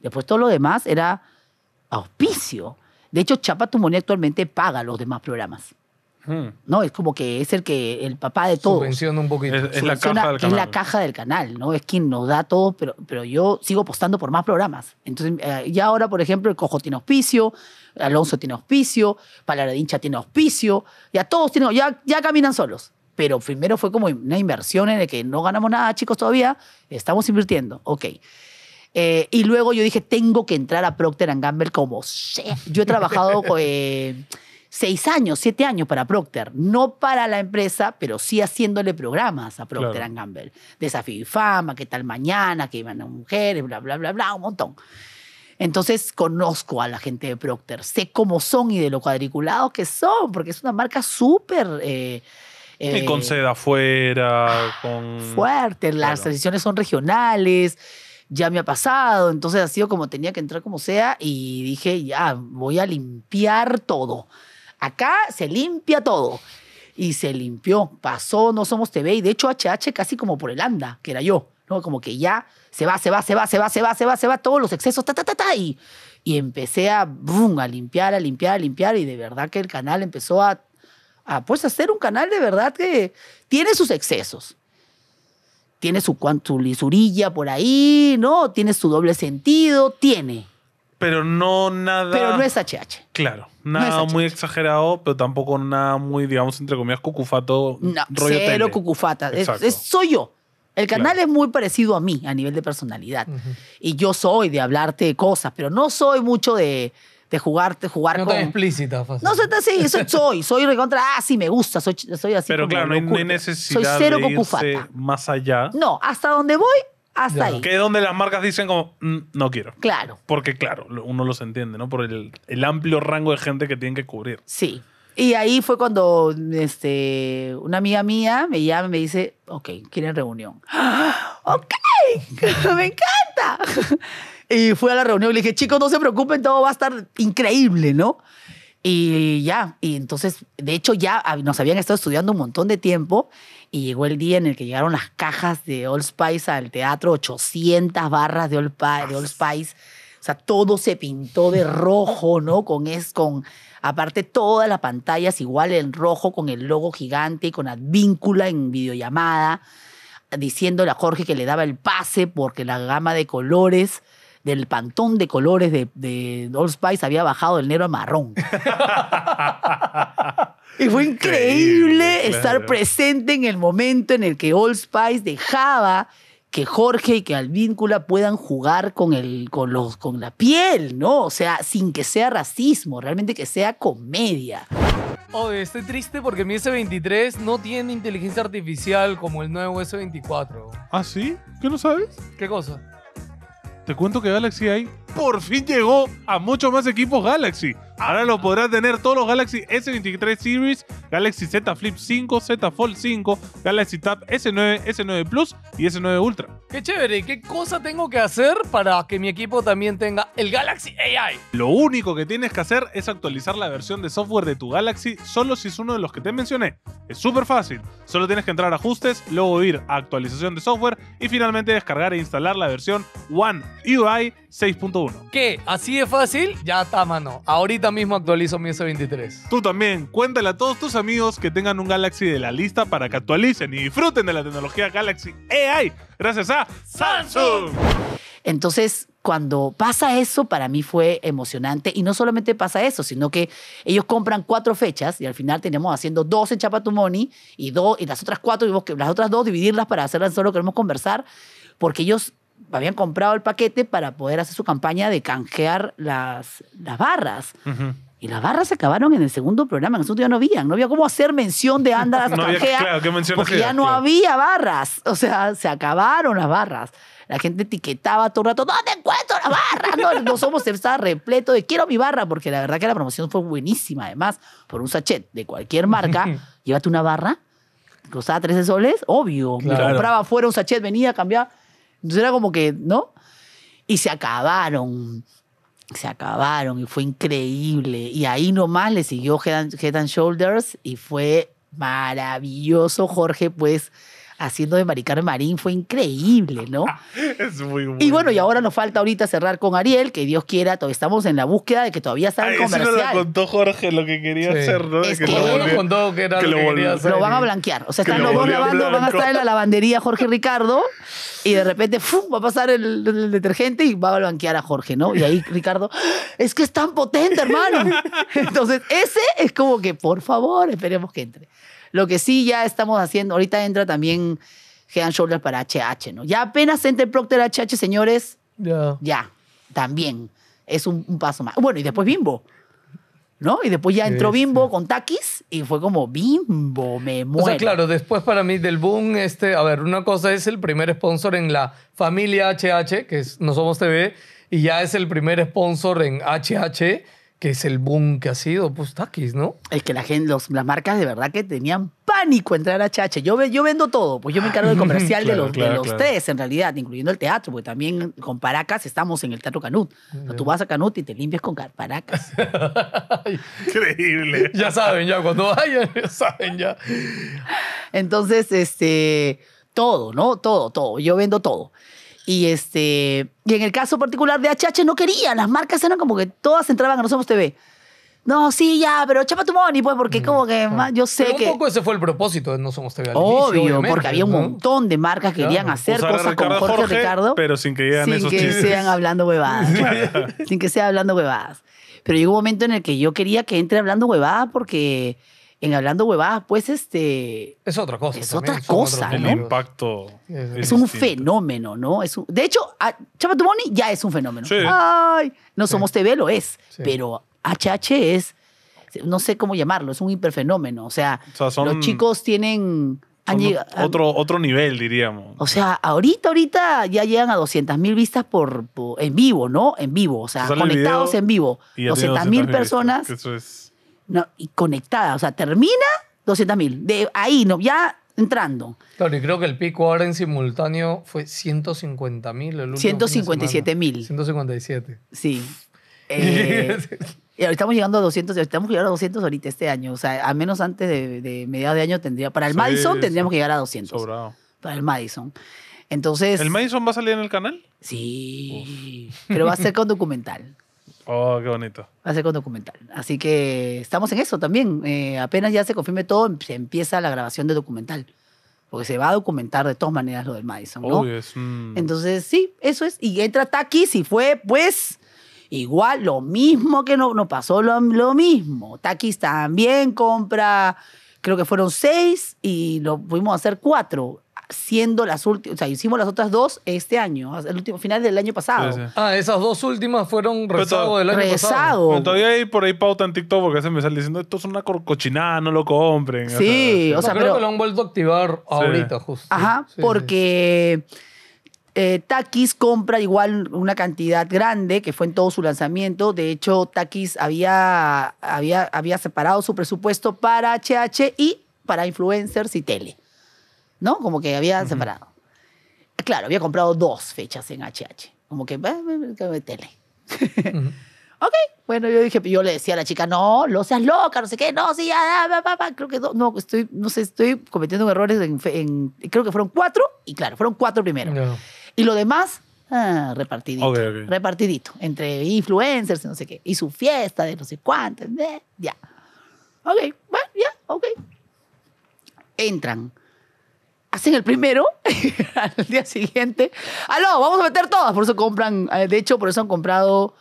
Después todo lo demás era auspicio. De hecho, Chapatumoni actualmente paga los demás programas. Hmm. ¿no? Es como que es el que el papá de todo. Subvenciona un poquito. Es, la, caja del canal. es ¿no? Es quien nos da todo, pero, pero yo sigo apostando por más programas. Entonces, eh, ya ahora, por ejemplo, el Cojo tiene auspicio, Alonso tiene auspicio, Palaradincha tiene auspicio, ya todos tienen, ya, ya caminan solos pero primero fue como una inversión en la que no ganamos nada, chicos, todavía, estamos invirtiendo, ok. Eh, y luego yo dije, tengo que entrar a Procter Gamble como chef. Yo he trabajado eh, seis años, siete años para Procter, no para la empresa, pero sí haciéndole programas a Procter and Gamble. Desafío y fama, qué tal mañana, que iban a mujeres, bla, bla, bla, bla, un montón. Entonces conozco a la gente de Procter, sé cómo son y de lo cuadriculados que son, porque es una marca súper... Eh, y con eh, seda afuera, ah, con... Fuerte, las transiciones son regionales, ya me ha pasado, entonces ha sido como tenía que entrar como sea y dije, ya, voy a limpiar todo. Acá se limpia todo. Y se limpió, pasó, no somos TV, y de hecho HH casi como por el anda, que era yo, ¿no? Como que ya se va, se va, se va, se va, se va, se va, se va, todos los excesos, ta, ta, ta, ta, y, y empecé a, a limpiar, a limpiar, a limpiar, y de verdad que el canal empezó a Ah, pues hacer un canal de verdad que tiene sus excesos. Tiene su, su lisurilla por ahí, ¿no? Tiene su doble sentido, tiene. Pero no nada. Pero no es HH. Claro. Nada muy exagerado, pero tampoco nada muy, digamos, entre comillas, cucufato. No, cero cucufata. soy yo. El canal es muy parecido a mí a nivel de personalidad. Y yo soy de hablarte de cosas, pero no soy mucho de de jugar, jugar con... No tan explícita, No soy así, soy, soy, soy recontra, ah, sí, me gusta, soy, así. Pero claro, no hay necesidad soy de irse más allá. No, hasta donde voy, hasta ahí. Que es donde las marcas dicen como, mm, no quiero. Claro. Porque claro, uno los entiende, ¿no? Por el, amplio rango de gente que tienen que cubrir. Sí. Y ahí fue cuando este, una amiga mía me llama y me dice, ok, quieren reunión. ¡Ah! ¡Ok! ¡Me encanta! Y fui a la reunión y le dije, chicos, no se preocupen, todo va a estar increíble, ¿no? Y ya, y entonces, de hecho ya nos habían estado estudiando un montón de tiempo y llegó el día en el que llegaron las cajas de Old Spice al teatro, 800 barras de Old, Spice, O sea, todo se pintó de rojo, ¿no? Con es con aparte todas las pantallas igual en rojo con el logo gigante y con Advíncula en videollamada diciéndole a Jorge que le daba el pase porque la gama de colores del pantón de colores de, Old Spice había bajado del negro a marrón. y fue increíble, estar presente en el momento en el que Old Spice dejaba que Jorge y que Alvíncula puedan jugar con, el, con, con la piel, ¿no? O sea, sin que sea racismo, realmente que sea comedia. Oye, estoy triste porque mi S23 no tiene inteligencia artificial como el nuevo S24. ¿Ah, sí? ¿Qué no sabes? ¿Qué cosa? Te cuento que Galaxy hay por fin llegó a muchos más equipos Galaxy. Ahora lo podrás tener todos los Galaxy S23 Series, Galaxy Z Flip 5, Z Fold 5, Galaxy Tab S9, S9 Plus y S9 Ultra. Qué chévere, ¿qué cosa tengo que hacer para que mi equipo también tenga el Galaxy AI? Lo único que tienes que hacer es actualizar la versión de software de tu Galaxy solo si es uno de los que te mencioné. Es súper fácil, solo tienes que entrar a ajustes, luego ir a actualización de software y finalmente descargar e instalar la versión One UI 6.1. ¿Qué? así de fácil, ya está, mano. Ahorita mismo actualizo mi S23. Tú también, cuéntale a todos tus amigos que tengan un Galaxy de la lista para que actualicen y disfruten de la tecnología Galaxy AI gracias a Samsung. Entonces, cuando pasa eso, para mí fue emocionante. Y no solamente pasa eso, sino que ellos compran cuatro fechas y al final tenemos haciendo dos en Chapatumoni y, dos, y las otras cuatro, las otras dos dividirlas para hacerlas solo queremos conversar, porque ellos habían comprado el paquete para poder hacer su campaña de canjear las, las barras. Y las barras se acabaron en el segundo programa, en el segundo ya no habían. no había cómo hacer mención de andar no había, porque ya no había barras, o sea, se acabaron las barras. La gente etiquetaba todo el rato, ¿dónde encuentro la barra? No, no somos, estaba repleto de quiero mi barra, porque la verdad que la promoción fue buenísima, además, por un sachet de cualquier marca, llévate una barra, costaba 13 soles, obvio, compraba fuera un sachet, venía, cambiaba. Entonces era como que, ¿no? Y se acabaron. Se acabaron y fue increíble. Y ahí nomás le siguió Head Shoulders y fue maravilloso, Jorge, pues haciendo de maricar Marín fue increíble, ¿no? es muy bueno. Y bueno, y ahora nos falta ahorita cerrar con Ariel, que Dios quiera, estamos en la búsqueda de que todavía salga en comercial. Eso lo contó Jorge lo que quería hacer, ¿no? Es que, lo contó que era lo, hacer. Lo van a blanquear. O sea, están los dos lavando, van a estar en la lavandería Jorge Ricardo y de repente va a pasar el, detergente y va a blanquear a Jorge, ¿no? Y ahí Ricardo, es que es tan potente, hermano. Entonces, ese es como que, por favor, esperemos que entre. Lo que sí ya estamos haciendo, ahorita entra también Head and Shoulders para HH, ¿no? Ya apenas el Procter HH, señores, ya, también. Es un, paso más. Bueno, y después Bimbo. ¿No? Y después ya entró Bimbo con Takis y fue como Bimbo, me muero. O sea, claro, después para mí del boom, este, a ver, una cosa es el primer sponsor en la familia HH, que es No Somos TV, y ya es el primer sponsor en HH que es el boom que ha sido, pues ¿no? Es que la gente, las marcas de verdad que tenían pánico entrar a Chache. Yo, vendo todo, pues yo me encargo del comercial de los, tres, en realidad, incluyendo el teatro, porque también con Paracas estamos en el Teatro Canut. tú vas a Canut y te limpias con Paracas. Increíble. ya saben, ya, cuando vayan, ya saben, ya. Entonces, este, todo, ¿no? Todo, todo. Yo vendo todo. Y este y en el caso particular de HH no quería, las marcas eran como que todas entraban a No Somos TV. No, sí, ya, pero chapa tu money, pues, porque mm, como que yo sé pero que... Un poco ese fue el propósito de No Somos TV. Al Obvio, porque había un montón de marcas que querían pues hacer cosas con Jorge, Ricardo. Pero sin que, esos que sean hablando huevadas. sin que sean hablando huevadas. Pero llegó un momento en el que yo quería que entre hablando huevadas porque en hablando huevadas, pues este... Es otra cosa. Es otra cosa, ¿no? El impacto. Es, un fenómeno, ¿no? Es de hecho, Chapa ya es un fenómeno. Ay, no somos TV, lo es. Pero HH es, no sé cómo llamarlo, es un hiperfenómeno. O sea, los chicos tienen... otro, otro nivel, diríamos. O sea, ahorita, ahorita ya llegan a 200 mil vistas por, en vivo, ¿no? En vivo, o sea, conectados en vivo. 200 mil personas. Eso es y conectada. O sea, termina 200 mil. De ahí, no, ya entrando. Claro, y creo que el pico ahora en simultáneo fue 150 mil. 157 mil. 157. Sí. Eh, estamos llegando a 200, estamos llegando a 200 ahorita este año. O sea, a menos antes de, mediados de año tendría, para el Madison tendríamos que llegar a 200. Para el Madison. Entonces. ¿El Madison va a salir en el canal? Sí. Pero va a ser con documental. Oh, qué bonito. Va a ser con documental. Así que estamos en eso también. Eh, apenas ya se confirme todo, se empieza la grabación de documental. Porque se va a documentar de todas maneras lo del Madison, ¿no? Entonces, sí, eso es. Y entra Takis si fue, pues, igual, lo mismo que no, no pasó, lo, mismo. Takis también compra, creo que fueron seis y lo a hacer cuatro siendo las últimas, o sea, hicimos las otras dos este año, el último final del año pasado. Ah, esas dos últimas fueron rezado del año pasado. todavía hay por ahí pauta en TikTok porque se me sale diciendo esto es una cochinada, no lo compren. Sí, o sea, creo que lo han vuelto a activar ahorita justo. Ajá, porque eh, Takis compra igual una cantidad grande que fue en todo su lanzamiento. De hecho, Takis había, había, había separado su presupuesto para HH y para influencers y tele. ¿no? Como que había separado. Claro, había comprado dos fechas en HH. Como que, de tele. ok, bueno, yo dije, yo le decía a la chica, no, no seas loca, no sé qué, no, sí, ya, creo que no, no, estoy, no sé, estoy cometiendo errores en, creo que fueron cuatro, y claro, fueron cuatro primero. Y lo demás, ah, repartidito, repartidito, entre influencers, no sé qué, y su fiesta de no sé cuánto, ya. Ok, bueno, ya, ok. Entran hacen el primero, al día siguiente, aló, vamos a meter todas. Por eso compran, eh, de hecho, por eso han comprado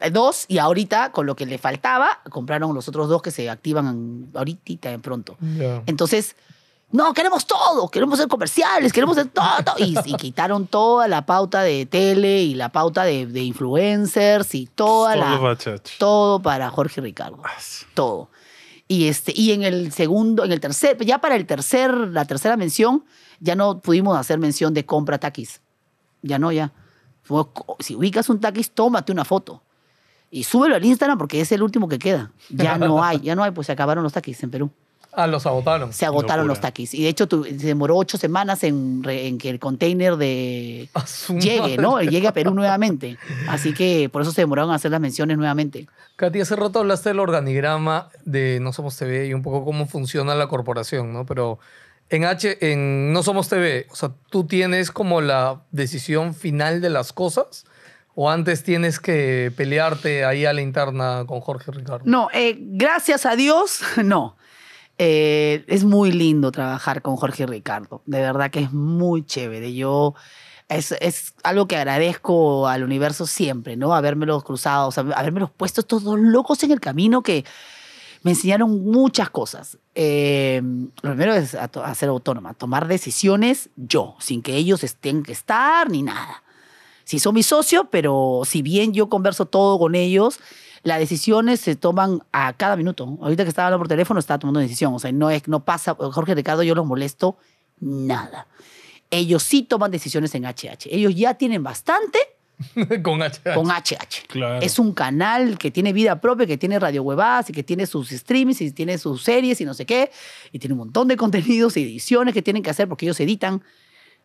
eh, dos y ahorita con lo que le faltaba, compraron los otros dos que se activan ahorita de pronto. Entonces, no, queremos todo, queremos ser comerciales, queremos ser todo. Y, quitaron toda la pauta de tele y la pauta de, influencers y toda la... Todo para Jorge Ricardo. Todo. Y, este, y en el segundo, en el tercer, ya para el tercer, la tercera mención, ya no pudimos hacer mención de compra taquis. Ya no, ya. Si ubicas un taquis, tómate una foto. Y súbelo al Instagram porque es el último que queda. Ya no hay, ya no hay, pues se acabaron los taquis en Perú. Ah, los agotaron. Se agotaron los taquis. Y de hecho se demoró ocho semanas en, que el container de llegue, ¿no? Llegue a Perú nuevamente. Así que por eso se demoraron a hacer las menciones nuevamente. Katy, hace rato hablaste del organigrama de No Somos TV y un poco cómo funciona la corporación, ¿no? Pero en H, en No Somos TV, o sea, ¿tú tienes como la decisión final de las cosas? ¿O antes tienes que pelearte ahí a la interna con Jorge Ricardo? No, eh, gracias a Dios, no. Eh, es muy lindo trabajar con Jorge y Ricardo. De verdad que es muy chévere. Yo. Es, es, algo que agradezco al universo siempre, ¿no? Habérmelos cruzado, o sea, habérmelos puesto estos dos locos en el camino que me enseñaron muchas cosas. Eh, lo primero es hacer autónoma, tomar decisiones yo, sin que ellos estén que estar ni nada. Si sí son mi socio pero si bien yo converso todo con ellos, las decisiones se toman a cada minuto. Ahorita que estaba hablando por teléfono, estaba tomando decisión. O sea, no, es, no pasa, Jorge Ricardo, yo los molesto nada. Ellos sí toman decisiones en HH. Ellos ya tienen bastante con HH. Con HH. Claro. Es un canal que tiene vida propia, que tiene radio huevadas y que tiene sus streams y tiene sus series y no sé qué. Y tiene un montón de contenidos y ediciones que tienen que hacer porque ellos editan.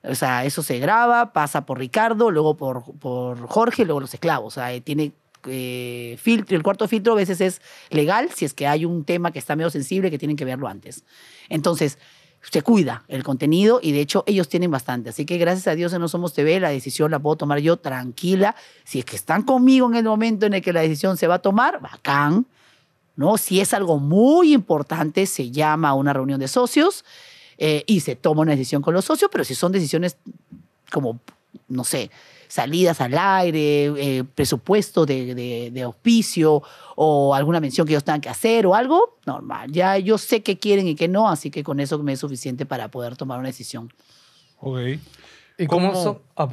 O sea, eso se graba, pasa por Ricardo, luego por, por Jorge, luego los esclavos. O sea, tiene eh, filtro, el cuarto filtro a veces es legal si es que hay un tema que está medio sensible que tienen que verlo antes. Entonces, se cuida el contenido y de hecho ellos tienen bastante. Así que gracias a Dios en No Somos TV la decisión la puedo tomar yo tranquila. Si es que están conmigo en el momento en el que la decisión se va a tomar, bacán. ¿no? Si es algo muy importante, se llama a una reunión de socios eh, y se toma una decisión con los socios, pero si son decisiones como, no sé, salidas al aire, eh, presupuesto de, de, auspicio o alguna mención que ellos tengan que hacer o algo, normal. Ya yo sé qué quieren y qué no, así que con eso me es suficiente para poder tomar una decisión. Ok. ¿Y cómo, ah,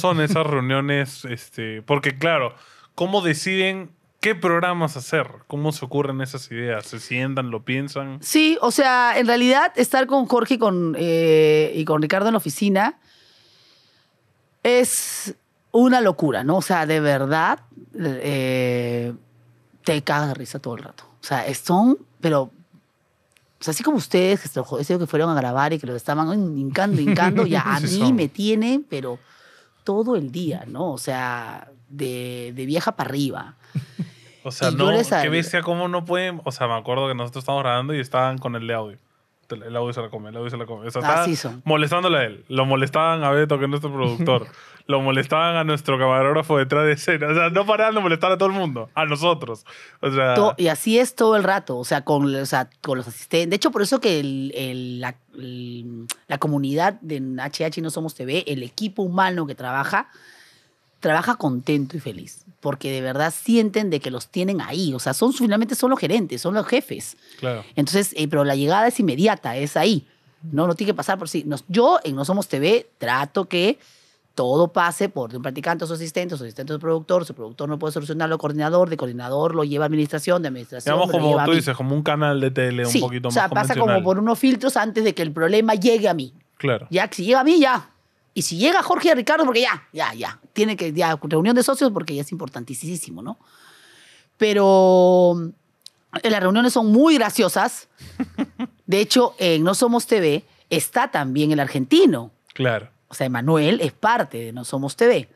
son? esas reuniones? Este, porque claro, ¿cómo deciden ¿Qué programas hacer? ¿Cómo se ocurren esas ideas? ¿Se sientan, lo piensan? Sí, o sea, en realidad estar con Jorge y con, eh, y con Ricardo en la oficina es una locura, ¿no? O sea, de verdad, eh, te cagas de risa todo el rato. O sea, son, pero, o sea, así como ustedes, que, fueron a grabar y que lo estaban hincando, hincando, ya a mí me tienen, pero todo el día, ¿no? O sea, de, vieja para arriba. O sea, no, qué bestia, cómo no pueden, o sea, me acuerdo que nosotros estábamos grabando y estaban con el de audio el audio se la come, el audio se la come. O ah, a él. Lo molestaban a Beto, que es nuestro productor. lo molestaban a nuestro camarógrafo detrás de escena. O sea, no paraban de molestar a todo el mundo, a nosotros. O sea, y así es todo el rato, o sea, con, con los asistentes. De hecho, por eso que el, la, la comunidad de HH No Somos TV, el equipo humano que trabaja, trabaja contento y feliz, porque de verdad sienten de que los tienen ahí, o sea, son finalmente son los gerentes, son los jefes. Claro. Entonces, eh, pero la llegada es inmediata, es ahí. No, no tiene que pasar por sí. Nos, yo en No Somos TV trato que todo pase por un practicante a su asistente, su asistente a su productor, su productor no puede solucionarlo, coordinador, de coordinador lo lleva administración, de administración. Digamos como tú dices, como un canal de tele un poquito más. O sea, pasa como por unos filtros antes de que el problema llegue a mí. Claro. Ya, si llega a mí, ya, y si llega Jorge Ricardo, porque ya, ya, ya, tiene que, ya, reunión de socios porque ya es importantísimo, ¿no? Pero eh, las reuniones son muy graciosas. De hecho, en No Somos TV está también el argentino. Claro. O sea, Manuel es parte de No Somos TV.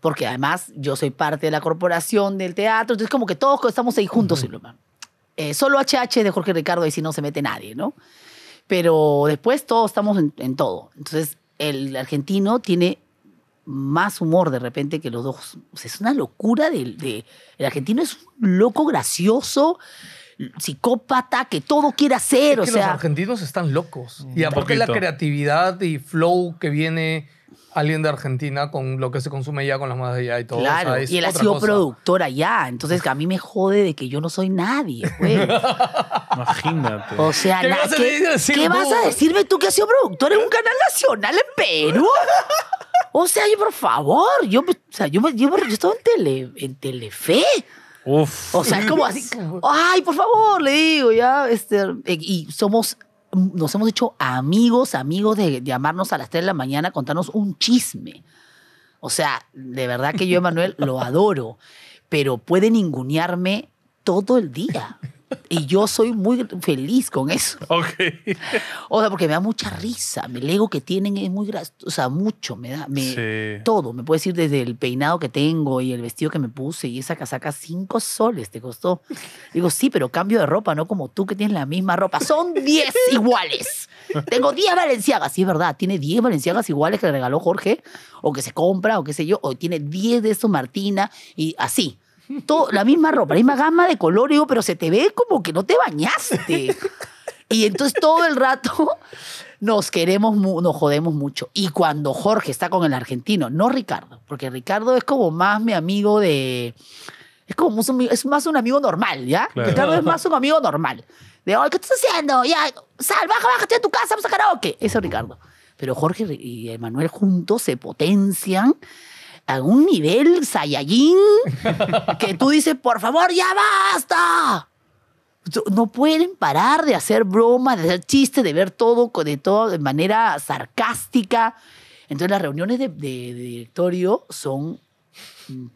Porque además yo soy parte de la corporación del teatro, entonces como que todos estamos ahí juntos. Eh, solo HH de Jorge Ricardo, y si no se mete nadie, ¿no? Pero después todos estamos en, en todo. Entonces el argentino tiene más humor de repente que los dos. es una locura de, el argentino es un loco gracioso psicópata que todo quiere hacer. los argentinos están locos. Mm. Y aparte la creatividad y flow que viene alguien de Argentina con lo que se consume ya con las madres de allá y todo. Claro, y él ha sido productor allá, entonces a mí me jode de que yo no soy nadie, güey. Imagínate. O sea, ¿qué, vas, a decirme tú que has sido productor en un canal nacional en Perú? O sea, yo, por favor, yo, o sea, yo, yo, yo estaba en, en Telefe. Uf. O sea, es como así, ay, por favor, le digo, ya, este, y somos nos hemos hecho amigos, amigos de llamarnos a las 3 de la mañana, a contarnos un chisme. O sea, de verdad que yo, Emanuel, lo adoro, pero puede ningunearme todo el día. Y yo soy muy feliz con eso. Ok. O sea, porque me da mucha risa. El ego que tienen es muy O sea, mucho me da. Me, Todo. Me puedes ir desde el peinado que tengo y el vestido que me puse y esa casaca, cinco soles te costó. Digo, sí, pero cambio de ropa, no como tú que tienes la misma ropa. Son diez iguales. Tengo diez valenciagas. Sí, es verdad. Tiene diez valenciagas iguales que le regaló Jorge o que se compra o qué sé yo. O tiene diez de eso Martina y así la misma ropa, la misma gama de color, pero se te ve como que no te bañaste. Y entonces todo el rato nos queremos, nos jodemos mucho. Y cuando Jorge está con el argentino, no Ricardo, porque Ricardo es como más mi amigo de... Es como es más un amigo normal, ¿ya? Ricardo es más un amigo normal. De, ay ¿qué estás haciendo? Ya, sal, baja, baja, estoy en tu casa, vamos a karaoke. eso es Ricardo. Pero Jorge y Manuel juntos se potencian algún un nivel Sayayin, que tú dices, por favor, ya basta. No pueden parar de hacer bromas, de hacer chistes, de ver todo de todo de manera sarcástica. Entonces las reuniones de, directorio son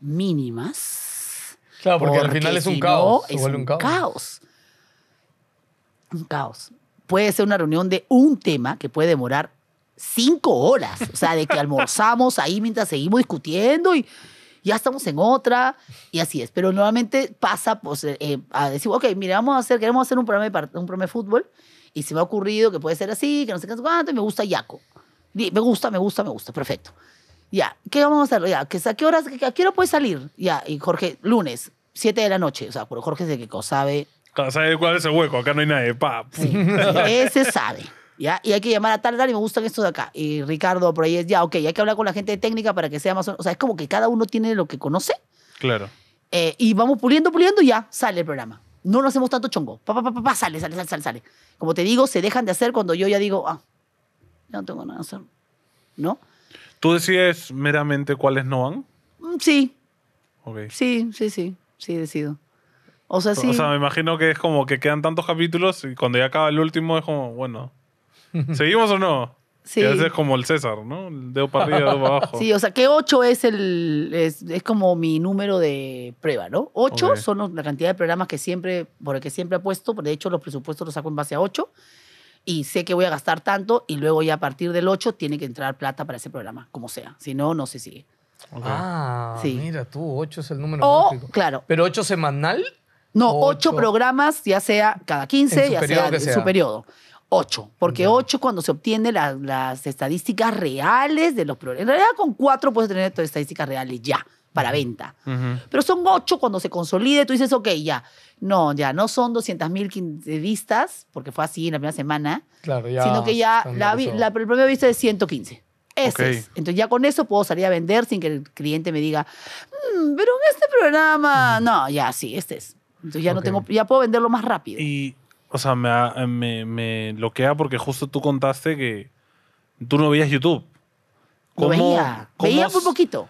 mínimas. Claro, porque, al final es un caos. es un, caos. Un caos. Puede ser una reunión de un tema que puede demorar cinco horas. O sea, de que almorzamos ahí mientras seguimos discutiendo y ya estamos en otra y así es. Pero normalmente pasa pues, eh, eh, a decir, ok, mira, vamos a hacer, queremos hacer un programa, de, un de fútbol y se me ha ocurrido que puede ser así, que no sé qué, cuánto, y me gusta Yaco. Me gusta, me gusta, me gusta, perfecto. Ya, ¿qué vamos a hacer? Ya, ¿a qué horas, a qué hora puede salir? Ya, y Jorge, lunes, 7 de la noche. O sea, pero Jorge es de que sabe. Sabe cuál es el hueco, acá no hay nadie. Pa, ese sabe. Y hay que llamar a tal, tal, y me gustan estos de acá. Y Ricardo por ahí es, ya, ok, hay que hablar con la gente de técnica para que sea más... O sea, es como que cada uno tiene lo que conoce. Claro. Eh, y vamos puliendo, puliendo y ya sale el programa. No lo hacemos tanto chongo. Pa, pa, pa, pa, sale, sale, sale, sale, Como te digo, se dejan de hacer cuando yo ya digo, ah, ya no tengo nada que hacer. ¿No? ¿Tú decides meramente cuáles no van? Mm, sí. Okay. Sí, sí, sí. Sí, decido. O sea, sí. O sea, me imagino que es como que quedan tantos capítulos y cuando ya acaba el último es como, bueno. ¿Seguimos o no? Sí. es como el César, ¿no? El dedo para arriba, dedo para abajo. Sí, o sea, que 8 es el es, como mi número de prueba, ¿no? 8 son la cantidad de programas que siempre, por el que siempre puesto. de hecho los presupuestos los saco en base a 8 y sé que voy a gastar tanto y luego ya a partir del 8 tiene que entrar plata para ese programa, como sea, si no, no se sigue. Ah, mira tú, 8 es el número o, mágico. claro. ¿Pero 8 semanal? No, 8 programas, ya sea cada 15, ya sea en su periodo. 8, porque ocho 8 cuando se obtiene las estadísticas reales de los problemas. En realidad con cuatro puedes tener tus estadísticas reales ya para venta. Pero son ocho cuando se consolide, tú dices, ok, ya. No, ya no son 200.000 vistas, porque fue así en la primera semana, claro, ya sino que ya la, el promedio de vista es 115. Ese es. Entonces ya con eso puedo salir a vender sin que el cliente me diga, mm, pero en este programa, no, ya sí, este es. Entonces ya no tengo, ya puedo venderlo más rápido. Y o sea, me, me, bloquea porque justo tú contaste que tú no veías YouTube. ¿Cómo, veía. veía muy poquito.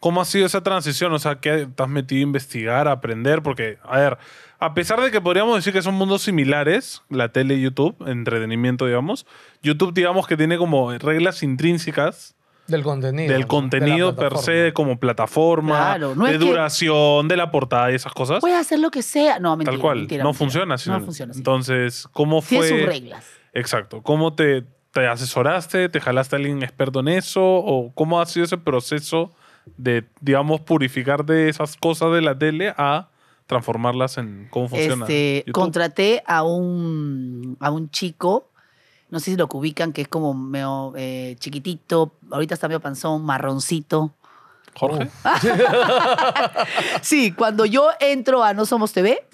¿Cómo ha sido esa transición? O sea, ¿qué te has metido a investigar, a aprender? Porque, a ver, a pesar de que podríamos decir que son mundos similares, la tele y YouTube, entretenimiento, digamos, YouTube, digamos que tiene como reglas intrínsecas del contenido. Del contenido per se, como plataforma, de duración, de la portada y esas cosas. Puedes hacer lo que sea. No, mentira. Tal cual. no, funciona, no funciona. Entonces, ¿cómo fue? Tiene sus reglas. Exacto. ¿Cómo te, asesoraste? ¿Te jalaste a alguien experto en eso? ¿O cómo ha sido ese proceso de, digamos, purificar de esas cosas de la tele a transformarlas en cómo funciona? Este, contraté a a un chico no sé si lo que ubican, que es como medio eh, chiquitito, ahorita está medio panzón, marroncito. Jorge. sí, cuando yo entro a No Somos TV,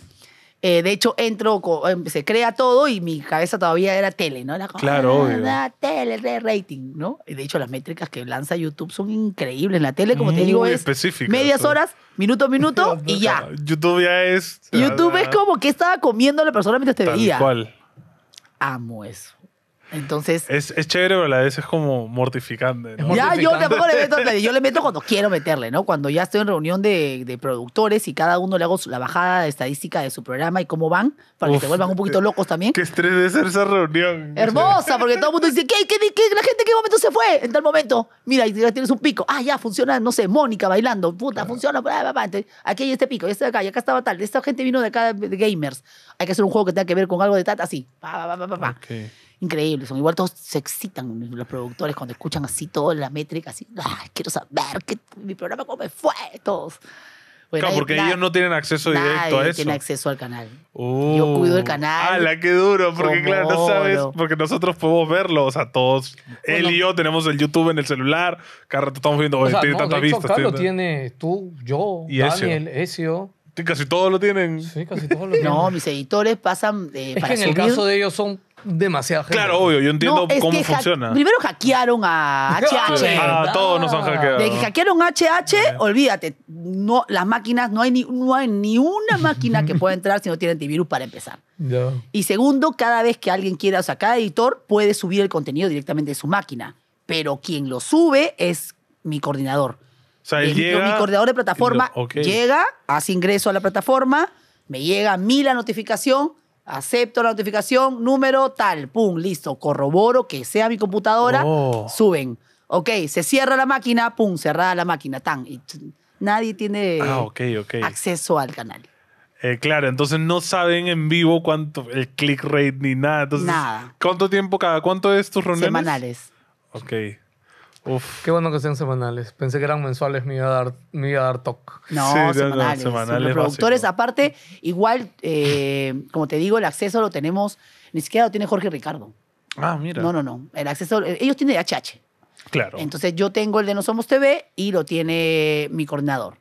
eh, de hecho, entro, em, se crea todo y mi cabeza todavía era tele, ¿no? Era como, claro, ah, tele, re rating, ¿no? Y de hecho, las métricas que lanza YouTube son increíbles. En la tele, como te digo, es medias horas, minuto a minuto y ya. YouTube ya es... YouTube es como que estaba comiendo la persona mientras te veía. Cual. Amo eso. Entonces. Es, es chévere, pero a la vez es como mortificante. Ya, yo tampoco le meto, yo le meto cuando quiero meterle, ¿no? Cuando ya estoy en reunión de, de productores y cada uno le hago la bajada de estadística de su programa y cómo van, para que se vuelvan un poquito locos también. Qué estrés de ser esa reunión. Hermosa, porque todo el mundo dice, ¿qué, qué, qué, la gente qué momento se fue? En tal momento, mira, ya tienes un pico. Ah, ya, funciona, no sé, Mónica bailando, puta, funciona, aquí hay este pico, y este acá, y acá estaba tal. Esta gente vino de acá, de gamers. Hay que hacer un juego que tenga que ver con algo de Tata así. Pa, increíble. Son igual todos se excitan los productores cuando escuchan así todas las métricas así, quiero saber que mi programa cómo me fue, todos. porque ellos no tienen acceso directo a eso. tienen acceso al canal. Yo uh, cuido el canal. ¡Hala, qué duro! Porque, claro, no sabes. Porque nosotros podemos verlo. O sea, todos. él y yo tenemos el YouTube en el celular. Cada rato estamos viendo. tiene tantas vistas. tiene tú, yo, Daniel, Ezio. Casi todos lo tienen. Sí, casi todos lo tienen. No, mis editores pasan. Eh, es que en el caso de ellos son Demasiado gente. Claro, obvio, yo entiendo cómo funciona. Primero hackearon a HH. A ah, todos nos han hackeado. De que hackearon HH, olvídate, no, las máquinas, no hay, ni, no hay ni una máquina que pueda entrar si no tiene antivirus para empezar. Y segundo, cada vez que alguien quiera, o sea, cada editor puede subir el contenido directamente de su máquina, pero quien lo sube es mi coordinador. O sea, llega. mi coordinador de plataforma llega, hace ingreso a la plataforma, me llega a mí la notificación, acepto la notificación, número tal, pum, listo, corroboro que sea mi computadora, oh. suben. Ok, se cierra la máquina, pum, cerrada la máquina, tan. Y nadie tiene ah, acceso al canal. Eh, claro, entonces no saben en vivo cuánto, el click rate ni nada. Entonces, nada. ¿Cuánto tiempo cada? ¿Cuánto es tus reuniones? Semanales. Ok. Uf. Qué bueno que sean semanales. Pensé que eran mensuales, me iba a dar, talk. No, semanales. los productores, aparte, igual, eh, como te digo, el acceso lo tenemos, ni siquiera lo tiene Jorge Ricardo. Ah, mira. No, no, no. El acceso, ellos tienen HH. Claro. Entonces yo tengo el de No Somos TV y lo tiene mi coordinador.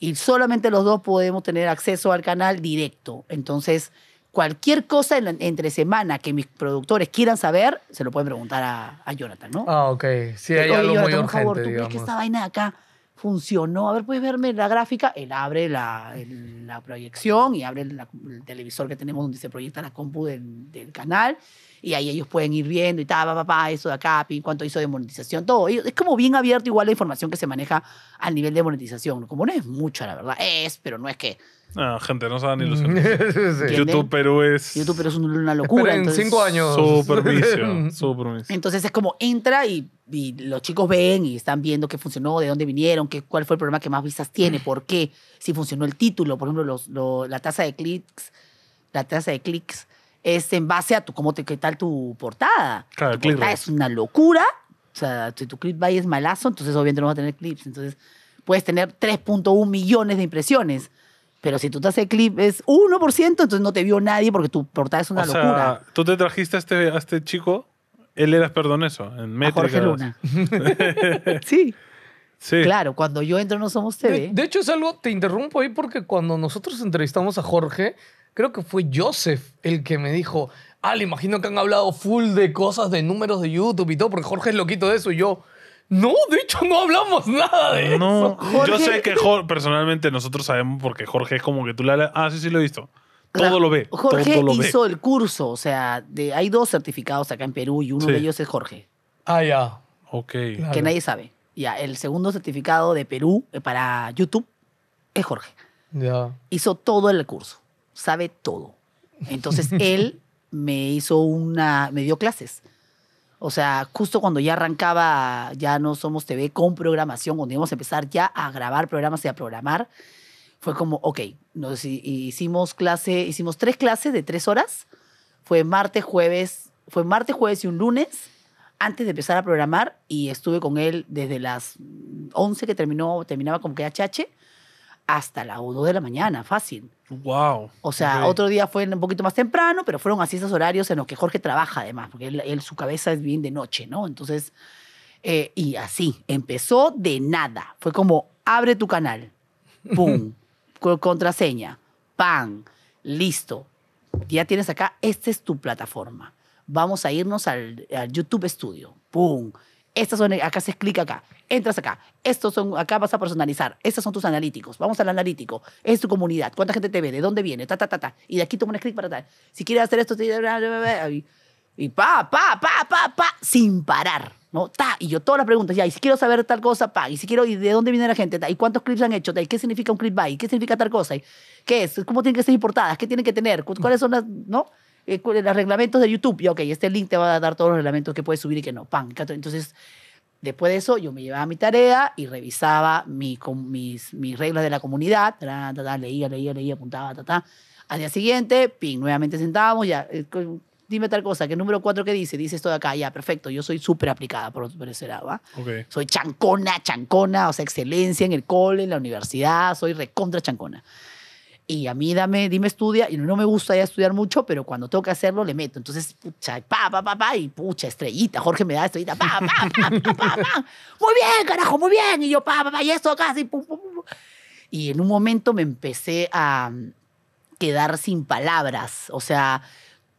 Y solamente los dos podemos tener acceso al canal directo. Entonces, Cualquier cosa entre semana que mis productores quieran saber, se lo pueden preguntar a, Jonathan, ¿no? Ah, ok. Sí, hay algo Jonathan, muy por favor, ¿tú crees que esta vaina de acá funcionó? A ver, ¿puedes verme la gráfica? Él abre la, proyección y abre el televisor que tenemos donde se proyecta la compu del, canal y ahí ellos pueden ir viendo y tal, papá, pa, eso de acá, cuánto hizo de monetización, todo. Es como bien abierto igual la información que se maneja al nivel de monetización, como no es mucha, la verdad, es, pero no es que Ah, gente, no se dan ilusiones. YouTube Perú es. YouTube Perú es una locura. en cinco años. Súper vicio, Entonces es como entra y, los chicos ven y están viendo qué funcionó, de dónde vinieron, qué, cuál fue el programa que más vistas tiene, por qué, si funcionó el título, por ejemplo, los, la tasa de clics. La tasa de clics es en base a tu, cómo te, qué tal tu portada. Claro, tu portada es una locura. O sea, si tu clip va y es malazo, entonces obviamente no vas a tener clips. Entonces puedes tener 3.1 millones de impresiones pero si tú te haces clip es 1%, entonces no te vio nadie porque tu portada es una o Sea, tú te trajiste este, a este, chico, él era, perdón, eso, en A Jorge Luna. sí. Sí. Claro, cuando yo entro no somos TV. De, de, hecho, es algo, te interrumpo ahí porque cuando nosotros entrevistamos a Jorge, creo que fue Joseph el que me dijo, ah, le imagino que han hablado full de cosas de números de YouTube y todo, porque Jorge es loquito de eso y yo, no, de hecho no hablamos nada de eso. Yo sé que personalmente nosotros sabemos porque Jorge es como que tú le ah, sí, sí lo he visto. Todo lo ve. Jorge hizo el curso, o sea, hay dos certificados acá en Perú y uno de ellos es Jorge. Ah, ya. Ok. Que nadie sabe. Ya, el segundo certificado de Perú eh, para YouTube es Jorge. Ya. Hizo todo el curso, sabe todo. Entonces él me hizo una, me dio clases o sea, justo cuando ya arrancaba, ya no somos TV con programación, cuando íbamos a empezar ya a grabar programas y a programar, fue como, ok, hicimos clase, hicimos tres clases de tres horas. Fue martes, jueves, fue martes, jueves y un lunes antes de empezar a programar y estuve con él desde las 11 que terminó, terminaba como que HH hasta la 2 de la mañana, fácil. Wow. O sea, otro día fue un poquito más temprano, pero fueron así esos horarios en los que Jorge trabaja además, porque él, su cabeza es bien de noche, ¿no? Entonces, eh, y así, empezó de nada. Fue como, abre tu canal, pum, contraseña, pan, listo. Ya tienes acá, esta es tu plataforma. Vamos a irnos al, YouTube Studio, pum. Estas son, acá se clic acá entras acá, estos son, acá vas a personalizar, estos son tus analíticos, vamos al analítico, es tu comunidad, cuánta gente te ve, de dónde viene, ta, ta, ta, ta, y de aquí toma un script para tal. Si quieres hacer esto, y, pa, pa, pa, pa, pa, sin parar. ¿no? Ta, y yo todas las preguntas, ya, y si quiero saber tal cosa, pa, y si quiero, y de dónde viene la gente, y cuántos clips han hecho, y qué significa un clip by, qué significa tal cosa, y qué es, cómo tienen que ser importadas, qué tienen que tener, cuáles son las, ¿no? Eh, los reglamentos de YouTube, y ok, este link te va a dar todos los reglamentos que puedes subir y que no, pan, entonces Después de eso, yo me llevaba mi tarea y revisaba mi, con mis, mis, reglas de la comunidad. leía, leía, leía, apuntaba, ta, Al día siguiente, ping, nuevamente sentábamos, ya, eh, dime tal cosa, que número cuatro que dice, dice esto de acá, ya, perfecto, yo soy súper aplicada, por, por ese ¿va? ¿ah? Soy chancona, chancona, o sea, excelencia en el cole, en la universidad, soy recontra chancona. Y a mí dame, dime estudia, y no me gusta ya estudiar mucho, pero cuando tengo que hacerlo le meto. Entonces, pucha, pa, pa, pa, pa, y pucha, estrellita, Jorge me da estrellita, pa, pa, pa, pa, pa, pa. Muy bien, carajo, muy bien. Y yo, pa, pa, pa, y esto casi, Y en un momento me empecé a quedar sin palabras, o sea,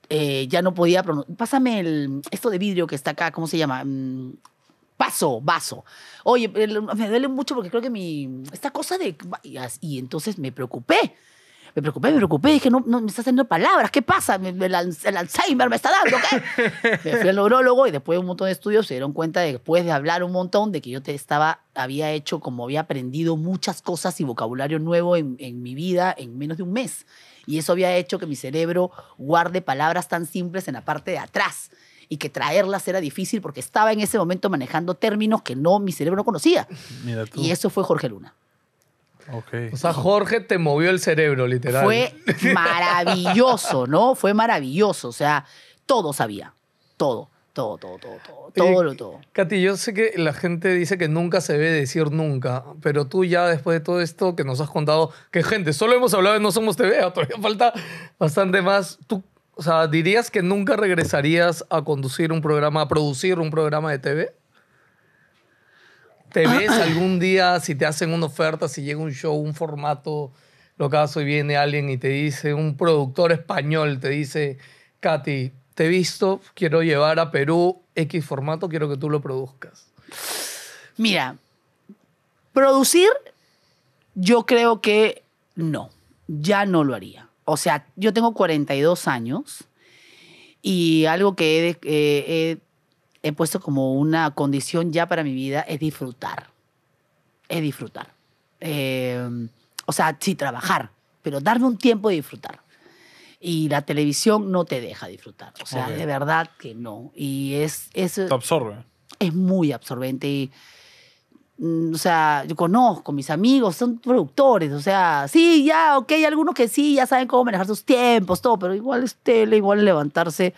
eh, ya no podía pronunciar. Pásame el, esto de vidrio que está acá, ¿cómo se llama? Paso, mm, vaso, vaso. Oye, me duele mucho porque creo que mi. Esta cosa de. Y entonces me preocupé me preocupé, me preocupé, dije, no, no me está saliendo palabras, ¿qué pasa? Me, el, Alzheimer me está dando, ¿qué? me fui al neurólogo y después de un montón de estudios se dieron cuenta, después de hablar un montón, de que yo te estaba, había hecho como había aprendido muchas cosas y vocabulario nuevo en, en mi vida en menos de un mes. Y eso había hecho que mi cerebro guarde palabras tan simples en la parte de atrás y que traerlas era difícil porque estaba en ese momento manejando términos que no mi cerebro no conocía. Y eso fue Jorge Luna. O sea, Jorge te movió el cerebro, literal. Fue maravilloso, ¿no? Fue maravilloso. O sea, todo sabía. Todo, todo, todo, todo, todo, todo, Katy, yo sé que la gente dice que nunca se ve decir nunca, pero tú ya después de todo esto que nos has contado, que gente, solo hemos hablado de No Somos TV, ah, todavía falta bastante más. ¿Tú, o sea, dirías que nunca regresarías a conducir un programa, a producir un programa de TV? ¿Te ves algún día si te hacen una oferta, si llega un show, un formato, lo caso y viene alguien y te dice, un productor español te dice, Katy, te he visto, quiero llevar a Perú X formato, quiero que tú lo produzcas? Mira, producir, yo creo que no, ya no lo haría. O sea, yo tengo 42 años y algo que he eh, he puesto como una condición ya para mi vida es disfrutar. Es disfrutar. Em, o sea, sí, trabajar, pero darme un tiempo de disfrutar. Y la televisión no te deja disfrutar. O sea, de verdad que no. Y es, es... Te absorbe. Es muy absorbente mm, o sea, yo conozco, mis amigos son productores, o sea, sí, ya, ok, hay algunos que sí, ya saben cómo manejar sus tiempos, todo, pero igual es tele, igual levantarse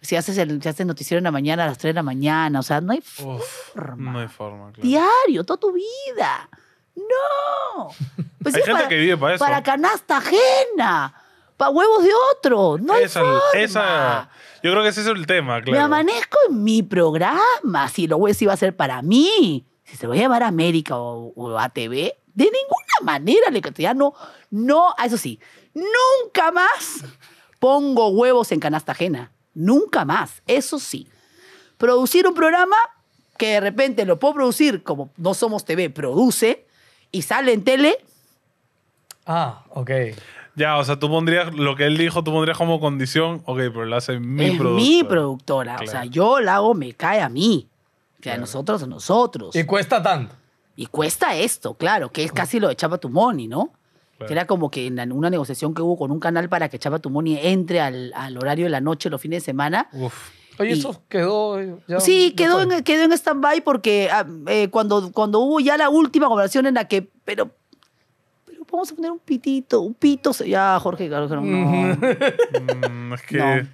si haces el noticiero en la mañana a las 3 de la mañana, o sea, no hay forma. No hay forma, claro. Diario, toda tu vida. No. Pues hay gente que vive para eso. Para canasta ajena. Para huevos de otro. No hay forma. yo creo que ese es el tema, claro. Me amanezco en mi programa. Si lo si va a ser para mí. Si se lo voy a llevar a América o, a TV. De ninguna manera le ya no, no, eso sí, nunca más pongo huevos en canasta ajena. Nunca más, eso sí. Producir un programa que de repente lo puedo producir, como no somos TV, produce y sale en tele. Ah, ok. Ya, o sea, tú pondrías lo que él dijo, tú pondrías como condición, ok, pero lo hace mi productora. Mi productora, o sea, yo la hago, me cae a mí, que sea, a nosotros, a nosotros. Y cuesta tanto. Y cuesta esto, claro, que es casi lo de Chapa tu money, ¿no? Que era como que en una negociación que hubo con un canal para que Chapa Tumoni entre al, horario de la noche los fines de semana. Uf. Oye, eso quedó. Eh, sí, quedó en, quedó en stand-by porque ah, eh, cuando, cuando hubo ya la última conversación en la que. Pero. Pero vamos a poner un pitito, un pito. Ya, Jorge, claro, no. Mm, es que.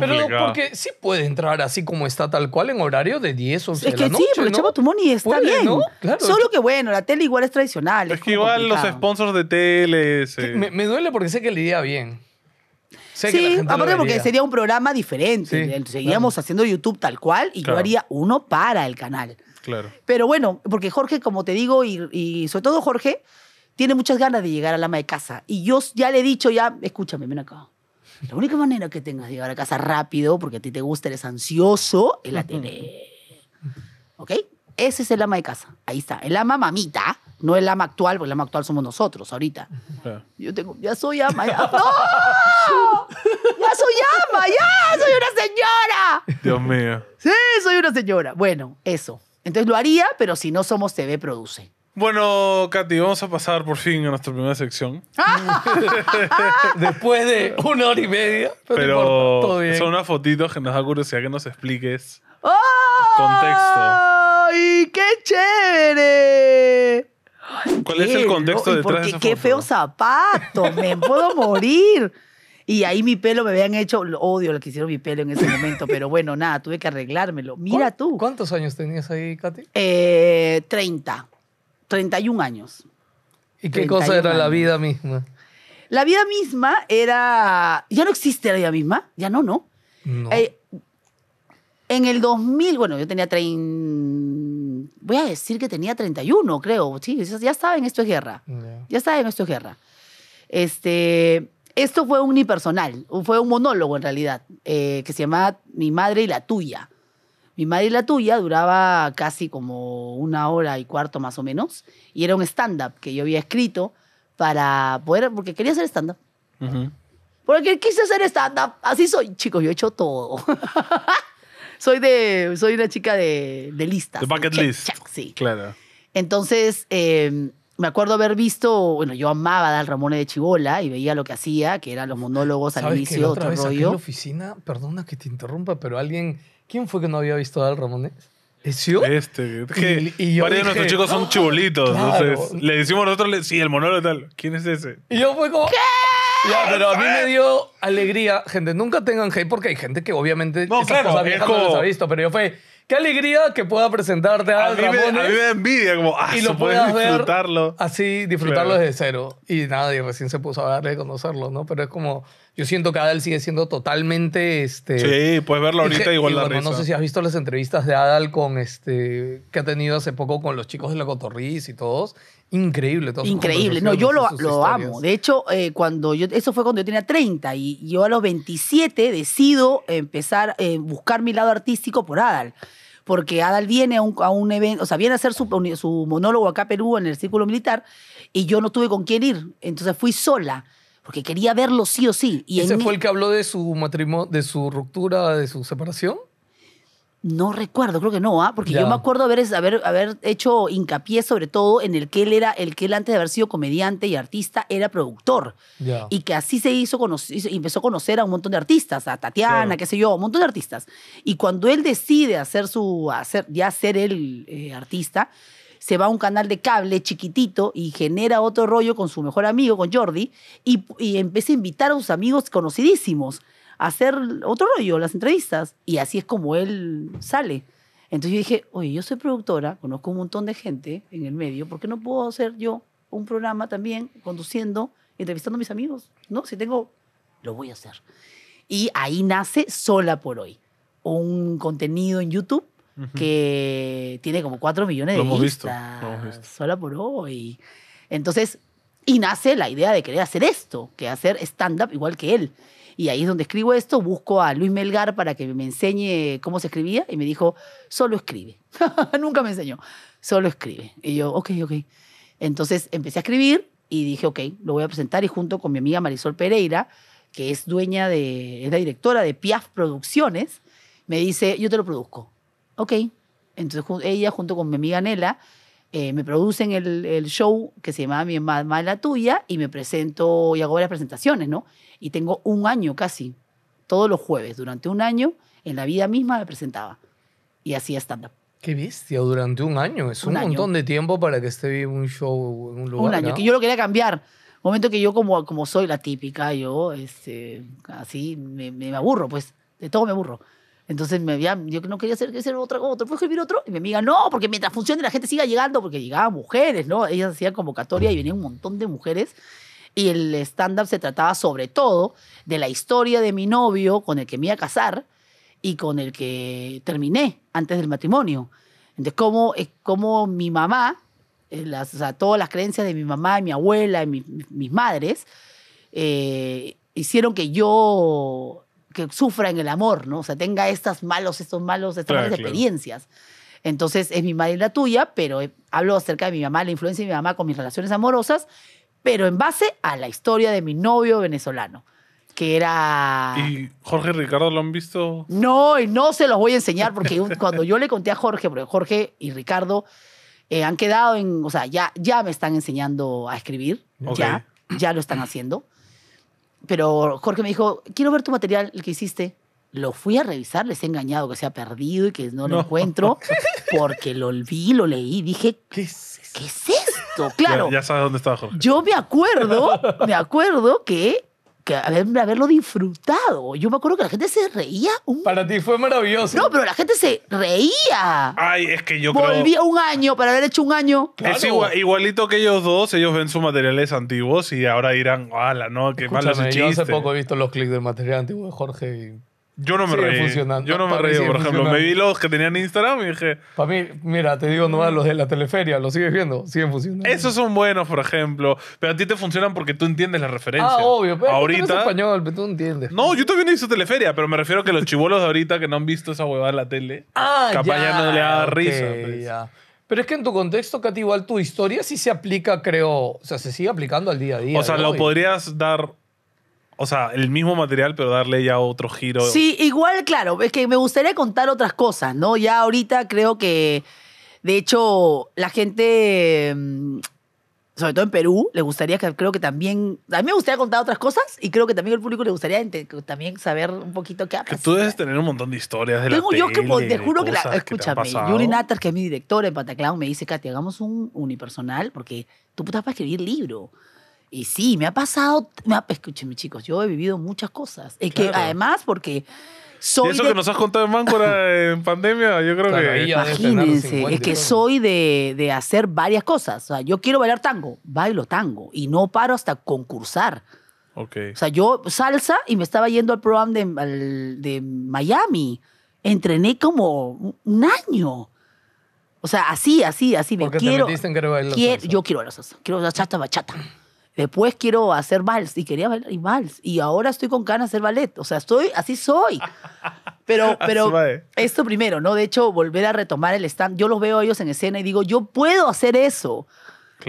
Pero porque sí puede entrar así como está tal cual en horario de 10 o 11 es que sí, pero ¿no? Chavo Tumoni está bien. ¿no? Claro. Solo que bueno, la tele igual es tradicional. Es, que igual los sponsors de tele... Eh. Me, duele porque sé que le iría bien. sí, aparte porque sería un programa diferente. Seguíamos haciendo YouTube tal cual y yo haría uno para el canal. Claro. Pero bueno, porque Jorge, como te digo, y, y sobre todo Jorge, tiene muchas ganas de llegar al ama de casa. Y yo ya le he dicho, ya, escúchame, ven acá la única manera que tengas de llegar a casa rápido, porque a ti te gusta, eres ansioso, es la tele. ¿Ok? Ese es el ama de casa. Ahí está. El ama mamita, no el ama actual, porque el ama actual somos nosotros ahorita. Yo tengo, ya soy ama, ya. ¡Ya soy ama, ya! ¡Soy una señora! Dios mío. Sí, soy una señora. Bueno, eso. Entonces lo haría, pero si no somos TV Produce. Bueno, Katy, vamos a pasar por fin a nuestra primera sección. Después de una hora y media. Pero, todo bien. son unas fotitos que nos da curiosidad que nos expliques ¡Oh! contexto. ¡Ay, qué chévere! ¿Cuál es el contexto detrás de porque qué feo zapato, me puedo morir. Y ahí mi pelo me habían hecho, odio lo que hicieron mi pelo en ese momento, pero bueno, nada, tuve que arreglármelo. Mira tú, ¿Cuántos años tenías ahí, Katy? eh, 31 años. ¿Y qué cosa era la vida misma? La vida misma era... Ya no existe la vida misma, ya no, ¿no? Eh, en el 2000, bueno, yo tenía 30... Voy a decir que tenía 31, creo. Sí, ya saben, esto es guerra. Ya saben, esto es guerra. Este, esto fue unipersonal, fue un monólogo en realidad, eh, que se llamaba Mi madre y la tuya. Mi madre y la tuya duraba casi como una hora y cuarto más o menos, y era un stand-up que yo había escrito para poder, porque quería hacer stand-up. Porque quise hacer stand-up, así soy, chicos, yo he hecho todo. soy de soy una chica de, de listas. De bucket list. sí. Claro. Entonces, em, me acuerdo haber visto, bueno, yo amaba a Dal Ramón de Chibola y veía lo que hacía, que eran los monólogos al ¿Sabes inicio, que otra vez en la oficina, perdona que te interrumpa, pero alguien ¿Quién fue que no había visto a Al Ramones? yo? Este, que y, yo varios de nuestros chicos son ah, chibolitos. Claro. Entonces, le decimos nosotros, sí, el monólogo tal. ¿Quién es ese? Y yo fue como. ¿Qué? Ya, pero a mí me dio alegría. Gente, nunca tengan hate porque hay gente que obviamente no, esas claro, cosas no ha visto, pero yo fue. Qué alegría que pueda presentarte a, Al Ramones. a mí me da envidia, como, ah, y lo puedas disfrutarlo. Ver así, disfrutarlo desde cero. Y nada, recién se puso a darle a conocerlo, ¿no? Pero es como, yo siento que Adal sigue siendo totalmente... Este, sí, puedes verlo ahorita igual la No sé si has visto las entrevistas de Adal con este, que ha tenido hace poco con los chicos de la Cotorriz y todos. Increíble. todo Increíble. No, yo lo, amo. De hecho, eh, cuando yo, eso fue cuando yo tenía 30 y yo a los 27 decido empezar a eh, buscar mi lado artístico por Adal porque Adal viene a un, evento, o sea, viene a hacer su, su monólogo acá a Perú en el Círculo Militar y yo no tuve con quién ir, entonces fui sola porque quería verlo sí o sí. Y ¿Ese fue el que habló de su matrimonio, de su ruptura, de su separación? No recuerdo, creo que no, ¿ah? porque yo me acuerdo haber, haber, haber hecho hincapié sobre todo en el que él era, el que él antes de haber sido comediante y artista era productor. Y que así se hizo, empezó a conocer a un montón de artistas, a Tatiana, qué sé yo, un montón de artistas. Y cuando él decide hacer su, hacer, ya ser el eh, artista, se va a un canal de cable chiquitito y genera otro rollo con su mejor amigo, con Jordi, y, empieza a invitar a sus amigos conocidísimos a hacer otro rollo, las entrevistas. Y así es como él sale. Entonces yo dije, oye, yo soy productora, conozco un montón de gente en el medio, ¿por qué no puedo hacer yo un programa también conduciendo, entrevistando a mis amigos? No, si tengo, lo voy a hacer. Y ahí nace Sola por hoy, un contenido en YouTube que tiene como cuatro millones de vistas sola por hoy. Entonces, y nace la idea de querer hacer esto, que hacer stand-up igual que él. Y ahí es donde escribo esto, busco a Luis Melgar para que me enseñe cómo se escribía y me dijo, solo escribe. Nunca me enseñó, solo escribe. Y yo, ok, ok. Entonces empecé a escribir y dije, ok, lo voy a presentar y junto con mi amiga Marisol Pereira, que es dueña de, es la directora de Piaf Producciones, me dice, yo te lo produzco. Ok. Entonces ella junto con mi amiga Nela eh, me producen el, show que se llama Mi mamá la tuya y me presento y hago varias presentaciones, ¿no? Y tengo un año casi, todos los jueves, durante un año, en la vida misma me presentaba y hacía stand-up. Qué bestia, durante un año. Es un, montón de tiempo para que esté un show en un lugar. Un año, que yo lo quería cambiar. Momento que yo, como, como soy la típica, yo este, así me, me aburro, pues, de todo me aburro. Entonces me había, yo no quería hacer, que otra, cosa, otro? Y mi amiga, no, porque mientras funcione la gente siga llegando, porque llegaban mujeres, ¿no? Ellas hacían convocatoria y venía un montón de mujeres. Y el stand-up se trataba sobre todo de la historia de mi novio con el que me iba a casar y con el que terminé antes del matrimonio. Entonces, cómo, eh, cómo mi mamá, eh, las, o sea, todas las creencias de mi mamá, de mi abuela, y mis madres, eh, hicieron que yo que sufra en el amor, ¿no? O sea, tenga estas malos, estos malos, estas malas experiencias. Entonces, es mi madre la tuya, pero eh, hablo acerca de mi mamá, la influencia de mi mamá con mis relaciones amorosas, pero en base a la historia de mi novio venezolano que era... ¿Y Jorge y Ricardo lo han visto? No, y no se los voy a enseñar porque cuando yo le conté a Jorge, porque Jorge y Ricardo eh, han quedado en, o sea, ya, ya me están enseñando a escribir, ya, ya lo están haciendo pero Jorge me dijo, quiero ver tu material, el que hiciste. Lo fui a revisar, les he engañado que se ha perdido y que no lo encuentro, porque lo vi, lo leí, dije, ¿qué es esto? ¿Qué es esto? Claro. Ya, sabes dónde estaba Jorge. Yo me acuerdo, me acuerdo que que haberlo disfrutado. Yo me acuerdo que la gente se reía. Un... Para ti fue maravilloso. No, pero la gente se reía. Ay, es que yo volví a un año para haber hecho un año. Es igualito que ellos dos. Ellos ven sus materiales antiguos y ahora dirán, ¡hala, no! ¡Qué malo ese chiste! Yo hace poco he visto los clics del material antiguo de Jorge y yo no me reí. Yo no me reí, por ejemplo. Me vi los que tenían Instagram y dije. Para mí, mira, te digo nomás los de la teleferia, lo sigues viendo, siguen funcionando. Esos son buenos, por ejemplo. Pero a ti te funcionan porque tú entiendes la referencia. Ah, obvio, pero ahorita. español, pero tú entiendes. No, yo también he visto teleferia, pero me refiero a que los chivolos de ahorita que no han visto esa huevada en la tele. Ah, capaz ya, le da risa. Pues. Pero es que en tu contexto, Katy, igual tu historia sí se aplica, creo. O sea, se sigue aplicando al día a día. O sea, lo podrías dar o sea, el mismo material, pero darle ya otro giro. Sí, igual, claro, es que me gustaría contar otras cosas, ¿no? Ya ahorita creo que, de hecho, la gente, mm, sobre todo en Perú, le gustaría que, creo que también, a mí me gustaría contar otras cosas y creo que también al público le gustaría también saber un poquito qué ha pasado. Que tú debes tener un montón de historias de Tengo yo que, te juro que la, escúchame, Yuri que es mi director en Pataclao, me dice, Katy, hagamos un unipersonal porque tú estás para escribir libro. Y sí, me ha pasado, me ha, escúcheme chicos, yo he vivido muchas cosas. Es que además porque... Soy eso que nos has contado en Máncora en pandemia, yo creo que... Imagínense, es que soy de, hacer varias cosas. O sea, yo quiero bailar tango, bailo tango y no paro hasta concursar. Okay. O sea, yo salsa y me estaba yendo al programa de, Miami. Entrené como un año. O sea, así, así, así. Me quiero, bailar Yo quiero bailar salsa. Quiero bailar chata, bachata. Después quiero hacer vals y quería bailar y vals. Y ahora estoy con ganas de hacer ballet. O sea, estoy, así soy. Pero, pero eh. esto primero, ¿no? De hecho, volver a retomar el stand. Yo los veo a ellos en escena y digo, yo puedo hacer eso.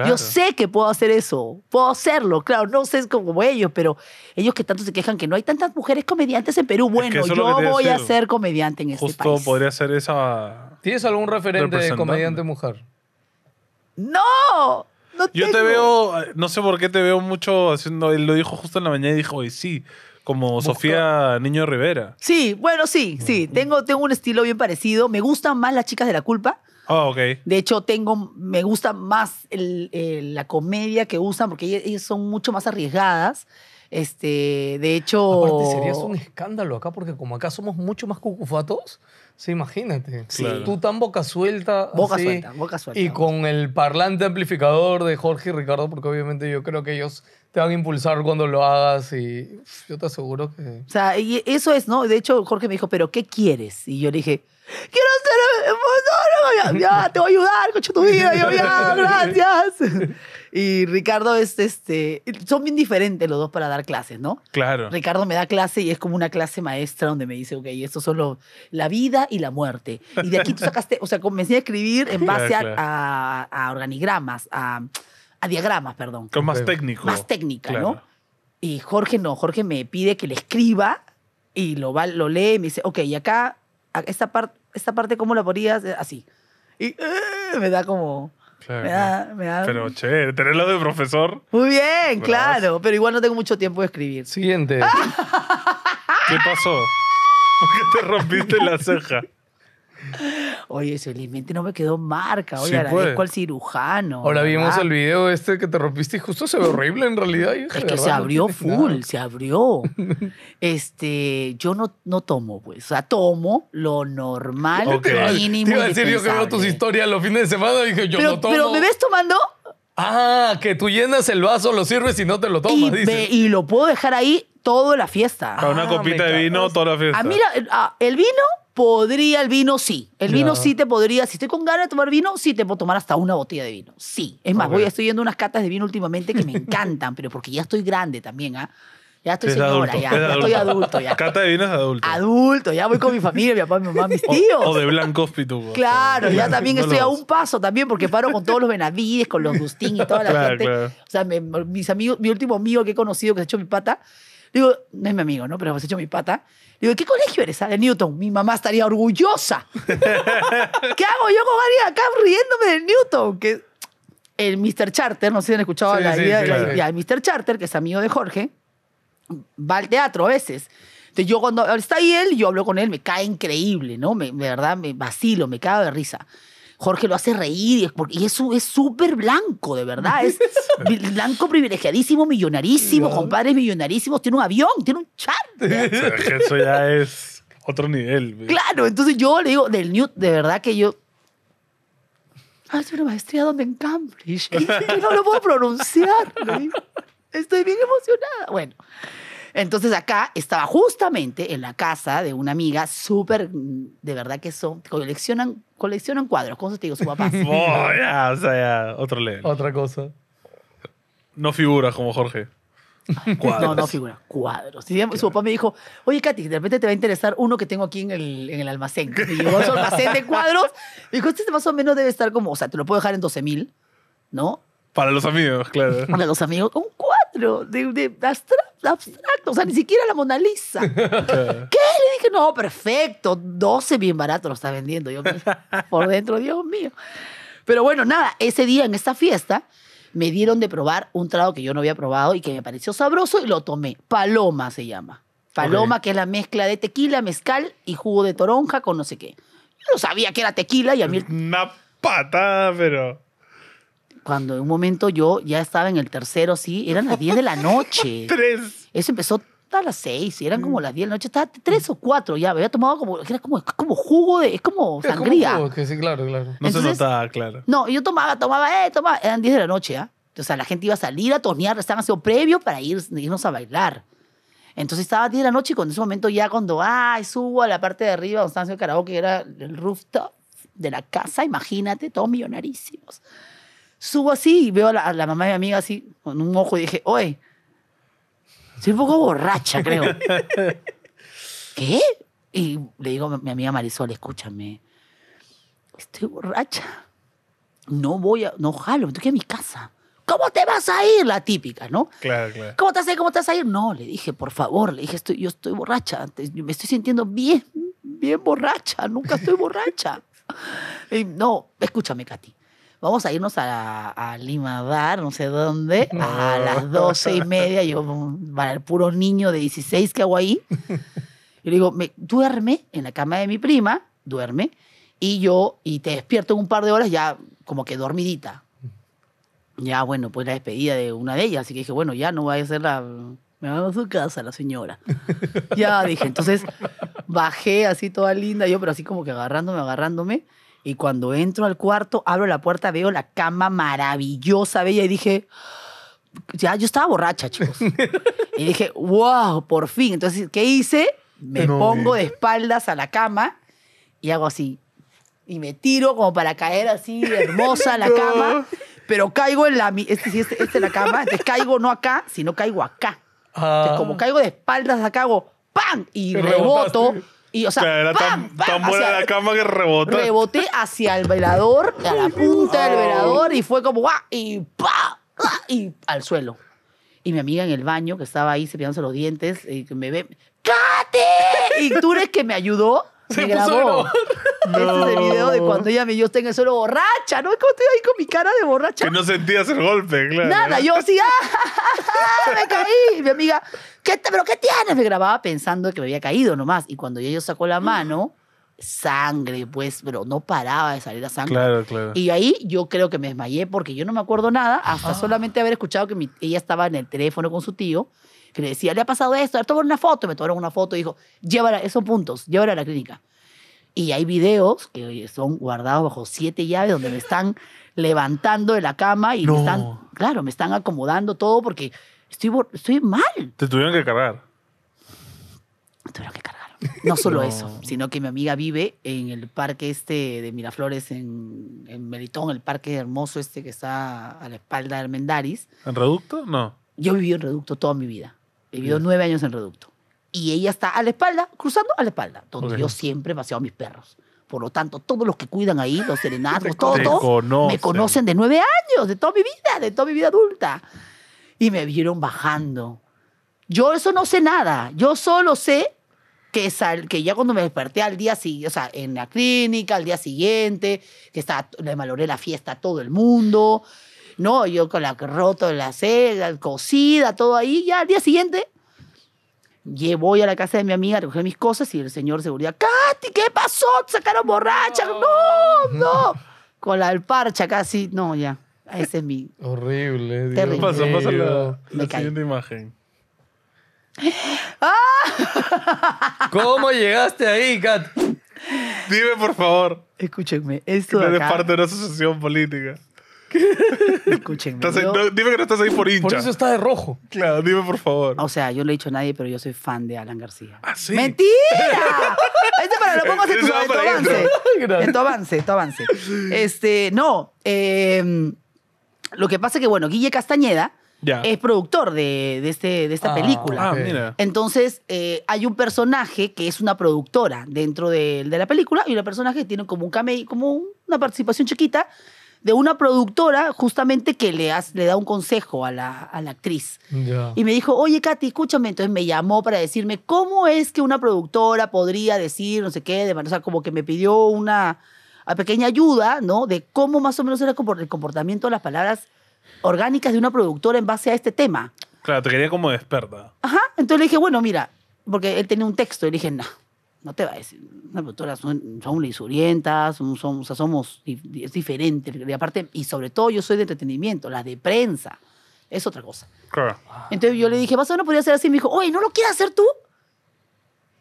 Yo sé que puedo hacer eso, puedo hacerlo, claro, no sé como ellos, pero ellos que tanto se quejan que no hay tantas mujeres comediantes en Perú, bueno, yo voy a ser comediante en este país. Justo podría ser esa... ¿Tienes algún referente de comediante mujer? ¡No! Yo te veo, eh, no sé por qué te veo mucho haciendo, él lo dijo justo en la mañana y dijo, oye, sí, como Sofía Niño Rivera. Sí, bueno, sí, sí, tengo, tengo un estilo bien parecido. Me gustan más las chicas de la culpa. Ah, ok. De hecho, tengo, me gusta más el, la comedia que usan porque ellas son mucho más arriesgadas. Este, de hecho. Aparte, ¿sería un escándalo acá, porque como acá somos mucho más cucufatos, Sí, imagínate. Tú tan boca suelta. Boca suelta, boca suelta. Y con el parlante amplificador de Jorge y Ricardo, porque obviamente yo creo que ellos te van a impulsar cuando lo hagas y yo te aseguro que... O sea, y eso es, ¿no? De hecho, Jorge me dijo, ¿pero qué quieres? Y yo le dije, quiero ser... Eh, no, no, ya, te voy a ayudar, coche tu vida. yo, ya, gracias. Y Ricardo es, este... Son bien diferentes los dos para dar clases, ¿no? Claro. Ricardo me da clase y es como una clase maestra donde me dice, ok, esto son lo, la vida y la muerte. Y de aquí tú sacaste... O sea, comencé a escribir en base a organigramas, a a diagramas, perdón. más técnico. Más técnica, ¿no? Y Jorge no, Jorge me pide que le escriba y lo, va, lo lee y me dice, ok, y acá, esta, parte esta parte, ¿cómo la ponías? Eh, así. Y eh, me da como... Claro, Pero che, tenerlo de profesor. Muy bien, claro, pero igual no tengo mucho tiempo de escribir. Siguiente. ¿Qué pasó? ¿Por qué te rompiste la ceja? Oye, felizmente no me quedó marca. Oye, agradezco al cirujano. Ahora vimos el video este que te rompiste y justo se ve horrible en realidad. es que se abrió full, se abrió. este, yo no, no tomo, pues. O sea, tomo lo normal, lo mínimo. Te iba a decir yo que veo tus historias los fines de semana y dije, yo no tomo. Pero ¿me ves tomando? Ah, que tú llenas el vaso, lo sirves y no te lo tomas, y, lo puedo dejar ahí toda la fiesta. Ah, una ah, copita de vino, toda la ah, fiesta. A mí el vino podría el vino, sí. El vino sí te podría, si estoy con ganas de tomar vino, sí te puedo tomar hasta una botella de vino. Sí. Es más, voy estoy yendo unas catas de vino últimamente que me encantan, pero porque ya estoy grande también, ¿ah? Ya estoy señora, ya, estoy adulto. Ya. Cata de vino es adulto. Adulto, ya voy con mi familia, mi papá, mi mamá, mis tíos. O, de blancos pitubos. Claro, ya también estoy a un paso también, porque paro con todos los Benavides, con los Gustín y toda la gente. O sea, mis amigos, mi último amigo que he conocido, que se ha hecho mi pata, digo, no es mi amigo, ¿no? Pero has hecho mi pata. digo, ¿qué colegio eres? Ah, de Newton. Mi mamá estaría orgullosa. ¿Qué hago yo con acá riéndome de Newton? Que el Mr. Charter, no sé si han escuchado la idea El Mr. Charter, que es amigo de Jorge, va al teatro a veces. Entonces yo cuando está ahí él, yo hablo con él, me cae increíble, ¿no? Me, de verdad, me vacilo, me cago de risa. Jorge lo hace reír y es súper blanco, de verdad. Es blanco privilegiadísimo, millonarísimo, con padres millonarísimos. Tiene un avión, tiene un chat. Eso ya es otro nivel. Claro, entonces yo le digo, del Newt, de verdad que yo hace ah, una maestría donde en Cambridge. Y no lo puedo pronunciar. Estoy bien emocionada. Bueno, entonces acá estaba justamente en la casa de una amiga súper, de verdad que son, coleccionan, coleccionan cuadros, ¿cómo se te digo? Su papá. Oh, ya, o sea, ya, otro Otra cosa. No figura como Jorge. Cuadros. No, no figura, cuadros. su papá me dijo, oye, Katy, de repente te va a interesar uno que tengo aquí en el, almacén. Y yo, almacén de cuadros. Y dijo, este más o menos debe estar como, o sea, te lo puedo dejar en 12 mil, ¿no? Para los amigos, claro. Para los amigos, un cuadro de, abstracto, o sea, ni siquiera la Mona Lisa. ¿Qué? Le dije, no, perfecto, 12 bien barato lo está vendiendo. Yo por dentro, Dios mío. Pero bueno, nada, ese día en esta fiesta me dieron de probar un trago que yo no había probado y que me pareció sabroso y lo tomé. Paloma se llama. Paloma, que es la mezcla de tequila, mezcal y jugo de toronja con no sé qué. Yo no sabía que era tequila y a mí... Una patada, pero cuando en un momento yo ya estaba en el tercero, sí, eran las 10 de la noche. Tres. Eso empezó a las 6, eran como mm. las 10 de la noche, estaba tres o cuatro. ya, había tomado como, era como, como jugo de, es como sangría. que sí, claro, claro. No se notaba, claro. No, yo tomaba, tomaba, eh, tomaba, eran 10 de la noche, ¿ah? O sea, la gente iba a salir a tornear, estaban haciendo previo para ir, irnos a bailar. Entonces estaba a 10 de la noche y cuando en ese momento ya cuando, ay, subo a la parte de arriba donde estaba haciendo karaoke, que era el rooftop de la casa, imagínate, todos millonarísimos subo así y veo a la, mamá de mi amiga así, con un ojo, y dije, oye, soy un poco borracha, creo. ¿Qué? Y le digo a mi amiga Marisol, escúchame, estoy borracha. No voy a, no jalo, me tengo que a mi casa. ¿Cómo te vas a ir? La típica, ¿no? Claro, claro. ¿Cómo te vas a ir? ¿Cómo te vas a ir? No, le dije, por favor, le dije, yo estoy borracha. Me estoy sintiendo bien, bien borracha. Nunca estoy borracha. no, escúchame, Katy vamos a irnos a, Lima no sé dónde, a las doce y media, yo mm, para el puro niño de 16 que hago ahí. Y le digo, me, duerme en la cama de mi prima, duerme, y yo, y te despierto en un par de horas ya como que dormidita. Ya, bueno, pues la despedida de una de ellas, así que dije, bueno, ya no voy a hacer la... Me va a su casa la señora. ya dije, entonces bajé así toda linda, yo, pero así como que agarrándome, agarrándome. Y cuando entro al cuarto, abro la puerta, veo la cama maravillosa, bella, y dije, ya, yo estaba borracha, chicos. y dije, wow, por fin. Entonces, ¿qué hice? Me pongo eh. de espaldas a la cama y hago así. Y me tiro como para caer así, hermosa, a la cama. Pero caigo en la... Este, este, este, la cama. Entonces caigo no acá, sino caigo acá. Ah. como caigo de espaldas acá, hago ¡pam! Y reboto. Y, o sea, era tan, buena la cama que rebotó. Reboté hacia el velador, a la punta del velador, y fue como ¡guau! Y ¡pa! Y al suelo. Y mi amiga en el baño, que estaba ahí cepillándose los dientes, y eh, que me ve, ¡Cate! Y tú eres que me ayudó. Se grabó. Este es el video de cuando ella me en el suelo borracha, ¿no? Es Como estoy ahí con mi cara de borracha. Que no sentías el golpe, claro. Nada, yo así, ah, me caí. mi amiga, ¿Qué te, ¿pero qué tienes? Me grababa pensando que me había caído nomás. Y cuando ella sacó la mano, sangre, pues, pero no paraba de salir la sangre. Claro, claro. Y ahí yo creo que me desmayé porque yo no me acuerdo nada, hasta ah. solamente haber escuchado que ella estaba en el teléfono con su tío que le decía, le ha pasado esto, le tomaron una foto, me tomaron una foto y dijo, llévala esos puntos, llévala a la clínica. Y hay videos que son guardados bajo siete llaves donde me están levantando de la cama y me están, claro, me están acomodando todo porque estoy, estoy mal. Te tuvieron que cargar. Me tuvieron que cargar. No solo eso, sino que mi amiga vive en el parque este de Miraflores, en, en Melitón, el parque hermoso este que está a la espalda de Armendaris. ¿En Reducto? No. Yo viví en Reducto toda mi vida. He vivido nueve años en Reducto y ella está a la espalda, cruzando a la espalda, donde yo siempre he a mis perros. Por lo tanto, todos los que cuidan ahí, los serenatos, todos, me conocen de nueve años, de toda mi vida, de toda mi vida adulta. Y me vieron bajando. Yo eso no sé nada. Yo solo sé que, que ya cuando me desperté al día siguiente, o sea, en la clínica, al día siguiente, que estaba, le maloré la fiesta a todo el mundo. No, yo con la roto de la sed, cocida, todo ahí. Ya al día siguiente Voy a la casa de mi amiga a mis cosas y el señor seguridad, ¡Cati, ¿qué pasó? sacaron borracha? No, no. Con la alparcha casi, no, ya. Ese es mi. Horrible. Pasa, la, siguiente imagen. ¿Cómo llegaste ahí, Kat? Dime, por favor. Escúchenme, esto. es de parte de una asociación política. Escúchenme. dime que no estás ahí por hincha. Por eso está de rojo. Claro, dime por favor. O sea, yo no he dicho a nadie, pero yo soy fan de Alan García. Ah, ¡Mentira! este para lo pongo en tu, en tu avance. En tu avance, Este, no. Em, lo que pasa es que, bueno, Guille Castañeda. es productor de, este, esta ah, película. Ah, mira. Entonces, eh, hay un personaje que es una productora dentro de, la película y una personaje tiene como un cameo, como una participación chiquita de una productora justamente que le, le da un consejo a la, actriz. Y me dijo, oye, Katy, escúchame. Entonces me llamó para decirme, ¿cómo es que una productora podría decir no sé qué? De manera, o sea, como que me pidió una pequeña ayuda, ¿no? De cómo más o menos era el comportamiento las palabras orgánicas de una productora en base a este tema. Claro, te quería como experta. Ajá. Entonces le dije, bueno, mira, porque él tenía un texto. Y le dije, no, no te va a decir, una todas son, son lisurientas, son, somos, es diferente. Y aparte, y sobre todo yo soy de entretenimiento, las de prensa, es otra cosa. Claro. Entonces yo le dije, vas a no podría ser así. Me dijo, oye, ¿no lo quieres hacer tú?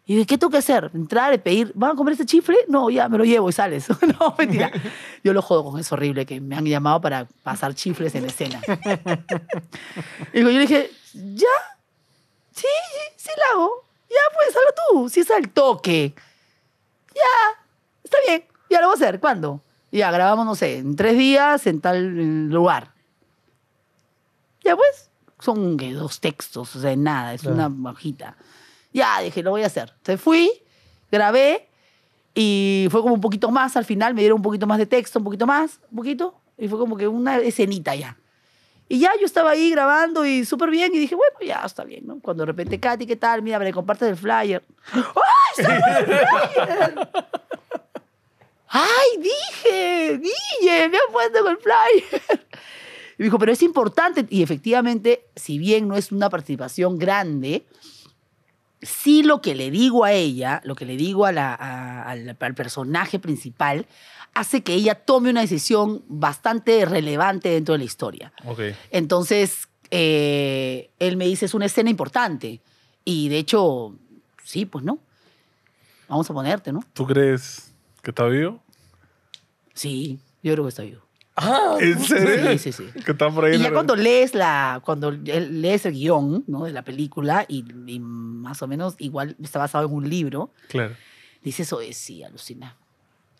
Y dije, ¿qué tengo que hacer? Entrar, pedir, ¿van a comer ese chifre? No, ya, me lo llevo y sales. no, mentira. Yo lo jodo con eso horrible que me han llamado para pasar chifres en escena. y yo le dije, ¿ya? Sí, sí, sí lo hago. Ya, pues, hazlo tú, si es al toque. Ya, está bien, ya lo voy a hacer. ¿Cuándo? Ya, grabamos, no sé, en tres días en tal lugar. Ya, pues, son dos textos, o sea, nada, es una hojita. Ya, dije, lo voy a hacer. Se fui, grabé y fue como un poquito más al final, me dieron un poquito más de texto, un poquito más, un poquito, y fue como que una escenita ya. Y ya yo estaba ahí grabando y súper bien y dije, bueno, ya está bien, Cuando de repente, Katy, ¿qué tal? Mira, me comparte el flyer. ¡Ay, está el flyer! ¡Ay, dije! ¡Dije! me han puesto con el flyer! Y dijo, pero es importante. Y efectivamente, si bien no es una participación grande, sí lo que le digo a ella, lo que le digo al personaje principal, hace que ella tome una decisión bastante relevante dentro de la historia. Okay. Entonces, eh, él me dice, es una escena importante. Y de hecho, sí, pues no. Vamos a ponerte, ¿no? ¿Tú crees que está vivo? Sí, yo creo que está vivo. Ah, ¿en serio? Sí, sí, sí. Que está por ahí y ya cuando lees la, cuando lees el guión ¿no? de la película y, más o menos igual está basado en un libro, claro. dices, eso es, sí, alucina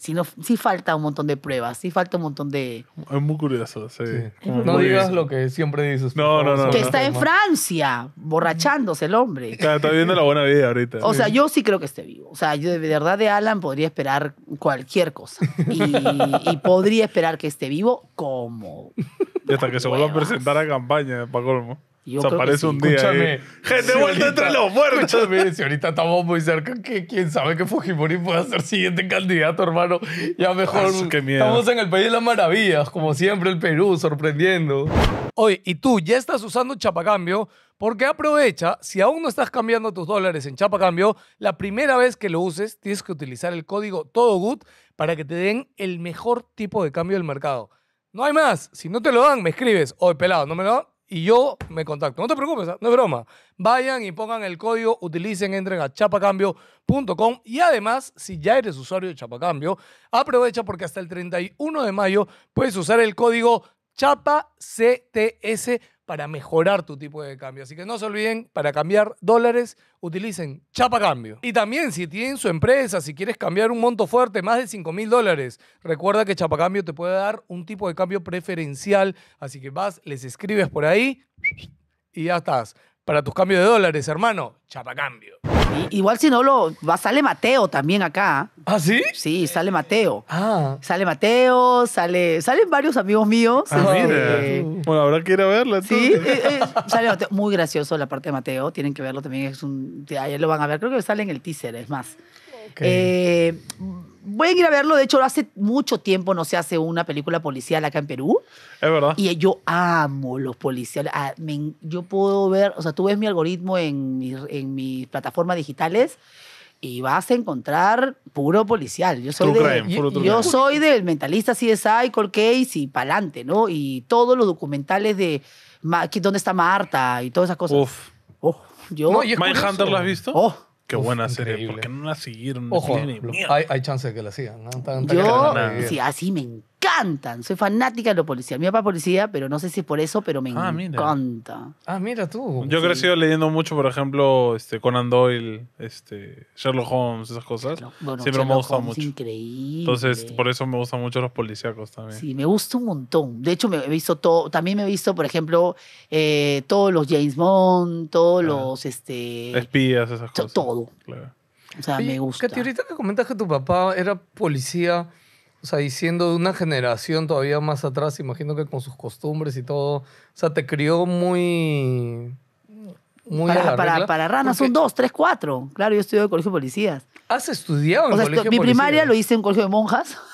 si no, sí falta un montón de pruebas, sí falta un montón de... Es muy curioso, sí. No digas lo que siempre dices. No, no, no. Que está en Francia, borrachándose el hombre. está viviendo la buena vida ahorita. O sea, yo sí creo que esté vivo. O sea, yo de verdad de Alan podría esperar cualquier cosa. Y, podría esperar que esté vivo como... hasta que se vuelva a presentar a campaña, para colmo. Yo un día. Gente, vuelta entre los muertos. Escúchame, si ahorita estamos muy cerca, que quién sabe que Fujimori pueda ser siguiente candidato, hermano. Ya mejor. Ah, estamos en el país de las maravillas, como siempre, el Perú, sorprendiendo. Oye, y tú ya estás usando Chapacambio, porque aprovecha, si aún no estás cambiando tus dólares en Chapacambio, la primera vez que lo uses, tienes que utilizar el código good para que te den el mejor tipo de cambio del mercado. No hay más. Si no te lo dan, me escribes. Oye, pelado, no me lo dan y yo me contacto. No te preocupes, ¿ah? no es broma. Vayan y pongan el código, utilicen, entren a chapacambio.com y además, si ya eres usuario de Chapacambio, aprovecha porque hasta el 31 de mayo puedes usar el código Chapa CTS para mejorar tu tipo de cambio. Así que no se olviden, para cambiar dólares, utilicen Chapa Cambio. Y también, si tienen su empresa, si quieres cambiar un monto fuerte, más de 5 mil dólares, recuerda que Chapa Cambio te puede dar un tipo de cambio preferencial. Así que vas, les escribes por ahí y ya estás para tus cambios de dólares, hermano, chapa cambio. igual si no lo. Va, sale Mateo también acá. ¿Ah, sí? Sí, sale Mateo. Ah. Sale Mateo, sale. Salen varios amigos míos. Ah, este, Bueno, habrá que ir a verlo. Sí, eh, eh, sale Mateo. Muy gracioso la parte de Mateo. Tienen que verlo también. Es un. Ayer lo van a ver. Creo que sale en el teaser, es más. Eh, voy a ir a verlo. De hecho, hace mucho tiempo no se hace una película policial acá en Perú. Es verdad. Y yo amo los policiales. Ah, yo puedo ver, o sea, tú ves mi algoritmo en, en mis plataformas digitales y vas a encontrar puro policial. Yo soy, yo, soy del mentalista CSI, cycle Case y pa'lante, ¿no? Y todos los documentales de dónde está Marta y todas esas cosas. Uf. Oh, yo, no, has visto? Oh. Qué buena serie. porque no la siguieron? Ojo, hay, hay chance de que la sigan. yo, sí, así me encanta encantan. Soy fanática de los policías. Mi papá es policía, pero no sé si es por eso, pero me ah, encanta. Ah, mira tú. Yo he crecido leyendo mucho, por ejemplo, este Conan Doyle, este Sherlock Holmes, esas cosas. Siempre me ha gustado Holmes, mucho. Increíble. Entonces, por eso me gustan mucho los policíacos también. Sí, me gusta un montón. De hecho, he visto todo. También me he visto, por ejemplo, eh, todos los James Bond, todos los. Este, Espías, esas cosas. todo. o sea, me gusta. Katy, ahorita que comentas que tu papá era policía, o sea, y siendo de una generación todavía más atrás, imagino que con sus costumbres y todo. O sea, te crió muy. muy para, para, ranas son dos, tres, cuatro. Claro, yo estudié en el colegio de policías. ¿Has estudiado en o sea, colegio Mi primaria lo hice en colegio de monjas.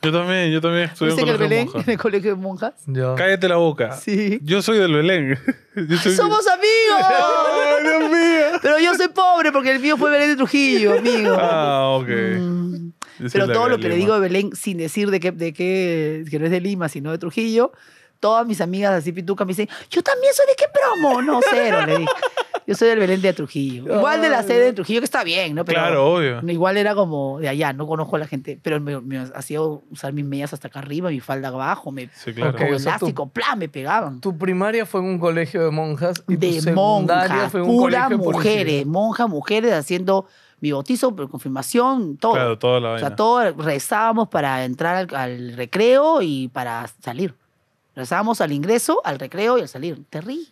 Yo también, yo también estudié en, el Belén, en el colegio de monjas. Cállate la boca. Sí. Yo soy del Belén. Yo ¡Somos amigos! Dios mío! Pero yo soy pobre porque el mío fue Belén de Trujillo, amigo. Ah, ok. Mm. Pero todo lo que le digo de Belén, sin decir de que, de qué que no es de Lima, sino de Trujillo, todas mis amigas así pituca me dicen, yo también soy de qué promo. No, cero, Yo soy del Belén de Trujillo. Igual de la sede de Trujillo, que está bien, ¿no? Pero claro, obvio. Igual era como de allá, no conozco a la gente, pero me, hacía usar mis medias hasta acá arriba, mi falda abajo, me sí, claro. me pegaban. Tu primaria fue en un colegio de monjas de monjas, fue pura mujeres, monjas, mujeres haciendo mi bautizo, confirmación, todo. Claro, toda la O sea, todo rezábamos para entrar al, recreo y para salir. Rezábamos al ingreso, al recreo y al salir. Terrible.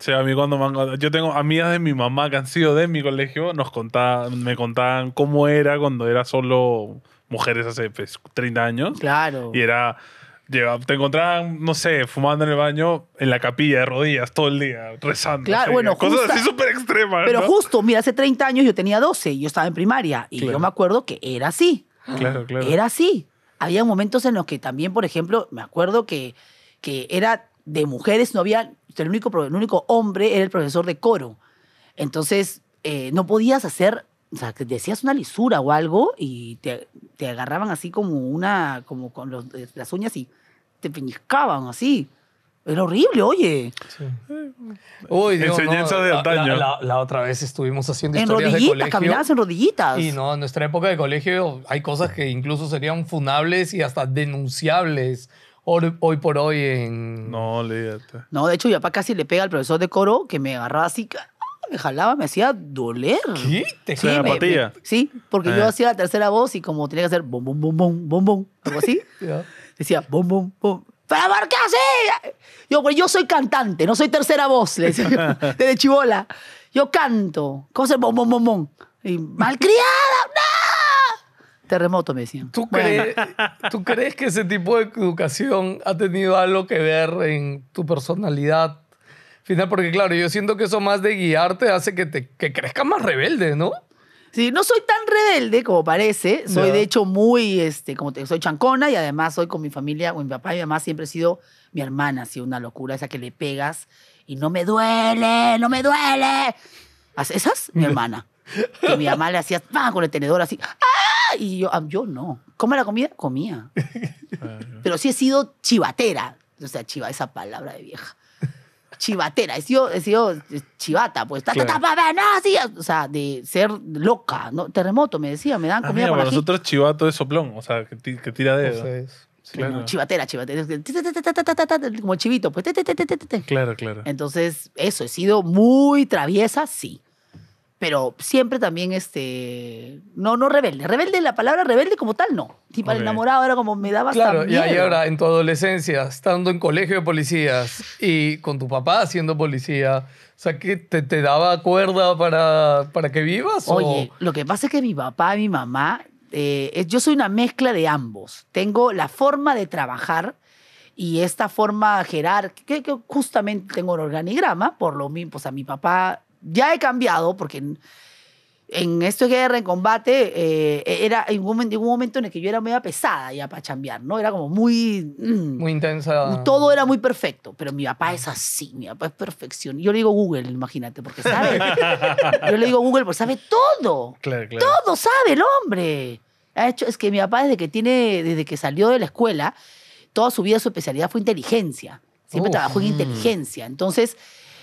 O sea, a mí cuando me, yo tengo amigas de mi mamá que han sido de mi colegio, nos contaban, me contaban cómo era cuando era solo mujeres hace 30 pues, años. Claro. Y era te encontraban, no sé, fumando en el baño, en la capilla de rodillas todo el día, rezando. Claro, bueno, cosas así súper extremas. Pero justo, mira, hace 30 años yo tenía 12, y yo estaba en primaria y yo me acuerdo que era así. Claro, claro. Era así. Había momentos en los que también, por ejemplo, me acuerdo que, que era de mujeres, no había, el único, el único hombre era el profesor de coro. Entonces, eh, no podías hacer o sea, que decías una lisura o algo y te, te agarraban así como una, como con las uñas y te peñiscaban así. Era horrible, oye. Sí. Uy, Enseñanza de antaño. La, otra vez estuvimos haciendo en historias de colegio. caminabas en rodillitas. Y no, en nuestra época de colegio hay cosas que incluso serían funables y hasta denunciables hoy, por hoy en... No, olvídate. No, de hecho, mi papá casi le pega al profesor de coro que me agarraba así, ah, me jalaba, me hacía doler. ¿Qué? ¿Te sí, sí, porque yo ah. hacía la tercera voz y como tenía que hacer bom, bom, bom, bom, bom, bom, algo así. Decía, bom, bom, bom. ¿Pero por así? Yo, pues yo soy cantante, no soy tercera voz, le decía de desde chivola. Yo canto. ¿Cómo se bom, bom, bom, Y, ¡Malcriada! ¡No! Terremoto, me decían. ¿Tú, crees, que ese tipo de educación ha tenido algo que ver en tu personalidad final? Porque, claro, yo siento que eso más de guiarte hace que, te, que más rebelde, ¿no? Sí, no soy tan rebelde como parece. Soy de hecho muy, este, como te soy chancona y además soy con mi familia, con mi papá y mi mamá siempre ha sido mi hermana, ha sido una locura esa que le pegas y no me duele, no me duele. Esas, mi mm. hermana. Que mi mamá le hacía con el tenedor así. ¡Ah! Y yo, yo no. ¿Cómo la comida? Comía. Ah, Pero sí he sido chivatera. O sea, chiva, esa palabra de vieja chivatera, he sido, he sido chivata, pues, no, o sea, de ser loca, ¿no? Terremoto, me decía, me dan comida ah, mira, para nosotros chivato es soplón, o sea, que, que tira de. sí, claro. chivatera, chivatera, como chivito, pues. Claro, claro. Entonces, eso, he sido muy traviesa, sí pero siempre también este no no rebelde rebelde la palabra rebelde como tal no tipo para enamorado era como me daba claro y ahora en tu adolescencia estando en colegio de policías y con tu papá siendo policía o sea que te, te daba cuerda para, para que vivas oye lo que pasa es que mi papá y mi mamá eh, yo soy una mezcla de ambos tengo la forma de trabajar y esta forma jerárquica, que, justamente tengo el organigrama, por lo mismo, pues, o a mi papá ya he cambiado porque en, esto de guerra, en combate, eh, era en un, en un, momento en el que yo era media pesada ya para chambear, ¿no? Era como muy... Mm, muy intensa. Todo era muy perfecto, pero mi papá es así, mi papá es perfección. Yo le digo Google, imagínate, porque sabe. yo le digo Google porque sabe todo. Claro, Todo sabe el hombre. Ha hecho, es que mi papá desde que, tiene, desde que salió de la escuela, toda su vida su especialidad fue inteligencia. Siempre trabajó en mm. inteligencia. Entonces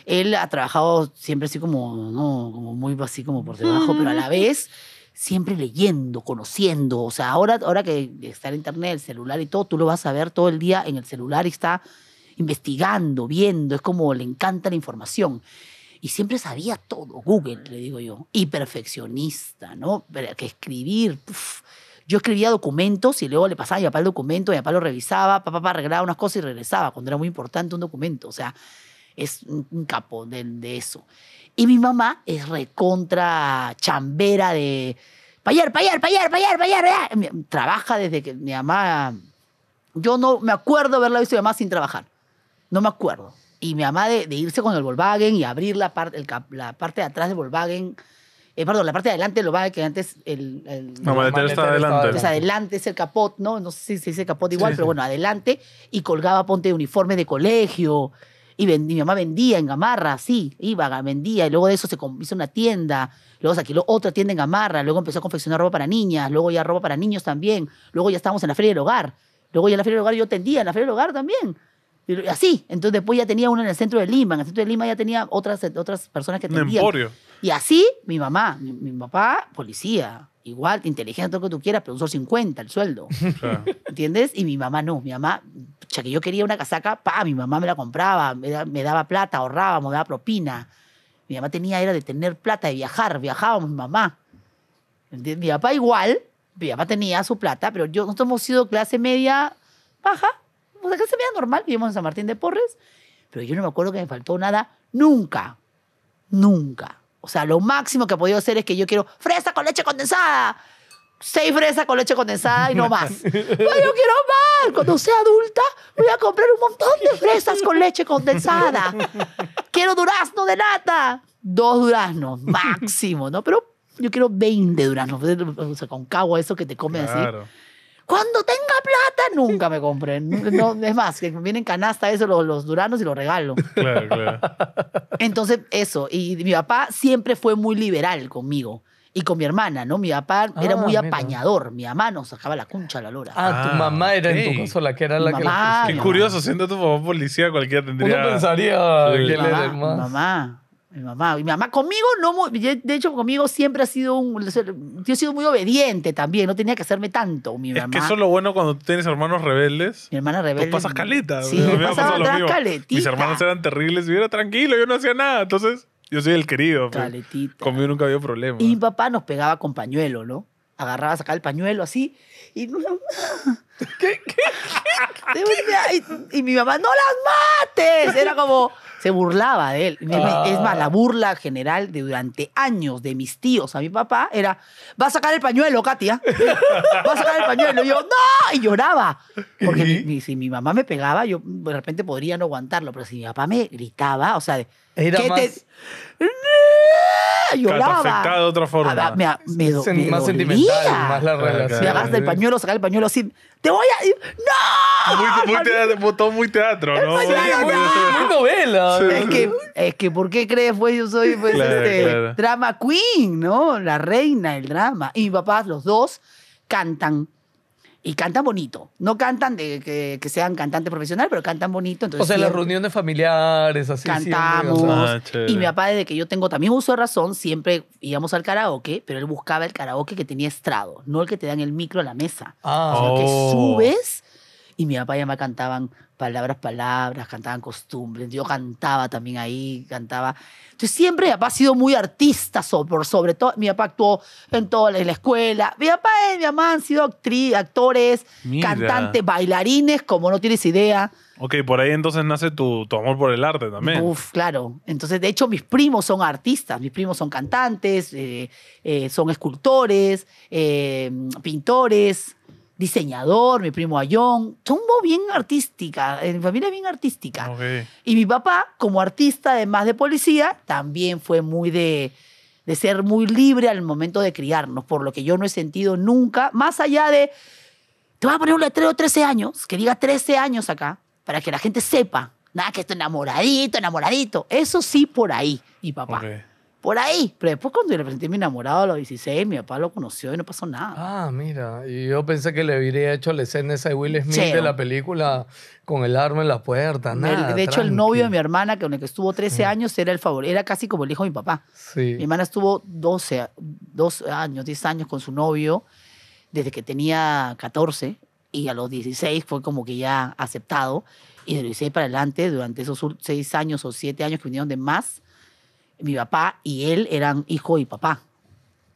él ha trabajado siempre así como, ¿no? Como muy así como por debajo, pero a la vez siempre leyendo, conociendo. O sea, ahora, ahora que está el internet, el celular y todo, tú lo vas a ver todo el día en el celular y está investigando, viendo. Es como le encanta la información. Y siempre sabía todo, Google, le digo yo. Y perfeccionista, ¿no? Que escribir, Yo escribía documentos y luego le pasaba a mi papá el documento, mi papá lo revisaba, papá, papá arreglaba unas cosas y regresaba, cuando era muy importante un documento. O sea, es un capo de, eso. Y mi mamá es recontra chambera de ¡Payer, Payer, Payer, Payer, payar. Trabaja desde que mi mamá. Yo no me acuerdo haberla visto a mi mamá sin trabajar. No me acuerdo. Y mi mamá de, irse con el Volkswagen y abrir la, parte la parte de atrás del Volkswagen. Eh, perdón, la parte de adelante lo va que antes el, el no, está adelante. Está adelante es el capot, ¿no? No sé si se dice capot igual, pero bueno, adelante y colgaba ponte de uniforme de colegio. Y mi mamá vendía en Gamarra, sí, iba, vendía. Y luego de eso se hizo una tienda. Luego se otra tienda en Gamarra. Luego empezó a confeccionar ropa para niñas. Luego ya ropa para niños también. Luego ya estábamos en la Feria del Hogar. Luego ya en la Feria del Hogar yo tendía en la Feria del Hogar también. Y así. Entonces después ya tenía una en el centro de Lima. En el centro de Lima ya tenía otras, otras personas que tendían. Y así mi mamá, mi papá, policía Igual, inteligente, todo lo que tú quieras, pero un 50 el sueldo. ¿Entiendes? Y mi mamá no. Mi mamá, ya que yo quería una casaca, pa, mi mamá me la compraba, me, daba plata, ahorraba, me daba propina. Mi mamá tenía, era de tener plata, de viajar, viajábamos, mi mamá. Mi papá igual, mi papá tenía su plata, pero yo, nosotros hemos sido clase media baja, clase media normal, vivimos en San Martín de Porres, pero yo no me acuerdo que me faltó nada nunca, nunca. O sea, lo máximo que he podido hacer es que yo quiero fresa con leche condensada. Seis fresas con leche condensada y no más. Pues yo quiero más. Cuando sea adulta, voy a comprar un montón de fresas con leche condensada. Quiero durazno de nata. Dos duraznos, máximo, ¿no? Pero yo quiero 20 duraznos. O sea, con cago eso que te come claro. así. Cuando tenga plata, nunca me compren. es más, que vienen canasta eso, los, duranos y los regalo. Claro, claro. Entonces, eso. Y mi papá siempre fue muy liberal conmigo y con mi hermana, ¿no? Mi papá era ah, muy apañador, mi mamá nos sacaba la concha a la lora. Ah, tu ah, mamá era en tu caso la que era la que Qué curioso, siendo tu papá policía cualquiera tendría... Uno pensaría que mamá. Mi mamá, y mi mamá conmigo no, de hecho conmigo siempre ha sido un, yo he sido muy obediente también, no tenía que hacerme tanto mi mamá. Es que eso es lo bueno cuando tienes hermanos rebeldes. Mi hermana rebelde. Tú pasas caleta. Sí, me pasaba Mis hermanos eran terribles, yo era tranquilo, yo no hacía nada, entonces yo soy el querido. Pues. Caletita. Conmigo nunca había problema. Y mi papá nos pegaba con pañuelo, ¿no? Agarraba, sacaba el pañuelo así y ¿Qué, qué, y, mi mamá, no las mates. Era como, se burlaba de él. Ah. Es más, la burla general de durante años de mis tíos a mi papá era, va a sacar el pañuelo, Katia. Va a sacar el pañuelo. Y yo, no. Y lloraba. Porque si mi mamá me pegaba, yo de repente podría no aguantarlo. Pero si mi papá me gritaba, o sea, ¿qué te Lloraba. afectado de otra forma. me, me, me más sentimental, más la relación. Me agarras del pañuelo, sacas el pañuelo así. ¡Te voy a ¡No! Muy, muy teatro, todo muy teatro, ¿no? Muy, novela. Es que, es que, ¿por qué crees? Pues yo soy pues, este, drama queen, ¿no? La reina del drama. Y papás, los dos, cantan y cantan bonito. No cantan de que, sean cantante profesional, pero cantan bonito. Entonces, o sea, las reuniones familiares, así. Cantamos. Ah, y mi papá, desde que yo tengo también uso de razón, siempre íbamos al karaoke, pero él buscaba el karaoke que tenía estrado, no el que te dan el micro a la mesa. Ah. O que oh. subes y mi papá y mamá cantaban palabras, palabras, cantaban costumbres, yo cantaba también ahí, cantaba. Entonces siempre mi papá ha sido muy artista, sobre, todo, mi papá actuó en toda la, escuela, mi papá y eh, mi mamá han sido actores, cantantes, bailarines, como no tienes idea. Ok, por ahí entonces nace tu, amor por el arte también. Uf, claro. Entonces, de hecho, mis primos son artistas, mis primos son cantantes, eh, eh, son escultores, pintores, diseñador, mi primo Ayón, somos bien artística, eh, mi familia bien artística. Y mi papá, como artista, además de policía, también fue muy de, ser muy libre al momento de criarnos, por lo que yo no he sentido nunca, más allá de, te voy a poner un letrero 13 años, que diga 13 años acá, para que la gente sepa, nada, que estoy enamoradito, enamoradito, eso sí por ahí, mi papá por ahí. Pero después cuando le presenté a mi enamorado a los 16, mi papá lo conoció y no pasó nada. Ah, mira. Y yo pensé que le hubiera hecho la escena esa de Will Smith de la película con el arma en la puerta. Nada, de hecho, el novio de mi hermana, con el que estuvo 13 mm. años, era el favor, era casi como el hijo de mi papá. Sí. Mi hermana estuvo 12, 12 años, 10 años con su novio desde que tenía 14 y a los 16 fue como que ya aceptado. Y de 16 para adelante, durante esos 6 años o 7 años que vinieron de más, mi papá y él eran hijo y papá.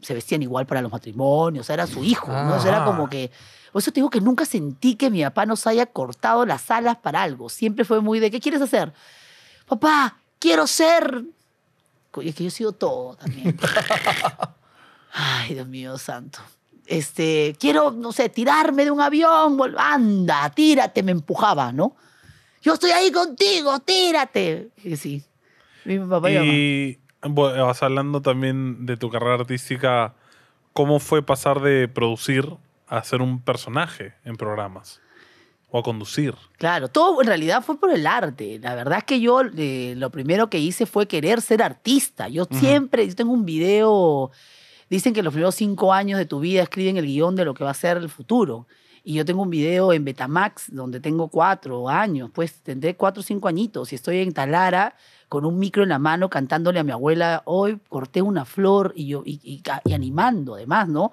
Se vestían igual para los matrimonios, era su hijo, ¿no? Era ah. como que... Por eso te digo que nunca sentí que mi papá nos haya cortado las alas para algo. Siempre fue muy de, ¿qué quieres hacer? Papá, quiero ser... Y es que yo he sido todo también. Ay, Dios mío, santo. Este, quiero, no sé, tirarme de un avión. Anda, tírate, me empujaba, ¿no? Yo estoy ahí contigo, tírate. Y sí, y, eh, vas hablando también de tu carrera artística, ¿cómo fue pasar de producir a ser un personaje en programas? O a conducir. Claro, todo en realidad fue por el arte. La verdad es que yo eh, lo primero que hice fue querer ser artista. Yo siempre, yo tengo un video, dicen que los primeros cinco años de tu vida escriben el guión de lo que va a ser el futuro. Y yo tengo un video en Betamax donde tengo cuatro años, pues tendré cuatro o cinco añitos. Y estoy en Talara con un micro en la mano cantándole a mi abuela, hoy corté una flor y, yo, y, animando además, ¿no?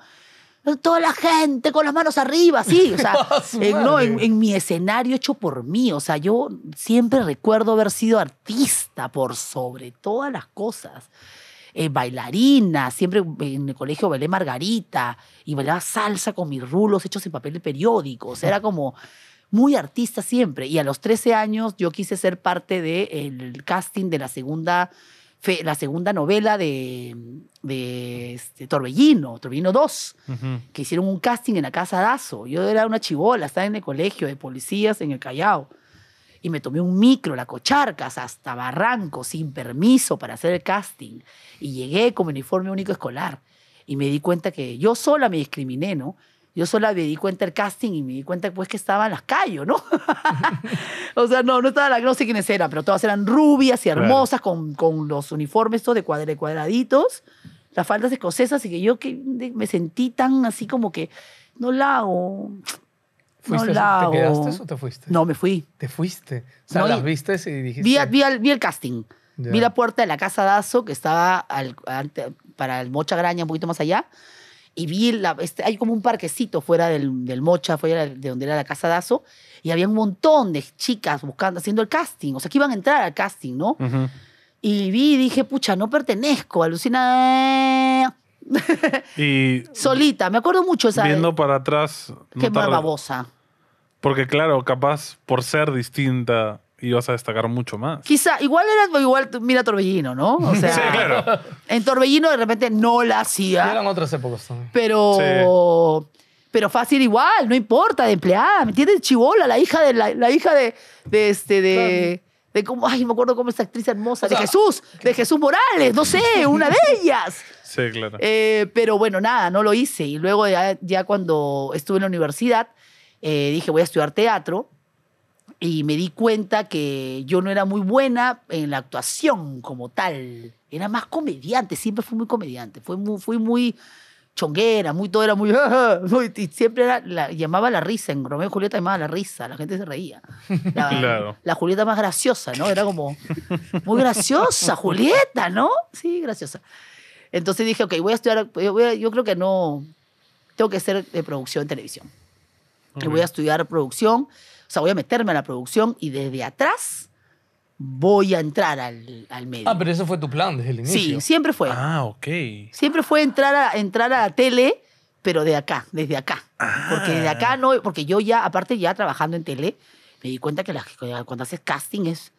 Toda la gente con las manos arriba, sí, o sea, en, mi escenario hecho por mí, o sea, yo siempre recuerdo haber sido artista por sobre todas las cosas. Eh, bailarina, siempre en el colegio bailé margarita y bailaba salsa con mis rulos hechos en papel de periódico, o sea, era como muy artista siempre. Y a los 13 años yo quise ser parte del el casting de la segunda, la segunda novela de, de este, Torbellino, Torbellino 2, que hicieron un casting en la Casa Dazo. Yo era una chivola, estaba en el colegio de policías en el Callao. Y me tomé un micro, la Cocharcas, hasta Barranco, sin permiso para hacer el casting. Y llegué con mi uniforme único escolar. Y me di cuenta que yo sola me discriminé, ¿no? Yo sola me di cuenta del casting y me di cuenta pues que estaba en las callo ¿no? o sea, no, no estaba la, no sé quiénes eran, pero todas eran rubias y hermosas con, con, los uniformes todos de cuadre, cuadraditos, las faldas escocesas y que yo que me sentí tan así como que no la hago. no ¿Te quedaste o te fuiste? No, me fui. ¿Te fuiste? O sea, no, las viste y dijiste... Vi, vi, el casting. Vi la puerta de la casa Dazo que estaba para el Mocha Graña, un poquito más allá y vi, la, este, hay como un parquecito fuera del, Mocha, fuera de donde era la casa Dazo, y había un montón de chicas buscando, haciendo el casting, o sea, que iban a entrar al casting, ¿no? Y vi y dije, pucha, no pertenezco, alucina. Eh". y Solita, me acuerdo mucho esa. Viendo para atrás. qué maravosa. Porque claro, capaz por ser distinta vas a destacar mucho más. Quizá, igual era igual, mira Torbellino, ¿no? sí, claro. En Torbellino de repente no la hacía. Eran otras épocas también. Pero, pero fácil igual, no importa, de empleada, ¿me entiendes? Chibola, la hija de, la, hija de, de este, de... De cómo, ay, me acuerdo cómo esa actriz hermosa, de Jesús, de Jesús Morales, no sé, una de ellas. Sí, claro. Eh, pero bueno, nada, no lo hice. Y luego ya, ya cuando estuve en la universidad, eh, dije, voy a estudiar teatro y me di cuenta que yo no era muy buena en la actuación como tal. Era más comediante, siempre fui muy comediante. Fui muy, fui muy chonguera, muy todo era muy... y siempre era, la, llamaba la risa, en Romeo y Julieta llamaba la risa, la gente se reía. La, Julieta más graciosa, ¿no? Era como, muy graciosa, Julieta, ¿no? Sí, graciosa. Entonces dije, ok, voy a estudiar, yo creo que no, tengo que ser de producción de televisión. Voy a estudiar producción o sea, voy a meterme a la producción y desde atrás voy a entrar al, al medio. Ah, pero ese fue tu plan desde el inicio. Sí, siempre fue. Ah, ok. Siempre fue entrar a, entrar a la tele, pero de acá, desde acá. Porque de acá ah. no, porque yo ya, aparte ya trabajando en tele, me di cuenta que cuando haces casting es,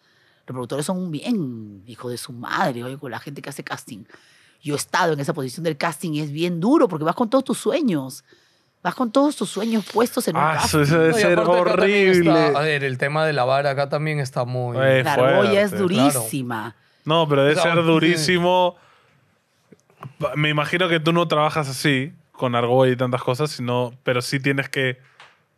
los productores son bien hijo de su madre, oye, con la gente que hace casting. Yo he estado en esa posición del casting y es bien duro porque vas con todos tus sueños. Vas con todos tus sueños puestos en un Ah, eso, debe ser horrible. a ver, el tema de la vara acá también está muy... La argolla es durísima. No, pero debe ser durísimo. Me imagino que tú no trabajas así, con argolla y tantas cosas, sino, pero sí tienes que.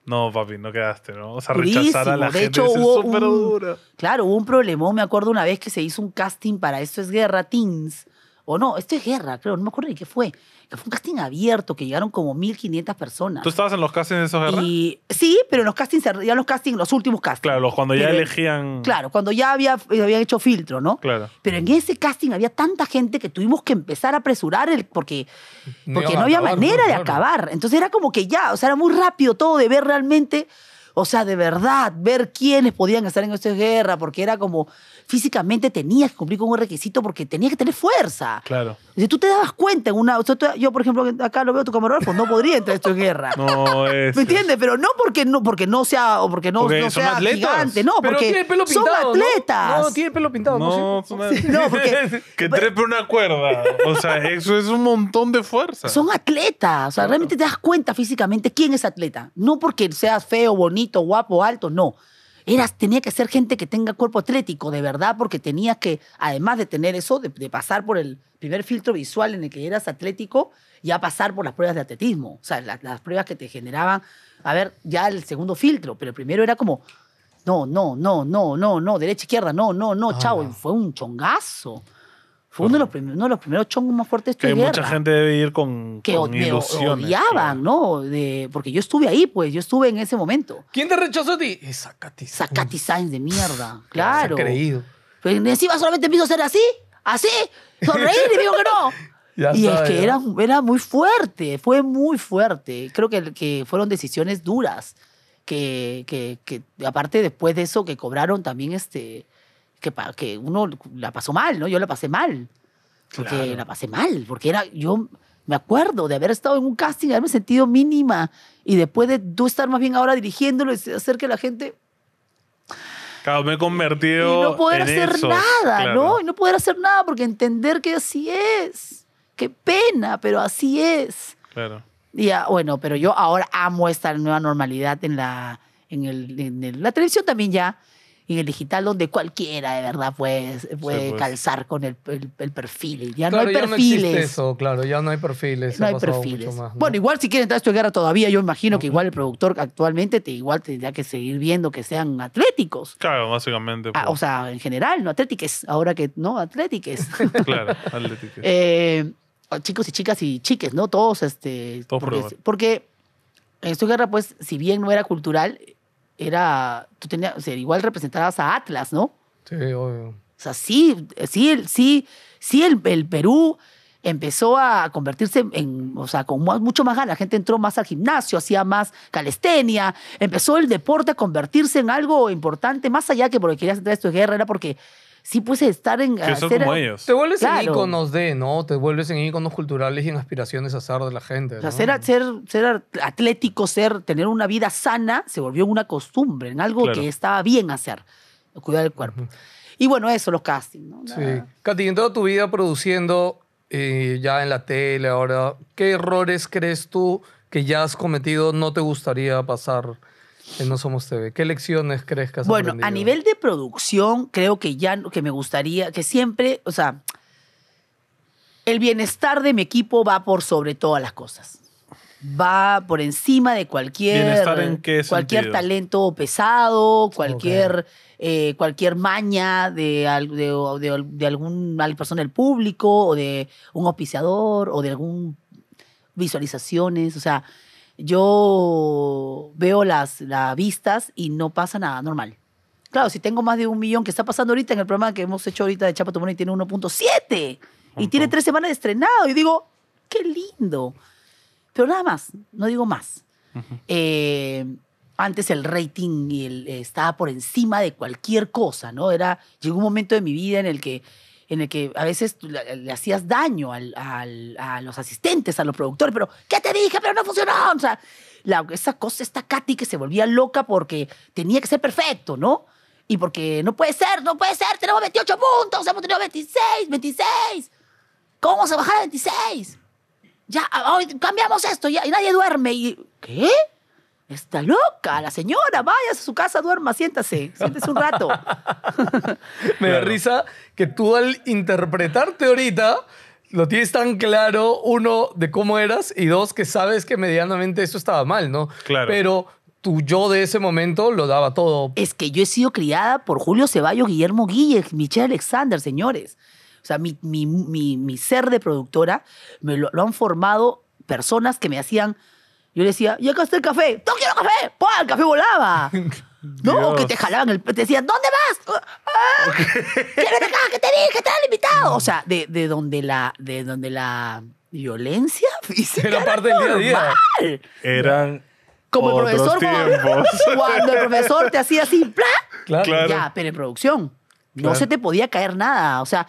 No, papi, no quedaste, ¿no? O sea, rechazar a la De gente hecho, duro. Claro, hubo un problema. Me acuerdo una vez que se hizo un casting para Esto es Guerra Teens. O no, Esto es Guerra, creo. No me acuerdo ni qué fue fue un casting abierto que llegaron como 1.500 personas. ¿Tú estabas en los castings de esos, guerras? sí, pero en los castings, ya los castings, los últimos castings. Claro, los, cuando ya elegían. Claro, cuando ya había, habían hecho filtro, ¿no? Claro. Pero en ese casting había tanta gente que tuvimos que empezar a apresurar el, porque, porque no, había manera de acabar. Entonces era como que ya, o sea, era muy rápido todo de ver realmente. O sea, de verdad, ver quiénes podían estar en esta guerra, porque era como, físicamente tenías que cumplir con un requisito porque tenías que tener fuerza. Claro. Si tú te dabas cuenta en una. yo, por ejemplo, acá lo veo tu camarógrafo, no podría entrar esto en guerra. No, es. ¿Me entiendes? Pero no porque no, porque no sea. O porque no, sea atletas. gigante, no, porque son atletas. ¿no? tiene pelo pintado. No, que trepe una cuerda. O sea, eso es un montón de fuerza. Son atletas. O sea, realmente te das cuenta físicamente quién es atleta. No porque seas feo, bonito, guapo, alto, no eras, tenía que ser gente que tenga cuerpo atlético, de verdad, porque tenías que, además de tener eso, de, pasar por el primer filtro visual en el que eras atlético, ya pasar por las pruebas de atletismo. O sea, las pruebas que te generaban, a ver, ya el segundo filtro, pero el primero era como, no, no, no, no, no, no, derecha, izquierda, no, no, no, ah, chao. fue un chongazo. Fue uno de los primeros, los primeros chongos más fuertes que de mucha gente debe ir con, que con odiaban, ¿no? De, porque yo estuve ahí, pues, yo estuve en ese momento. ¿Quién te rechazó a ti? Zacati. Eh, Zacati Sainz de mierda, claro. creído. Pues encima solamente me ser así, así, sonreír y digo que no. y es que era, era muy fuerte, fue muy fuerte. Creo que, que fueron decisiones duras. Que, que, que aparte después de eso que cobraron también este que, que uno la pasó mal, ¿no? Yo la pasé mal. Porque la pasé mal, porque era, yo me acuerdo de haber estado en un casting, haberme sentido mínima y después de tú estar más bien ahora dirigiéndolo y hacer que la gente... Claro, me he convertido... Y no poder hacer nada, ¿no? Y no poder hacer nada porque entender que así es. Qué pena, pero así es. Claro. Y bueno, pero yo ahora amo esta nueva normalidad en la, en, el, en la televisión también ya en el digital donde cualquiera de verdad puede pues. calzar con el, perfil. Ya no hay perfiles. no eso, claro, ya no hay perfiles. No hay perfiles. Bueno, igual si quieren entrar a guerra todavía, yo imagino que igual el productor actualmente te, igual tendría que seguir viendo que sean atléticos. Claro, básicamente. Ah, o pues. sea, en general, no atléticos, ahora que no, atléticos. claro, atléticos. Eh, chicos y chicas y chiques, ¿no? Todos, este... porque, en guerra, pues, si bien no era cultural, era, tú tenías, igual representabas a Atlas, ¿no? Sí, obvio. O sea, sí, sí, sí, sí el, Perú empezó a convertirse en, o sea, con mucho más ganas. La gente entró más al gimnasio, hacía más calistenia, empezó el deporte a convertirse en algo importante, más allá que porque querías entrar a esto de guerra, era porque sí, pues estar en. Te vuelves en íconos de, ¿no? Te vuelves en íconos culturales y en aspiraciones a ser de la gente. O sea, ser, atlético, ser, tener una vida sana, se volvió una costumbre, en algo que estaba bien hacer, cuidar el cuerpo. Y bueno, eso, los castings, ¿no? Sí. Katy, en toda tu vida produciendo eh, ya en la tele ahora, ¿qué errores crees tú que ya has cometido no te gustaría pasar? en No Somos TV? ¿Qué lecciones crees que has Bueno, a nivel de producción, creo que ya que me gustaría que siempre, o sea, el bienestar de mi equipo va por sobre todas las cosas. Va por encima de cualquier, en cualquier talento pesado, cualquier, eh, cualquier maña de, de, de, de alguna persona del público o de un auspiciador o de algún visualizaciones. O sea, yo veo las, las vistas y no pasa nada normal. Claro, si tengo más de un millón, que está pasando ahorita en el programa que hemos hecho ahorita de Chapa Tomón y tiene 1.7 y tiene tres semanas de estrenado. Y digo, qué lindo. Pero nada más, no digo más. Eh, antes el rating estaba por encima de cualquier cosa, ¿no? Era, llegó un momento de mi vida en el que en el que a veces le, hacías daño a los asistentes, a los productores, pero ¿qué te dije? Pero no funcionó. O sea, esa cosa, esta Katy que se volvía loca porque tenía que ser perfecto, ¿no? Y porque no puede ser, no puede ser, tenemos 28 puntos, hemos tenido 26, 26. ¿Cómo se a bajar a 26? Ya, ah, hoy cambiamos esto, ya, y nadie duerme. Y, ¿Qué? Está loca la señora, vaya a su casa, duerma, siéntase, siéntese un rato. Me da risa que tú al interpretarte ahorita lo tienes tan claro, uno, de cómo eras y dos, que sabes que medianamente eso estaba mal, ¿no? Claro. Pero tu yo de ese momento lo daba todo. Es que yo he sido criada por Julio Ceballo, Guillermo Guille, Michelle Alexander, señores. O sea, mi, ser de productora me lo han formado personas que me hacían yo le decía, y acá está el café. ¡No quiero café! ¡Pues El café volaba. No, que te jalaban el... Te decían, ¿dónde vas? ¡Ah! acá! ¡Que te dije? ¡Que te invitado! O sea, de, de donde la... De donde la violencia física era, parte del día a día. Eran como el profesor cuando, el profesor te hacía así, ¡plá! Claro. Ya, pero en producción no se te podía caer nada, o sea,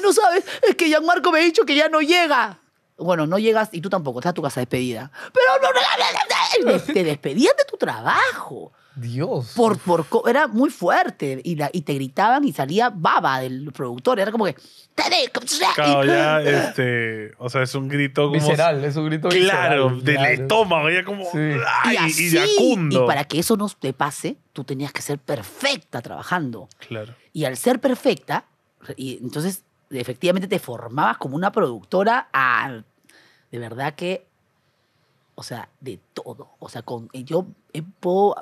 no sabes, es que Marco me ha dicho que ya no llega bueno, no llegas y tú tampoco, estás a tu casa despedida. Pero no, no, no, te despedían de tu trabajo. Dios. Por, por, era muy fuerte y, la, y te gritaban y salía baba del productor. Era como que. Claro, ya, este. O sea, es un grito como. Visceral, es un grito Claro, del estómago, como. y, y, y para que eso no te pase, tú tenías que ser perfecta trabajando. Claro. Y al ser perfecta, y entonces efectivamente te formabas como una productora a, de verdad que, o sea, de todo. O sea, con, eh, yo eh, puedo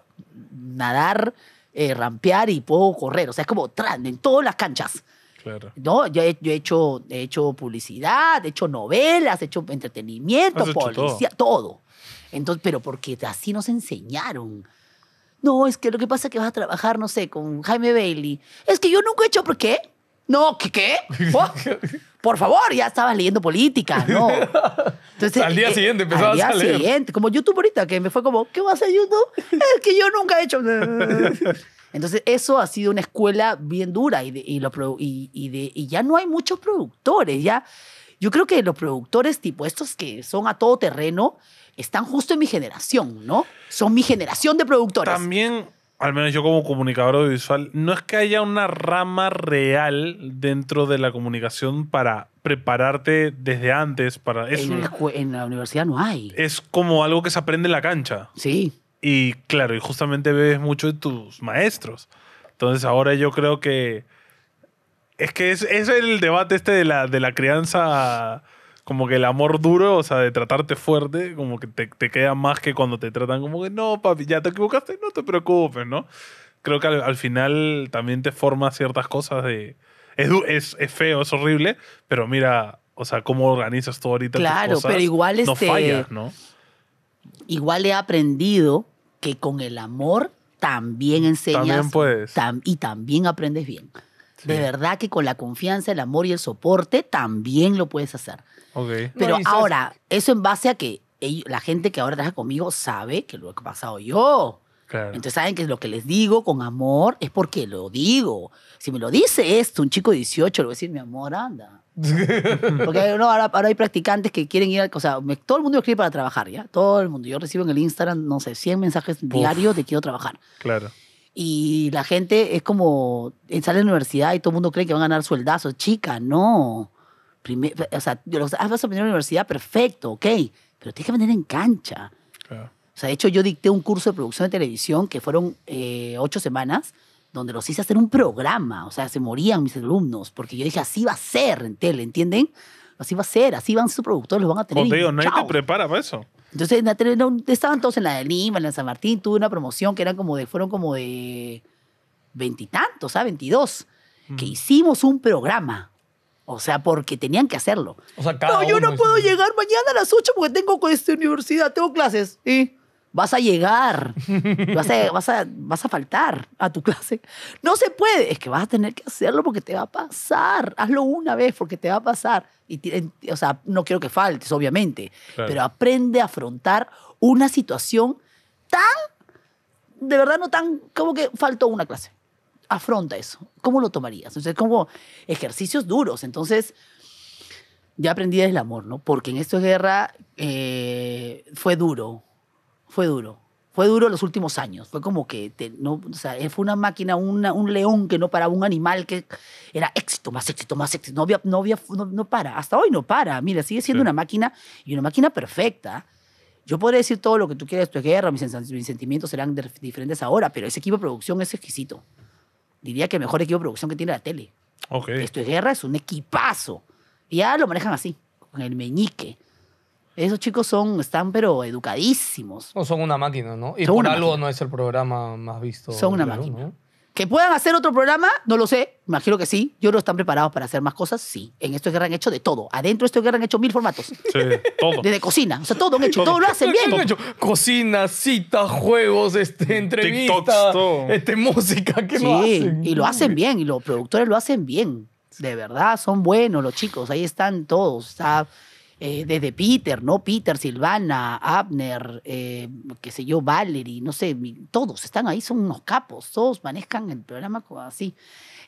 nadar, eh, rampear y puedo correr. O sea, es como en todas las canchas. Claro. No, yo, he, hecho, hecho publicidad, he hecho novelas, he hecho entretenimiento, policía, todo. Entonces, pero porque así nos enseñaron. No, es que lo que pasa es que vas a trabajar, no sé, con Jaime Bailey. Es que yo nunca he hecho, ¿por qué? No, ¿qué? por favor, ya estabas leyendo política, ¿no? al día eh, siguiente empezabas al día siguiente, como YouTube ahorita, que me fue como, ¿qué va a YouTube? Es que yo nunca he hecho... Entonces, eso ha sido una escuela bien dura y, y ya no hay muchos productores, ya... Yo creo que los productores tipo estos que son a todo terreno están justo en mi generación, ¿no? Son mi generación de productores. También al menos yo como comunicador audiovisual, no es que haya una rama real dentro de la comunicación para prepararte desde antes. Para, eso. en, la universidad no hay. Es como algo que se aprende en la cancha. Sí. Y claro, y justamente bebes mucho de tus maestros. Entonces ahora yo creo que... Es que es, el debate este de la, de la crianza como que el amor duro, o sea, de tratarte fuerte, como que te, te queda más que cuando te tratan como que, no, papi, ya te equivocaste, no te preocupes, ¿no? Creo que al, final también te forma ciertas cosas de... Es, es, es feo, es horrible, pero mira, o sea, cómo organizas tú ahorita. Claro, pero igual este, no fallas, ¿no? Igual he aprendido que con el amor también enseñas. También y también aprendes bien. De verdad que con la confianza, el amor y el soporte también lo puedes hacer. Pero ahora, eso en base a que la gente que ahora trabaja conmigo sabe que lo he pasado yo. Claro. Entonces saben que lo que les digo con amor es porque lo digo. Si me lo dice esto, un chico de 18, le voy a decir, mi amor, anda. Porque ahora, hay practicantes que quieren ir, o sea, todo el mundo escribe para trabajar, ¿ya? Todo el mundo. Yo recibo en el Instagram, no sé, 100 mensajes diarios de quiero trabajar. Claro y la gente es como, eh, sale de la universidad y todo el mundo cree que van a ganar sueldazos. Chica, no. o sea, ah, vas a aprender la universidad, perfecto, ok, pero tienes que venir en cancha. O sea, de hecho yo dicté un curso de producción de televisión que fueron eh, ocho semanas donde los hice hacer un programa, o sea, se morían mis alumnos, porque yo dije, así va a ser en tele, ¿entienden? Así va a ser, así van sus productores, los van a tener. Como te nadie te prepara para eso. Entonces, estaban todos en la de Lima, en San Martín, tuve una promoción que era como de, fueron como de veintitantos, ¿sabes? ¿ah? Veintidós, que mm. hicimos un programa. O sea, porque tenían que hacerlo. O sea, no, yo no puedo llegar mañana a las ocho porque tengo con esta universidad, tengo clases. ¿Y? vas a llegar, vas a, vas, a, vas a, faltar a tu clase. No se puede, es que vas a tener que hacerlo porque te va a pasar. Hazlo una vez porque te va a pasar. Y, o sea, no quiero que faltes, obviamente, pero aprende a afrontar una situación tan, de verdad no tan, como que faltó una clase. Afronta eso. ¿Cómo lo tomarías? Entonces, como ejercicios duros. Entonces, ya aprendí del el amor, ¿no? Porque en esto esta guerra eh, fue duro fue duro. Fue duro los últimos años. Fue como que no, o sea, eh, fue una máquina, un león que no paraba, un animal que era éxito, más éxito, más éxito. No, no, no, para. Hasta hoy no para. Mira, sigue siendo una máquina y una máquina perfecta. Yo podría decir todo lo que tú quieras, tu guerra, mis, sentimientos serán diferentes ahora, pero ese equipo de producción es exquisito. Diría que el mejor equipo de producción que tiene la tele. Esto es guerra, es un equipazo. Y ya lo manejan así, con el meñique. Esos chicos son, están pero educadísimos. No, son una máquina, ¿no? Y por algo no es el programa más visto. Son una máquina. ¿Que puedan hacer otro programa? No lo sé. Imagino que sí. Yo creo están preparados para hacer más cosas. Sí. En esto es guerra han hecho de todo. Adentro de esto que guerra han hecho mil formatos. Sí, todo. Desde cocina. O sea, todo han hecho. Todo, lo hacen bien. Han hecho? Cocina, citas, juegos, este, mm, entrevistas, este, música. ¿Qué sí, y lo hacen bien. Y los productores lo hacen bien. De verdad, son buenos los chicos. Ahí están todos. Está... Eh, desde Peter, ¿no? Peter, Silvana, Abner, eh, qué sé yo, Valerie, no sé, todos están ahí, son unos capos, todos manejan el programa así.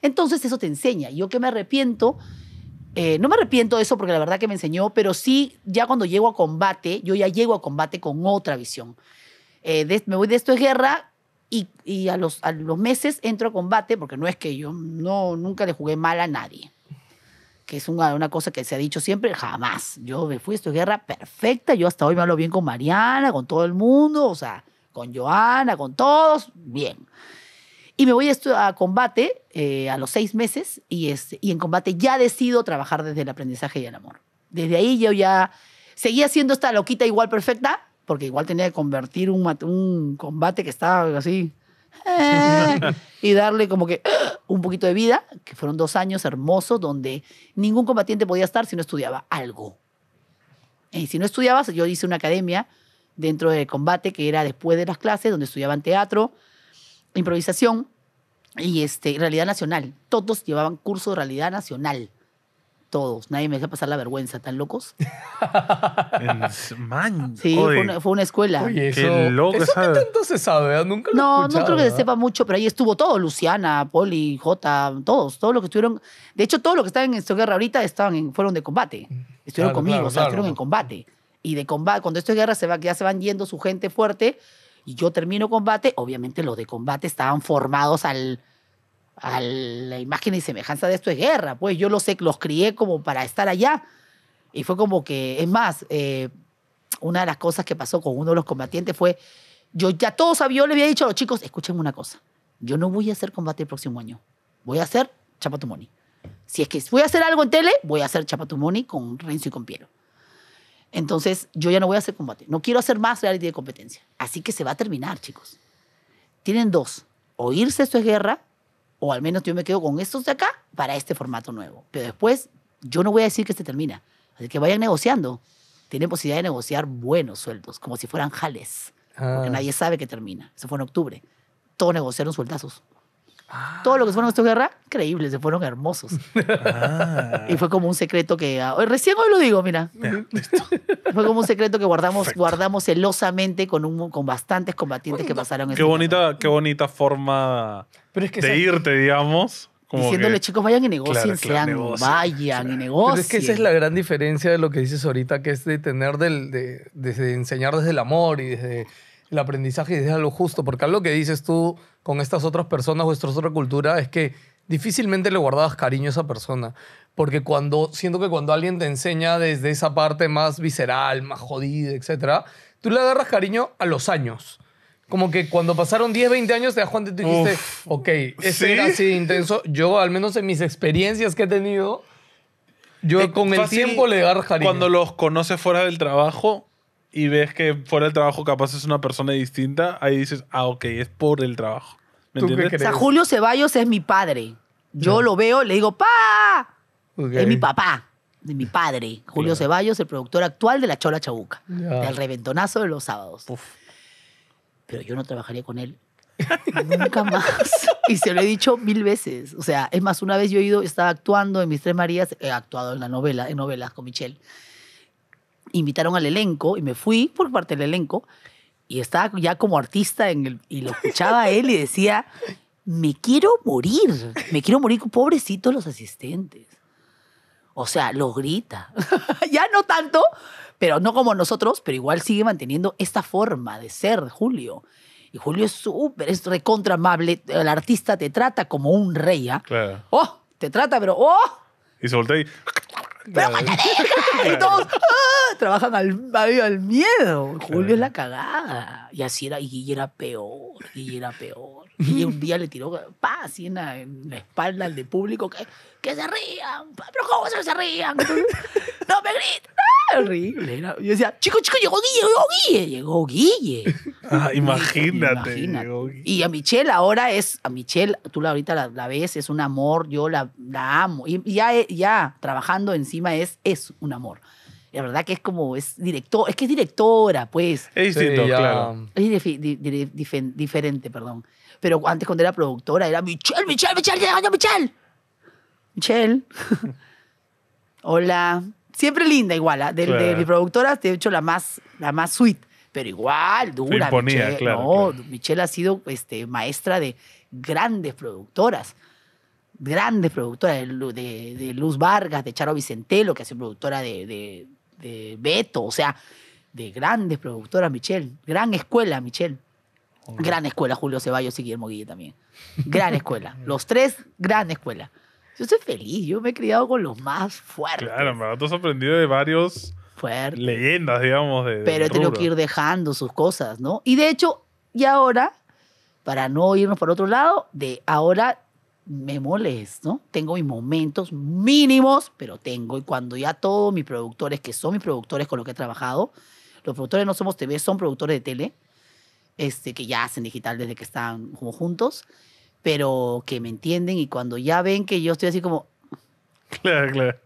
Entonces eso te enseña. Yo que me arrepiento, eh, no me arrepiento de eso porque la verdad que me enseñó, pero sí, ya cuando llego a combate, yo ya llego a combate con otra visión. me voy de esto es guerra y, a, los, a los meses entro a combate, porque no es que yo no, nunca le jugué mal a nadie que es una, cosa que se ha dicho siempre, jamás. Yo me fui, a guerra perfecta, yo hasta hoy me hablo bien con Mariana, con todo el mundo, o sea, con Joana, con todos, bien. Y me voy a, a combate eh, a los seis meses y, este, y en combate ya decido trabajar desde el aprendizaje y el amor. Desde ahí yo ya seguía siendo esta loquita igual perfecta, porque igual tenía que convertir un, un combate que estaba así eh, y darle como que ¡ah! un poquito de vida, que fueron dos años hermosos donde ningún combatiente podía estar si no estudiaba algo. Y si no estudiabas, yo hice una academia dentro del combate que era después de las clases, donde estudiaban teatro, improvisación y este, realidad nacional. Todos llevaban curso de realidad nacional todos. Nadie me deja pasar la vergüenza, ¿tan locos? Man, sí, fue, una, escuela. Oye, eso, loco eso que tanto se sabe, ah, nunca lo No, no creo que se sepa mucho, pero ahí estuvo todo, Luciana, Poli, J, todos, todos los que estuvieron. De hecho, todos los que estaban en esta guerra ahorita estaban fueron de combate. Mm, estuvieron conmigo, o sea, estuvieron en combate. Y de combate, cuando esto guerra, se va, ya se van yendo su gente fuerte y yo termino combate, obviamente los de combate estaban formados al a la imagen y semejanza de esto es guerra. Pues yo los, los crié como para estar allá. Y fue como que, es más, eh, una de las cosas que pasó con uno de los combatientes fue, yo ya todos sabía, yo le había dicho a los chicos, escúchenme una cosa, yo no voy a hacer combate el próximo año, voy a hacer Chapatumoni. Si es que voy a hacer algo en tele, voy a hacer Chapatumoni con Renzo y con Piero. Entonces, yo ya no voy a hacer combate, no quiero hacer más reality de competencia. Así que se va a terminar, chicos. Tienen dos, oírse esto es guerra, o al menos yo me quedo con estos de acá para este formato nuevo. Pero después, yo no voy a decir que este termina. Así que vayan negociando. Tienen posibilidad de negociar buenos sueldos, como si fueran jales. Porque ah. nadie sabe que termina. Eso fue en octubre. Todos negociaron sueldazos. Todo lo que fueron estos guerra, increíbles se fueron hermosos. Ah. Y fue como un secreto que. Ah, recién hoy lo digo, mira. Fue como un secreto que guardamos, guardamos celosamente con, un, con bastantes combatientes que pasaron. Qué bonita, qué bonita forma de irte, digamos. diciéndole, chicos, vayan y negocien, sean vayan y negocien. Pero es que esa es la gran diferencia de lo que dices ahorita, que es de tener del, de, enseñar desde el amor y desde el aprendizaje es algo justo, porque algo que dices tú con estas otras personas o esta otra cultura es que difícilmente le guardabas cariño a esa persona, porque cuando siento que cuando alguien te enseña desde esa parte más visceral, más jodida, etcétera, tú le agarras cariño a los años. Como que cuando pasaron 10, 20 años te das cuenta y tú dijiste, ok, ¿sí? era así intenso. Yo, al menos en mis experiencias que he tenido, yo eh, con el tiempo le agarro cariño. Cuando los conoces fuera del trabajo, y ves que fuera del trabajo capaz es una persona distinta, ahí dices, ah, ok, es por el trabajo. ¿Me ¿Tú entiendes? Qué o sea, Julio Ceballos es mi padre. Yo lo veo, le digo, pa, es mi papá, de mi padre, Julio Ceballos, el productor actual de La Chola Chabuca, del reventonazo de los sábados. Pero yo no trabajaría con él nunca más. Y se lo he dicho mil veces. O sea, es más, una vez yo he ido, estaba actuando en Mis Tres Marías, he actuado en la novela, en novelas con Michelle invitaron al elenco y me fui por parte del elenco y estaba ya como artista en el, y lo escuchaba a él y decía, me quiero morir, me quiero morir, pobrecitos los asistentes. O sea, lo grita. ya no tanto, pero no como nosotros, pero igual sigue manteniendo esta forma de ser Julio. Y Julio es súper, es recontra amable. El artista te trata como un rey, ¿ah? Oh, te trata, pero oh. Y se voltea y... ¡Pero Y todos ¡ah! trabajan al, al miedo. Julio es la cagada. Y así era, y era peor, y era peor. Y un día le tiró, pa, así en la, espalda al de público, que, que se rían, pero ¿cómo se, rían? No me gritan. no ah, Horrible. Yo decía, chico, chico, llegó Guille, llegó Guille, llegó Guille. Ah, imagínate. Y a Michelle ahora es, a Michelle, tú la ahorita la, ves, es un amor, yo la, la amo. Y ya, ya trabajando encima es, es un amor la verdad que es como, es director, es que es directora, pues. Es distinto, claro. Es diferente, perdón. Pero antes cuando era productora era Michelle, Michelle, Michelle, Michelle. Michelle. Hola. Siempre linda igual, ¿ah? de, de, mi productora, de hecho la más, la más sweet, pero igual, dura. Michelle, no, Michelle ha sido este, maestra de grandes productoras grandes productoras, de, Luz Vargas, de Charo Vicentelo, que ha sido productora de, de, Beto, o sea, de grandes productoras, Michelle. Gran escuela, Michelle. Gran escuela, Julio Ceballos y Guillermo Guille también. Gran escuela. Los tres, gran escuela. Yo estoy feliz, yo me he criado con los más fuertes. Claro, me he tú has aprendido de varios leyendas, digamos. Pero he tenido que ir dejando sus cosas, ¿no? Y de hecho, y ahora, para no irnos por otro lado, de ahora me molesto, ¿no? Tengo mis momentos mínimos, pero tengo. Y cuando ya todos mis productores, que son mis productores con los que he trabajado, los productores no somos TV, son productores de tele, este, que ya hacen digital desde que están como juntos, pero que me entienden y cuando ya ven que yo estoy así como... Claro, claro.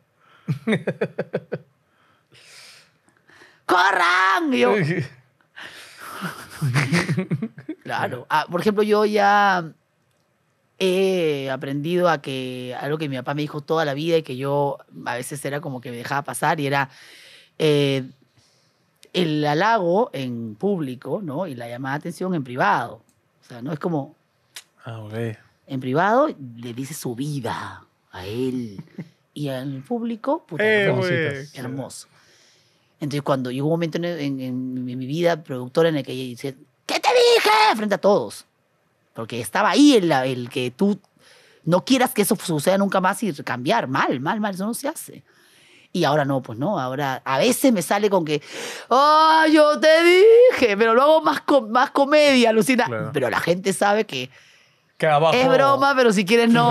¡Corran! yo, claro. Ah, por ejemplo, yo ya he aprendido a que algo que mi papá me dijo toda la vida y que yo a veces era como que me dejaba pasar y era, eh, el halago en público, ¿no? Y la llamada de atención en privado. O sea, no es como... Ah, ok. En privado le dice su vida a él. y en público, puta, eh, pues, hermoso. Entonces, cuando llegó un momento en, mi vida productora en el que ella dice, ¿qué te dije? Frente a todos. Porque estaba ahí el que tú no quieras que eso suceda nunca más y cambiar. Mal, mal, mal. Eso no se hace. Y ahora no, pues no, ahora a veces me sale con que, ¡ah, yo te dije! Pero lo hago más, con más comedia, Lucina. Pero la gente sabe que... Es broma, pero si quieres no.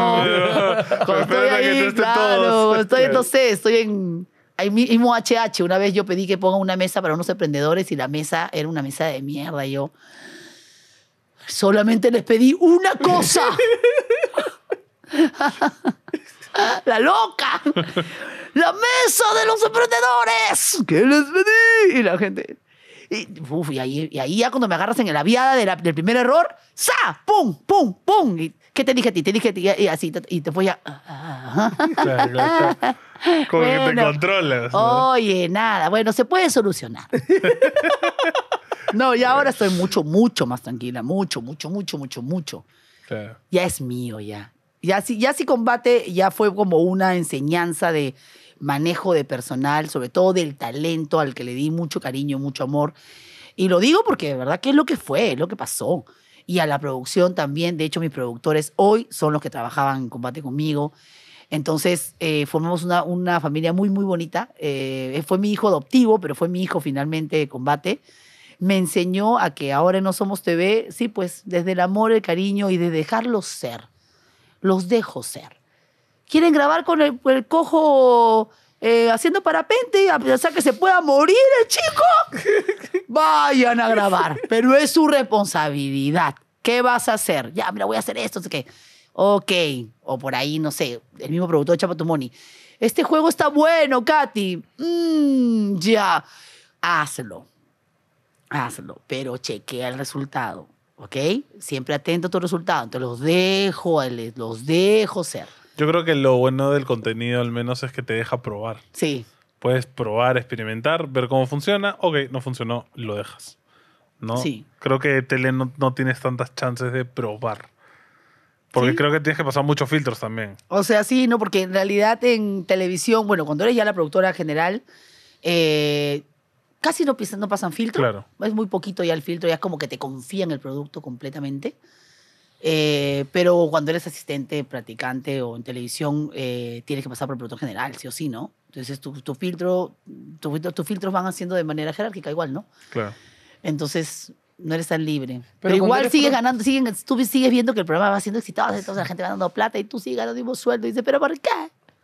Cuando estoy ahí, claro, estoy, no estoy en... Hay mismo HH, una vez yo pedí que ponga una mesa para unos emprendedores y la mesa era una mesa de mierda. Y yo solamente les pedí una cosa. la loca, la mesa de los emprendedores, qué les pedí. Y la gente, y, ahí, y, ahí, ya cuando me agarras en la viada del primer error, ¡sa! ¡Pum! ¡Pum! ¡Pum! ¿Qué te dije a ti? Te dije a ti y así, y te voy a... Ah, ah, ah. como que te controlas. Oye, nada, bueno, se puede solucionar. no, y ahora estoy mucho, mucho más tranquila, mucho, mucho, mucho, mucho, mucho. Ya es mío, ya. Ya así ya combate, ya fue como una enseñanza de manejo de personal, sobre todo del talento al que le di mucho cariño, mucho amor. Y lo digo porque de verdad que es lo que fue, es lo que pasó. Y a la producción también, de hecho mis productores hoy son los que trabajaban en combate conmigo. Entonces eh, formamos una, una, familia muy, muy bonita. Eh, fue mi hijo adoptivo, pero fue mi hijo finalmente de combate me enseñó a que ahora no somos TV, sí, pues desde el amor, el cariño y de dejarlo ser los dejo ser. ¿Quieren grabar con el, cojo eh, haciendo parapente, a pesar que se pueda morir el chico? Vayan a grabar, pero es su responsabilidad. ¿Qué vas a hacer? Ya, mira, voy a hacer esto, qué. Ok, o por ahí, no sé, el mismo productor de money. Este juego está bueno, Katy. Mm, ya, hazlo hazlo, pero chequea el resultado. ¿ok? Siempre atento a tu resultado. Entonces los dejo, los dejo ser. Yo creo que lo bueno del contenido al menos es que te deja probar. Sí. Puedes probar, experimentar, ver cómo funciona. Ok, no funcionó, lo dejas. ¿No? Sí. Creo que tele no, tienes tantas chances de probar. Porque creo que tienes que pasar muchos filtros también. O sea, sí, no, porque en realidad en televisión, bueno, cuando eres ya la productora general, eh, casi no, pasan filtro. Claro. Es muy poquito ya el filtro, ya es como que te confían el producto completamente. Eh, pero cuando eres asistente, practicante o en televisión, eh, tienes que pasar por el productor general, sí o sí, ¿no? Entonces tu, filtro, tu, tus filtros van haciendo de manera jerárquica igual, ¿no? Claro. Entonces no eres tan libre. Pero, igual sigues ganando, siguen, tú sigues viendo que el programa va siendo exitoso, entonces la gente va dando plata y tú sigues ganando el mismo sueldo. Y dices, ¿pero por qué?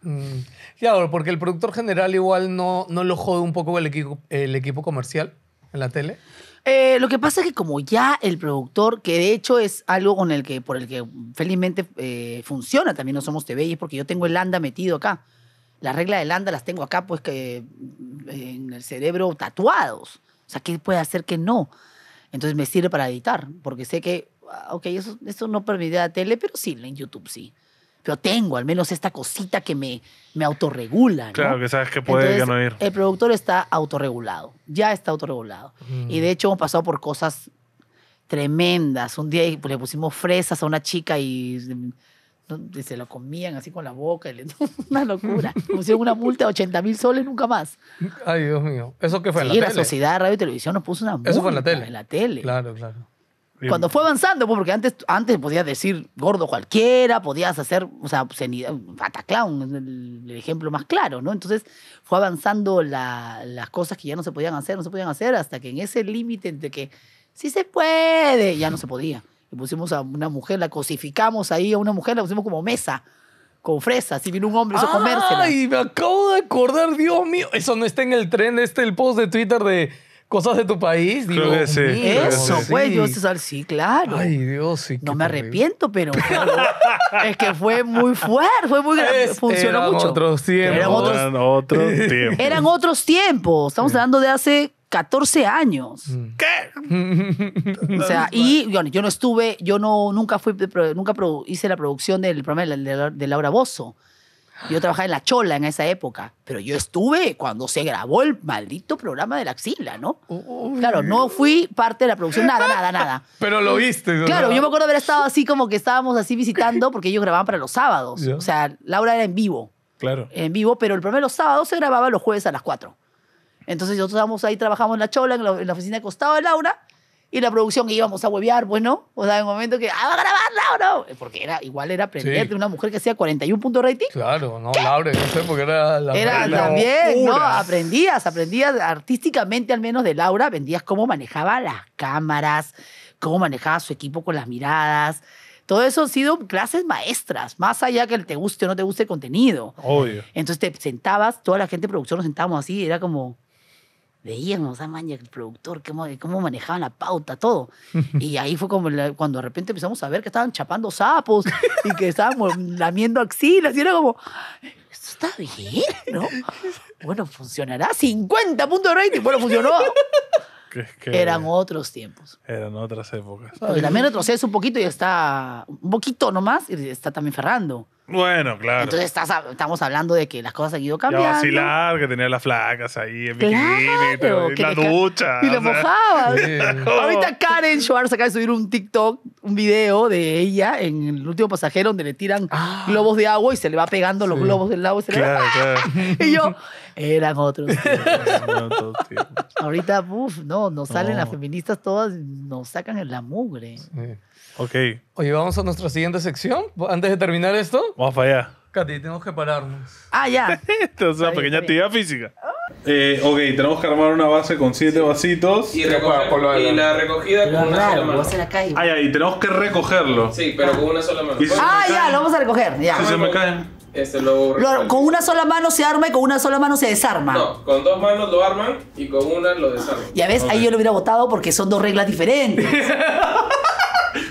Mm. Claro, porque el productor general igual no, no lo jode un poco el equipo, el equipo comercial en la tele. Eh, lo que pasa es que como ya el productor, que de hecho es algo con el que, por el que felizmente eh, funciona también No Somos TV, es porque yo tengo el ANDA metido acá. La regla del ANDA las tengo acá, pues que eh, en el cerebro tatuados. O sea, ¿qué puede hacer que no? Entonces me sirve para editar, porque sé que, ah, ok, eso, eso no permite la tele, pero sí, en YouTube sí pero tengo al menos esta cosita que me, me autorregula. Claro, que sabes que puede Entonces, no ir. El productor está autorregulado, ya está autorregulado. Mm. Y de hecho hemos pasado por cosas tremendas. Un día pues, le pusimos fresas a una chica y se lo comían así con la boca. una locura. Pusieron una multa de 80 mil soles nunca más. Ay, Dios mío. ¿Eso qué fue en la, tele? la Sociedad Radio y Televisión nos puso una multa. Eso fue en la tele. En la tele. Claro, claro. Cuando fue avanzando, pues, porque antes, antes podías decir gordo cualquiera, podías hacer, o sea, pues, Bataclown es el, ejemplo más claro, ¿no? Entonces fue avanzando las cosas que ya no se podían hacer, no se podían hacer, hasta que en ese límite entre que si se puede, ya no se podía. Y pusimos a una mujer, la cosificamos ahí, a una mujer la pusimos como mesa con fresas. Si vino un hombre, eso comérsela. Ay, me acabo de acordar, Dios mío. Eso no está en el tren, este, el post de Twitter de cosas de tu país. Digo, Eso, pues, sí. yo sí, claro. Ay, Dios, sí. No me arrepiento, pero es que fue muy fuerte, fue muy grande, funcionó eran mucho. Otros tiempos, eran otros, tiempos. Eran otros tiempos. Estamos hablando de hace 14 años. Mm. ¿Qué? o sea, y bueno, yo no estuve, yo no, nunca fui, nunca hice la producción del programa de, Laura Bozo. Yo trabajaba en La Chola en esa época, pero yo estuve cuando se grabó el maldito programa de la axila, ¿no? Claro, no fui parte de la producción, nada, nada, nada. Pero lo viste, ¿no? Claro, yo me acuerdo haber estado así como que estábamos así visitando porque ellos grababan para los sábados. O sea, Laura era en vivo. Claro. En vivo, pero el primero de los sábados se grababa los jueves a las 4. Entonces nosotros estábamos ahí, trabajamos en La Chola, en la oficina de costado de Laura y la producción que íbamos a huevear, bueno, pues, O sea, en el momento que, ah, va a grabar Laura! Eh, porque era, igual era aprender de una mujer que hacía 41 puntos rating. Claro, no, Laura, no sé, porque era la Era también, ¿no? Aprendías, aprendías artísticamente al menos de Laura, vendías cómo manejaba las cámaras, cómo manejaba su equipo con las miradas. Todo eso han sido clases maestras, más allá que el te guste o no te guste el contenido. Obvio. Entonces te sentabas, toda la gente de producción nos sentábamos así, era como, veíamos a ah, Maña, el productor, cómo, cómo manejaban la pauta, todo. Y ahí fue como cuando de repente empezamos a ver que estaban chapando sapos y que estábamos lamiendo axilas. Y era como, ¿esto está bien? ¿No? Bueno, funcionará. 50 puntos de rating. Bueno, funcionó. eran otros tiempos. Eran otras épocas. Y también retrocedes un poquito y está, un poquito nomás, y está también Ferrando. Bueno, claro. Entonces estamos hablando de que las cosas han ido cambiando. Ya vacilar, que tenía las flacas ahí en bikini, claro, la ducha. Y lo mojaba Ahorita Karen Schwartz acaba de subir un TikTok, un video de ella en el último pasajero donde le tiran ah. globos de agua y se le va pegando los globos del agua y se le Y yo, eran otros. Ahorita, uff, no, nos salen las feministas todas, nos sacan en la mugre. Ok. Oye, vamos a nuestra siguiente sección. Antes de terminar esto. Vamos para allá. Katy, tenemos que pararnos. Ah, ya. esto es una pequeña actividad física. Eh, ok, tenemos que armar una base con siete vasitos. Y, la recogida con una sola mano. Ah, ya, y tenemos que recogerlo. Sí, pero con una sola mano. ah, ya, lo vamos a recoger. Ya. Si se me caen. Este, lo con una sola mano se arma y con una sola mano se desarma. No, con dos manos lo arman y con una lo desarman. Ya ves, ahí yo lo hubiera votado porque son dos reglas diferentes.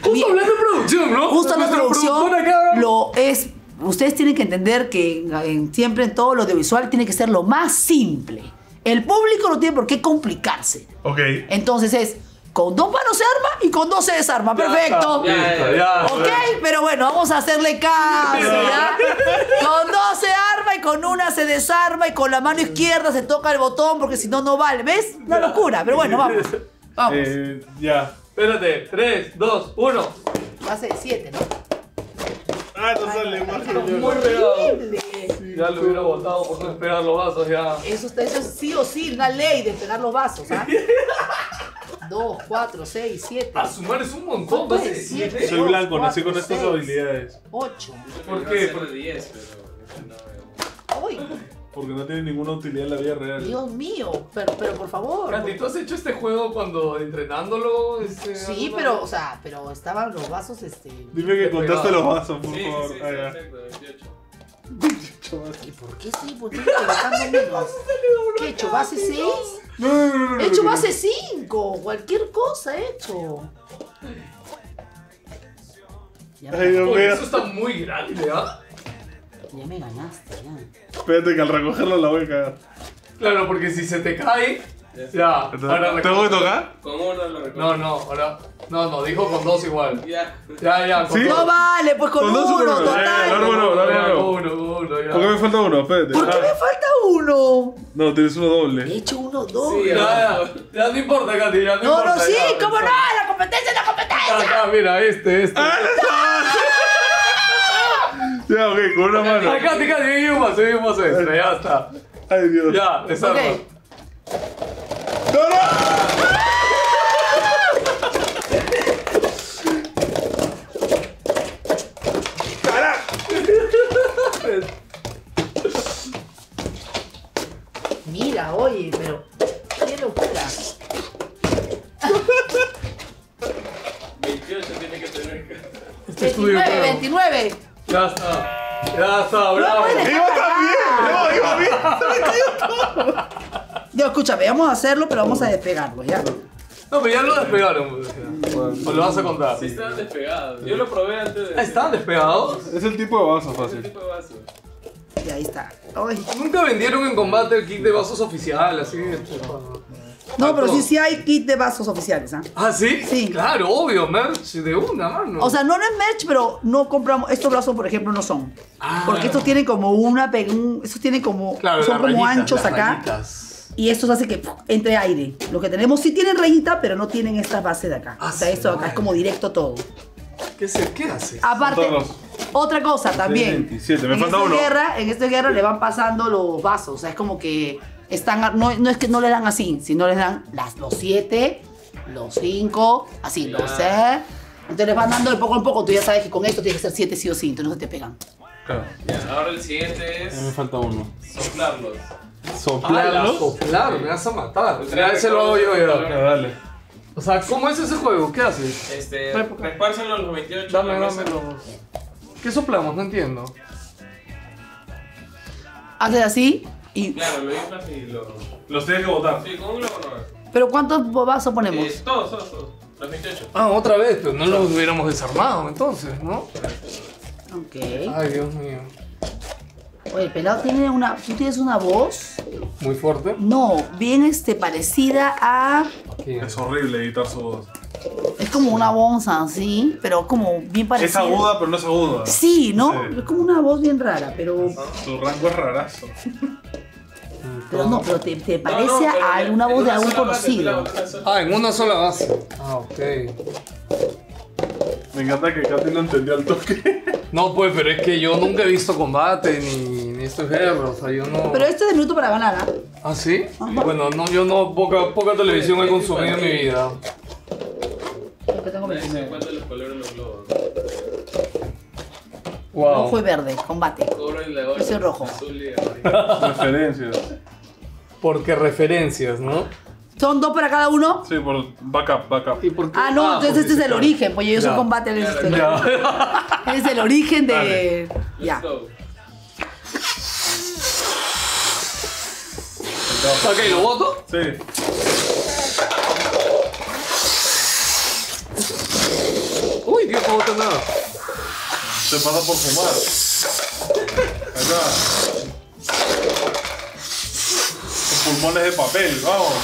Justo hablando de producción, ¿no? Justo hablando de producción. lo es. Ustedes tienen que entender que siempre en todo lo audiovisual tiene que ser lo más simple. El público no tiene por qué complicarse. Ok. Entonces es. Con dos manos se arma y con dos se desarma. Perfecto. ya, ok, pero bueno, vamos a hacerle caso, Con dos se arma y con una se desarma y con la mano izquierda se toca el botón porque si no, no vale. ¿Ves? Una locura, pero bueno, vamos. Vamos. Eh, ya. Espérate, 3, 2, 1. Hace 7, ¿no? Ah, no sale más que yo. Ya lo hubiera votado por no esperar los vasos, ya. Eso, está, eso es sí o sí una ley de esperar los vasos, ¿ah? 2, 4, 6, 7. A sumar es un montón, pase 7. Soy blanco, nací con estas habilidades. 8. ¿Por qué? Por 10, pero. Uy, porque no tiene ninguna utilidad en la vida real. Dios mío, pero, pero por favor. Candy, ¿tú has hecho este juego cuando entrenándolo? Este, sí, pero, o sea, pero estaban los vasos, este. Dime que contaste los vasos, por favor. Sí, ah, sí, hecho 28. 28 vasos. por qué sí? ¿Por qué no te los ¿Qué hecho? ¿Base 6? No, no, no, no. He hecho base 5. Cualquier cosa he hecho. Ay, Dios Eso está muy grande, ¿ah? ya me ganaste, ya. Espérate que al recogerlo la voy a cagar. Claro, porque si se te cae. Ya. ¿Te lo voy ¿Tengo tocar? Con uno lo recoges. No, no, ahora. No, no, dijo con dos igual. Ya. Ya, ya. ¿Sí? No vale, pues con, uno, total. Eh, no, no, no, uno, uno, ya. ¿Por qué me falta uno? Espérate. ¿Por qué me falta uno? No, tienes uno doble. He hecho uno doble. Sí, ya, ya, no importa, Katy, ya no, no importa. No, no, sí, cómo no, la competencia es la competencia. mira, este, este. ¡Ah, ya, ok, con una mano. Acá casi, casi, seguimos ya está. Ay, Dios. Ya, te salgo Mira, oye, pero. ¡Qué locura! 28 tiene que tener. Este 29, 29. Ya está. Ya está, bravo. No, ¡Iba también! ¡No, iba bien! ¡Se cayó todo! Digo, escúchame, vamos a hacerlo, pero vamos a despegarlo, ya. No, pero ya lo despegaron. O lo vas a contar. Sí, estaban despegados. Yo lo probé antes de. Ah, ¿Estaban despegados? Es el tipo de vaso fácil. Es el tipo de vaso. Y ahí está. Ay. Nunca vendieron en combate el kit de vasos oficial, así. No, pero sí, sí hay kit de vasos oficiales, ¿ah? ¿Ah, sí? Sí. Claro, obvio, merch de una, mano. O sea, no, no es merch, pero no compramos. Estos vasos, por ejemplo, no son. Ah. Porque estos tienen como una. un- estos tienen como. Claro, son como anchos acá. Y estos hace que entre aire. Lo que tenemos sí tienen rayita, pero no tienen estas bases de acá. Ah, o sea, esto acá es como directo todo. ¿Qué, se, ¿Qué hace? Aparte, otra cosa también. 27, me en falta esta guerra, en esta guerra le van pasando los vasos. O sea, es como que están, no, no es que no le dan así, sino les dan las, los 7, los 5, así, los seis. Entonces les van dando de poco en poco, tú ya sabes que con esto tienes que ser siete sí o sí, entonces no se te pegan. Claro. ahora el siguiente es. me falta uno. Soplarlos. ¿Soplarlos? Ah, soplar, me vas a matar. Pues ya, ese lo hago yo, yo. Dale. O sea, ¿cómo es ese juego? ¿Qué haces? Este. Repárselo a los 28. Dame, dámelo. ¿Qué soplamos? No entiendo. Haces así y... Claro, lo inflas y lo... los tienes que botar. Sí, con un globo no. ¿Pero cuántos vasos ponemos? Eh, todos, todos, todos. Los 28. Ah, otra vez, pero pues, no los hubiéramos desarmado entonces, ¿no? Ok. Ay, Dios mío. Oye, pelado tiene una. Tú tienes una voz. Muy fuerte. No, bien este, parecida a. Es horrible editar su voz. Es como una bonza, sí, pero como bien parecida. Es aguda, pero no es aguda. Sí, ¿no? Es como una voz bien rara, pero. Su rango es rarazo. Pero no, pero te, parece a alguna voz de algún conocido. ah, en una sola base. Ah, ok. Me encanta que Katy no entendía el toque. No, pues, pero es que yo nunca he visto combate ni, ni estos géneros. O sea, yo no. Pero este es de minuto para ganar, ¿Ah, sí? Bueno, no, yo no, poca, poca televisión he consumido en mi vida. tengo que tengo que los Wow. Rojo y verde, combate. Yo soy rojo. Referencias. Porque referencias, ¿no? ¿Son dos para cada uno? Sí, por backup, backup. Ah, no, ah, entonces este es el origen, pues yo soy combate en este. Es el origen de. Ya. Ok, ¿lo voto? Sí. Uy, Dios, no nada. Te pasa por fumar. Acá. Los pulmones de papel, vamos.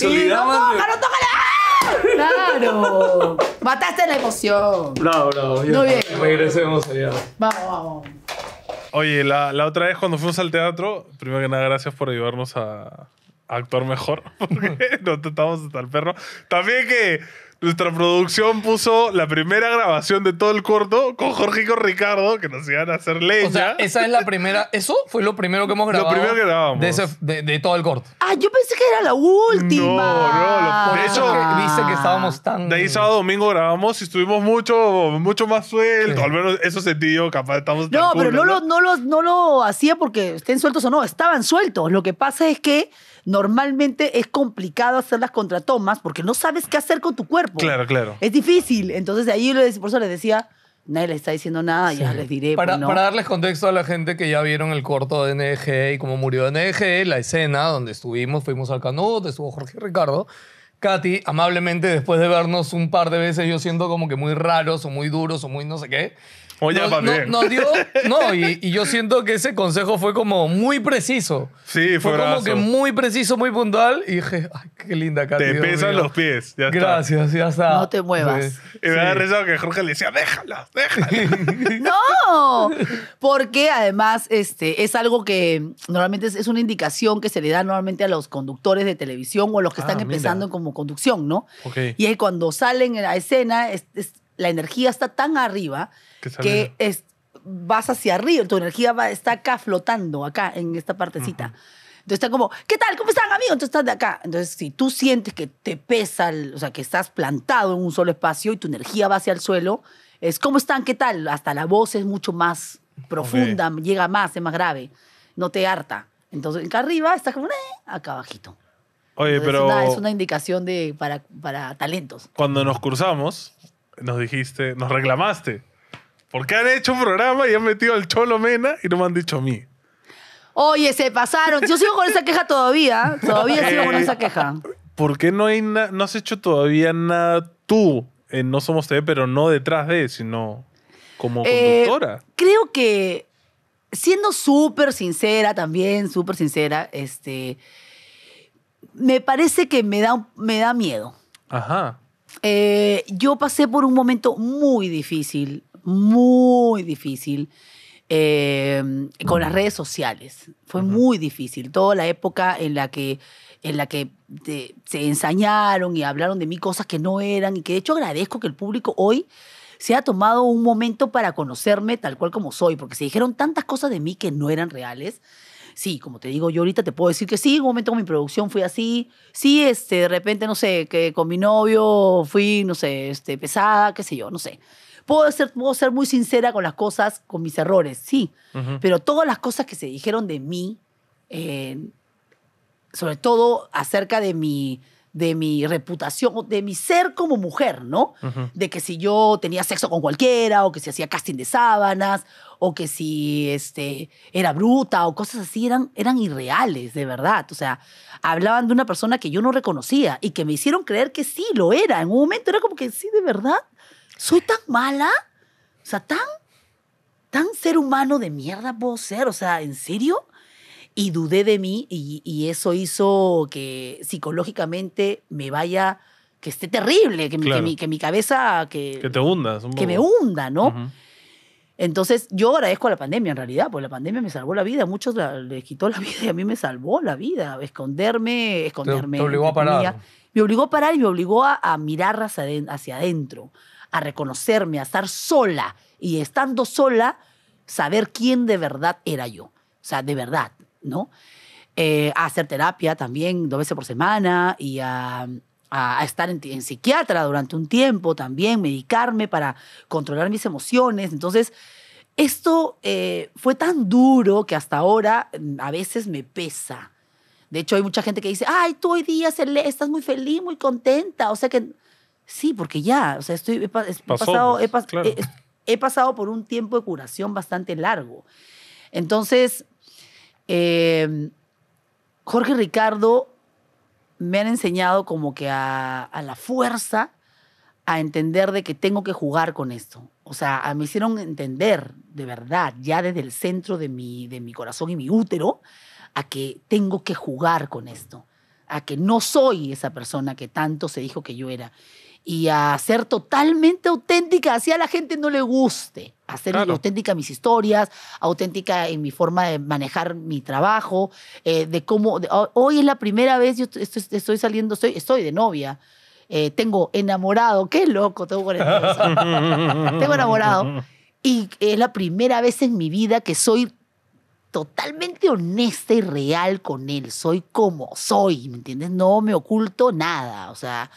y no olvidaban. no ¡Claro, no ¡Claro! Mataste la emoción. Bravo, bravo. Muy bien. Regresemos allá. Vamos, vamos. Oye, la, la otra vez cuando fuimos al teatro, primero que nada, gracias por ayudarnos a, a actuar mejor, porque nos tratamos hasta el perro. También que nuestra producción puso la primera grabación de todo el corto con Jorge y con Ricardo, que nos iban a hacer leña. O sea, esa es la primera. Eso fue lo primero que hemos grabado. Lo primero que grabamos. De, todo el corto. Ah, yo pensé que era la última. No, no. Lo, de eso dice que estábamos tan. De ahí sábado domingo grabamos y estuvimos mucho, mucho más sueltos. Al menos eso sentí yo, capaz estamos. No, pero no, ¿no? no lo hacía porque estén sueltos o no. Estaban sueltos. Lo que pasa es que normalmente es complicado hacer las contratomas porque no sabes qué hacer con tu cuerpo. Claro, claro. Es difícil. Entonces, de ahí por eso les decía, nadie les está diciendo nada, ya les diré. Pues, para, darles contexto a la gente que ya vieron el corto de NG y cómo murió NG, la escena donde estuvimos, fuimos al Canut, estuvo Jorge Ricardo. Katy, amablemente, después de vernos un par de veces, yo siento como que muy raros o muy duros o muy no sé qué Oye, oh, no, dio, no, y, yo siento que ese consejo fue como muy preciso. Sí, fue, como que muy preciso, muy puntual. Y dije, ay, qué linda cara. Te pesan los pies, ya Gracias, ya está. No te muevas. Y me da risa que Jorge le decía, déjala, déjala. no, porque además este, es algo que normalmente es, una indicación que se le da normalmente a los conductores de televisión o a los que ah, están empezando como conducción, ¿no? Y es cuando salen a escena, la energía está tan arriba que es, vas hacia arriba, tu energía va, está acá flotando, acá, en esta partecita. Entonces está como, ¿qué tal? ¿Cómo están, amigos? Entonces estás de acá. Entonces, si tú sientes que te pesa, o sea, que estás plantado en un solo espacio y tu energía va hacia el suelo, es ¿cómo están? ¿Qué tal? Hasta la voz es mucho más profunda, llega más, es más grave, no te harta. Entonces, acá arriba estás como, eh, acá bajito. Oye, pero. Es una, es una, indicación de, para, para talentos. Cuando nos cruzamos, nos dijiste, nos reclamaste porque han hecho un programa y han metido al Cholo Mena y no me han dicho a mí. Oye, se pasaron. Yo sigo con esa queja todavía. ¿eh? Todavía sigo con eh, esa queja. ¿Por qué no, hay no has hecho todavía nada tú en No Somos TV, pero no detrás de, sino como eh, conductora? creo que siendo súper sincera también, súper sincera, este, me parece que me da, me da miedo. Ajá. yo pasé por un momento muy difícil muy difícil. Eh, con las redes sociales. Fue muy difícil. Toda la época en la que, en la que se ensañaron y hablaron de mí cosas que no eran y que de hecho agradezco que el público hoy se ha tomado un momento para conocerme tal cual como soy, porque se dijeron tantas cosas de mí que no eran reales. Sí, como te digo, yo ahorita te puedo decir que sí, un momento con mi producción fui así. Sí, este, de repente, no sé, que con mi novio fui, no sé, este, pesada, qué sé yo, no sé. Puedo ser, puedo ser muy sincera con las cosas, con mis errores, sí, pero todas las cosas que se dijeron de mí, eh, sobre todo acerca de mi, de mi reputación, de mi ser como mujer, ¿no? De que si yo tenía sexo con cualquiera, o que si hacía casting de sábanas, o que si este, era bruta, o cosas así, eran, eran irreales, de verdad. O sea, hablaban de una persona que yo no reconocía y que me hicieron creer que sí lo era. En un momento era como que sí, de verdad. ¿Soy tan mala? O sea, tan, ser humano de mierda puedo ser. O sea, ¿en serio? Y dudé de mí y, eso hizo que psicológicamente me vaya, que esté terrible, que, mi, que mi, cabeza... Que, te hunda. Que me hunda, ¿no? Entonces, yo agradezco a la pandemia en realidad, porque la pandemia me salvó la vida, muchos les quitó la vida y a mí me salvó la vida. Esconderme, esconderme. Te, obligó a parar. me obligó a parar y me obligó a, a mirar hacia, adentro a reconocerme, a estar sola y estando sola, saber quién de verdad era yo. O sea, de verdad, ¿no? Eh, a hacer terapia también dos veces por semana y a, estar en, psiquiatra durante un tiempo también, medicarme para controlar mis emociones. Entonces, esto eh, fue tan duro que hasta ahora mm, a veces me pesa. De hecho, hay mucha gente que dice, ay, tú hoy día estás muy feliz, muy contenta. O sea que Sí, porque ya, o sea, estoy, he, pasado, por un tiempo de curación bastante largo. Entonces, Jorge em, Jorge Ricardo me han enseñado como que a, la fuerza a entender de que tengo que jugar con esto. O sea, me hicieron entender de verdad, ya desde el centro de mi, de mi corazón y mi útero, a que tengo que jugar con esto, a que no soy esa persona que tanto se dijo que yo era y a ser totalmente auténtica, así a la gente no le guste. Hacer ser auténtica mis historias, auténtica en mi forma de manejar mi trabajo, eh, de cómo. Oh, hoy es la primera vez, yo estoy, saliendo, estoy, estoy de novia. Eh, tengo enamorado, qué loco, tengo tengo enamorado. Y es la primera vez en mi vida que soy totalmente honesta y real con él. Soy como soy, ¿me entiendes? No me oculto nada. O sea,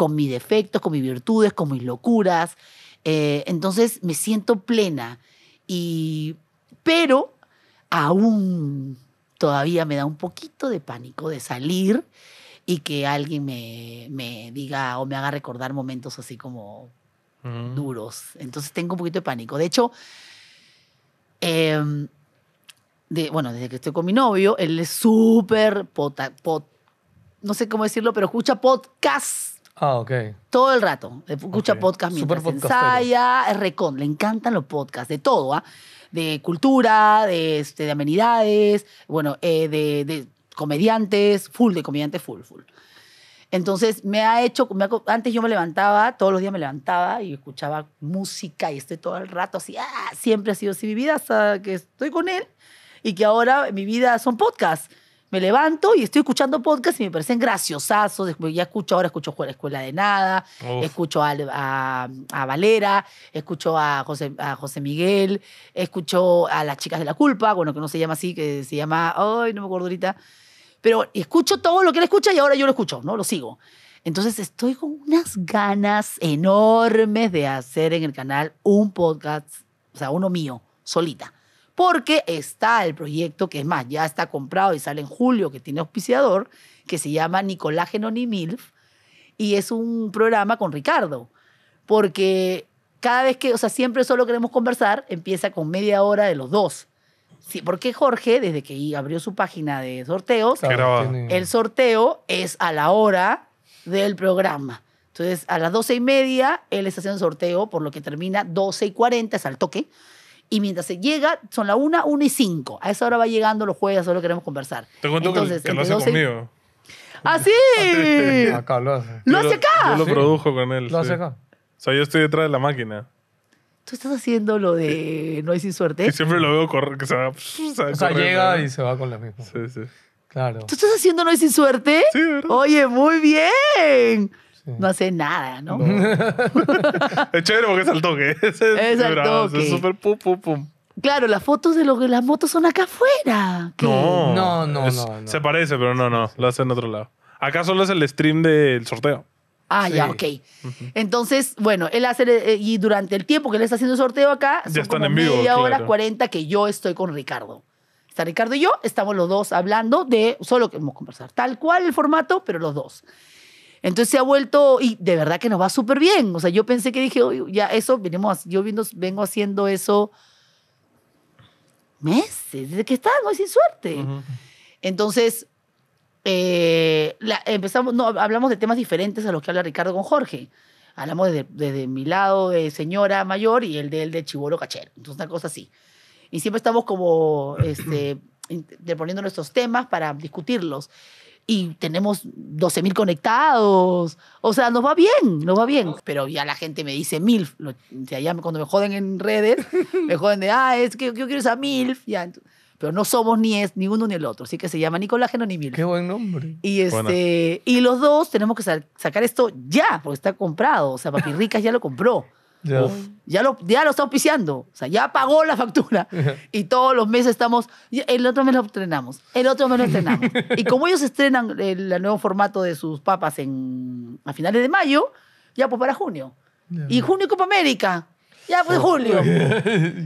con mis defectos, con mis virtudes, con mis locuras. Eh, entonces me siento plena. Y, pero aún todavía me da un poquito de pánico de salir y que alguien me, diga o me haga recordar momentos así como mm. duros. Entonces tengo un poquito de pánico. De hecho, em, bueno, desde que estoy con mi novio, él es súper, no sé cómo decirlo, pero escucha podcast Ah, ok. Todo el rato. Eh, escucha podcast mientras ensaya, recon. Le encantan los podcasts, de todo, ¿ah? De cultura, de, este, de amenidades, bueno, eh, de, de, comediantes, full, de comediantes, full, full. Entonces me ha hecho, antes yo me levantaba, todos los días me levantaba y escuchaba música y estoy todo el rato así, ah, siempre ha sido así mi vida hasta que estoy con él y que ahora mi vida son podcasts me levanto y estoy escuchando podcasts y me parecen graciosazos. Ya escucho, ahora escucho la Escuela de Nada, escucho a, Valera, escucho a José, a José Miguel, escucho a las chicas de la culpa, bueno, que no se llama así, que se llama, ay, no me acuerdo ahorita. Pero escucho todo lo que él escucha y ahora yo lo escucho, ¿no? Lo sigo. Entonces estoy con unas ganas enormes de hacer en el canal un podcast, o sea, uno mío, solita porque está el proyecto que es más, ya está comprado y sale en julio, que tiene auspiciador, que se llama Nicolágeno ni MILF, y es un programa con Ricardo, porque cada vez que, o sea, siempre solo queremos conversar, empieza con media hora de los dos. Sí, porque Jorge, desde que abrió su página de sorteos, el sorteo es a la hora del programa. Entonces, a las doce y media, él está haciendo sorteo, por lo que termina doce y cuarenta, es al toque y mientras se llega, son la 1, 1 y 5. A esa hora va llegando los jueves, solo queremos conversar. Te cuento que, lo hace conmigo. ¡Ah, sí! acá lo hace. ¡Lo hace acá! Yo lo, produjo con él. Lo hace acá. O sea, yo estoy detrás de la máquina. Tú estás haciendo lo de No hay sin suerte. Y siempre lo veo correr, que se va. o sea, llega y se va con la misma. Sí, sí. Claro. ¿Tú estás haciendo No hay sin suerte? Sí, ¿verdad? Oye, muy bien no hace nada, ¿no? es chévere porque es al toque. Es, súper pum, pum, pum. Claro, las fotos de lo que las motos son acá afuera. No, no, no, no, Se parece, pero no, no. Lo hacen en otro lado. Acá solo es el stream del sorteo. Ah, ya, ok. Entonces, bueno, él hace, eh, eh, y durante el tiempo que él está haciendo el sorteo acá, ya están en vivo, media 40 que yo estoy con Ricardo. Está Ricardo y yo, estamos los dos hablando de, solo queremos conversar, tal cual el formato, pero los dos. Entonces se ha vuelto, y de verdad que nos va súper bien. O sea, yo pensé que dije, oye, ya eso, venimos, yo vengo haciendo eso meses, desde que es sin suerte. Entonces, eh, empezamos, no, hablamos de temas diferentes a los que habla Ricardo con Jorge. Hablamos desde, mi lado de señora mayor y el de él de chivolo cachero. Entonces, una cosa así. Y siempre estamos como este, interponiendo nuestros temas para discutirlos y tenemos 12.000 conectados. O sea, nos va bien, nos va bien. Pero ya la gente me dice MILF. ya cuando me joden en redes, me joden de, ah, es que yo quiero esa MILF. Ya, pero no somos ni, es, ni uno ni el otro. Así que se llama ni colágeno ni MILF. Qué buen nombre. Y, este, y los dos tenemos que sacar esto ya, porque está comprado. O sea, Papi Ricas ya lo compró ya, lo, ya lo está auspiciando. O sea, ya pagó la factura. Y todos los meses estamos. El otro mes lo estrenamos. El otro mes lo estrenamos. y como ellos estrenan el, nuevo formato de sus papas en, a finales de mayo, ya pues para junio. Y junio Copa América. Ya pues julio.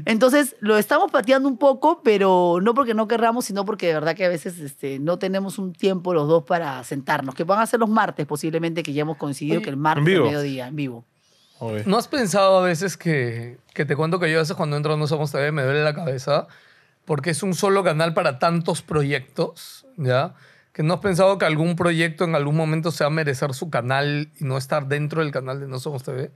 Entonces lo estamos pateando un poco, pero no porque no querramos, sino porque de verdad que a veces este, no tenemos un tiempo los dos para sentarnos, que van a ser los martes posiblemente, que ya hemos coincidido que el martes es mediodía en vivo. ¿No has pensado a veces que, te cuento que yo a veces cuando entro a No Somos TV me duele la cabeza porque es un solo canal para tantos proyectos, ¿ya? Que no has pensado que algún proyecto en algún momento se merecer su canal y no estar dentro del canal de No Somos TV.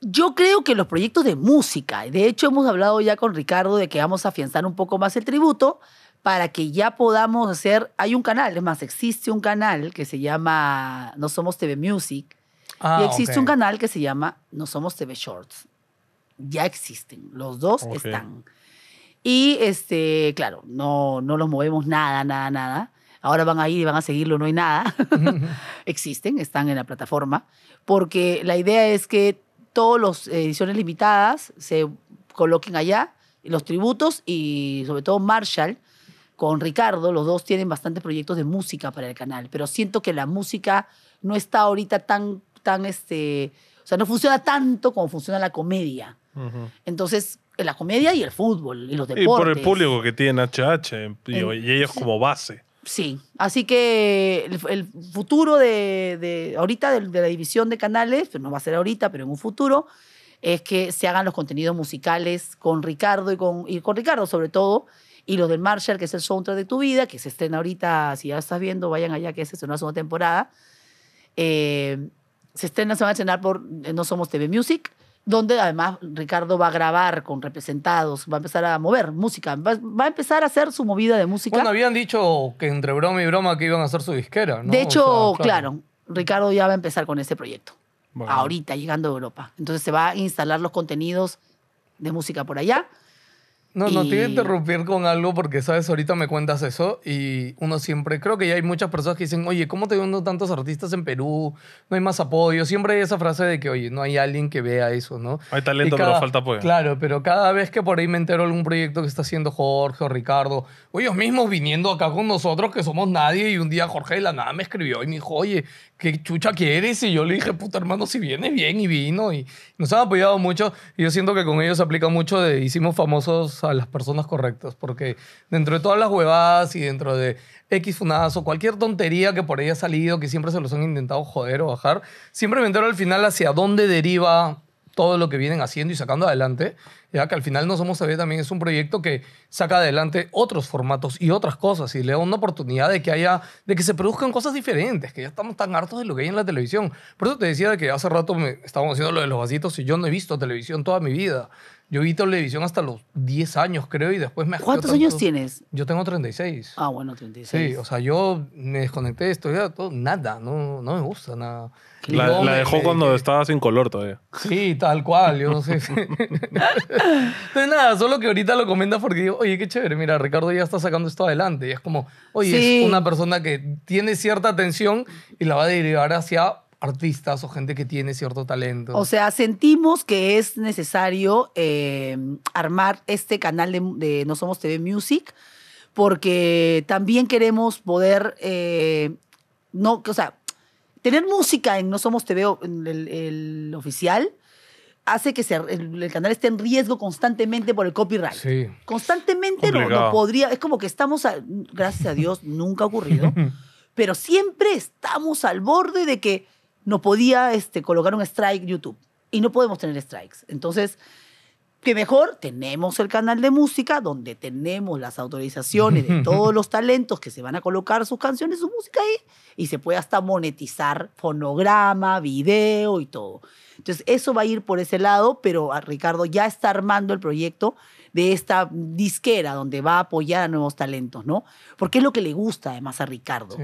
Yo creo que los proyectos de música, de hecho hemos hablado ya con Ricardo de que vamos a afianzar un poco más el tributo para que ya podamos hacer, hay un canal, es más, existe un canal que se llama No Somos TV Music, Ah, y existe un canal que se llama No Somos TV Shorts. Ya existen, los dos están. Y este, claro, no, no los movemos nada, nada, nada. Ahora van a ir y van a seguirlo, no hay nada. existen, están en la plataforma. Porque la idea es que todas las ediciones limitadas se coloquen allá, los tributos y sobre todo Marshall con Ricardo, los dos tienen bastantes proyectos de música para el canal, pero siento que la música no está ahorita tan tan, este, o sea, no funciona tanto como funciona la comedia. Entonces, la comedia y el fútbol y los deportes. Y por el público que tiene HH y, ellos como base. Sí, así que el, futuro de, de ahorita de, la división de canales, pues no va a ser ahorita, pero en un futuro, es que se hagan los contenidos musicales con Ricardo y con, y con Ricardo sobre todo, y los del Marshall, que es el soundtrack de tu vida, que se estrena ahorita, si ya estás viendo, vayan allá, que es una segunda temporada. Eh, se, estrena, se va a estrenar por eh, No Somos TV Music, donde además Ricardo va a grabar con representados, va a empezar a mover música, va, a empezar a hacer su movida de música. Bueno, habían dicho que entre broma y broma que iban a hacer su disquera, ¿no? De hecho, claro. Ricardo ya va a empezar con ese proyecto. ahorita llegando a Europa. Entonces se va a instalar los contenidos de música por allá. No, no te voy a interrumpir con algo porque, sabes, ahorita me cuentas eso y uno siempre, creo que ya hay muchas personas que dicen, oye, ¿cómo te viendo tantos artistas en Perú? No hay más apoyo. Siempre hay esa frase de que, oye, no hay alguien que vea eso, ¿no? Hay talento, pero falta apoyo. Claro, pero cada vez que por ahí me entero algún proyecto que está haciendo Jorge o Ricardo, o ellos mismos viniendo acá con nosotros que somos nadie y un día Jorge de la nada me escribió y me dijo, oye, ¿qué chucha quieres? Y yo le dije, puta hermano, si viene bien y vino. Y nos han apoyado mucho. Y yo siento que con ellos se aplica mucho de hicimos famosos a las personas correctas. Porque dentro de todas las huevadas y dentro de X funadas o cualquier tontería que por ahí ha salido, que siempre se los han intentado joder o bajar, siempre me entero al final hacia dónde deriva todo lo que vienen haciendo y sacando adelante ya que al final No Somos TV también es un proyecto que saca adelante otros formatos y otras cosas y le da una oportunidad de que haya, de que se produzcan cosas diferentes, que ya estamos tan hartos de lo que hay en la televisión. Por eso te decía que hace rato me estábamos haciendo lo de los vasitos y yo no he visto televisión toda mi vida. Yo vi televisión hasta los 10 años, creo, y después me... ¿Cuántos años tienes? Yo tengo 36. Ah, bueno, 36. Sí, o sea, yo me desconecté de esto, nada, no, no me gusta nada. La, dejó cuando estaba sin color todavía. Sí, tal cual, yo no sé. Entonces, nada, solo que ahorita lo comenta porque digo, oye, qué chévere, mira, Ricardo ya está sacando esto adelante. Y es como, oye, es una persona que tiene cierta atención y la va a derivar hacia artistas o gente que tiene cierto talento. O sea, sentimos que es necesario eh, armar este canal de, No Somos TV Music porque también queremos poder, eh, no, o sea, tener música en No Somos TV, en el, oficial, hace que el, canal esté en riesgo constantemente por el copyright. Constantemente no, podría, es como que estamos, gracias a Dios, nunca ha ocurrido, pero siempre estamos al borde de que no podía este, colocar un strike YouTube. Y no podemos tener strikes. Entonces, que mejor tenemos el canal de música donde tenemos las autorizaciones de todos los talentos que se van a colocar sus canciones, su música ahí, y se puede hasta monetizar fonograma, video y todo. Entonces, eso va a ir por ese lado, pero ah, Ricardo ya está armando el proyecto de esta disquera donde va a apoyar a nuevos talentos, ¿no? Porque es lo que le gusta además a Ricardo.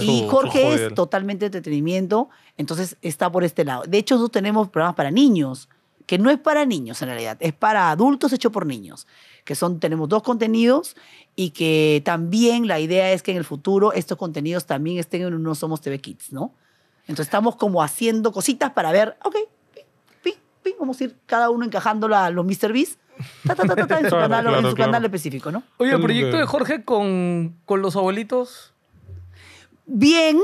y Jorge es totalmente entretenimiento, entonces está por este lado. De hecho, nosotros tenemos programas para niños, que no es para niños en realidad, es para adultos hecho por niños, que son, tenemos dos contenidos y que también la idea es que en el futuro estos contenidos también estén en No Somos TV Kids, ¿no? Entonces estamos como haciendo cositas para ver, ok, ping, ping, vamos a ir cada uno encajando a los Mr en su, canal, específico, ¿no? Oye, el proyecto de Jorge con, con los abuelitos. Bien,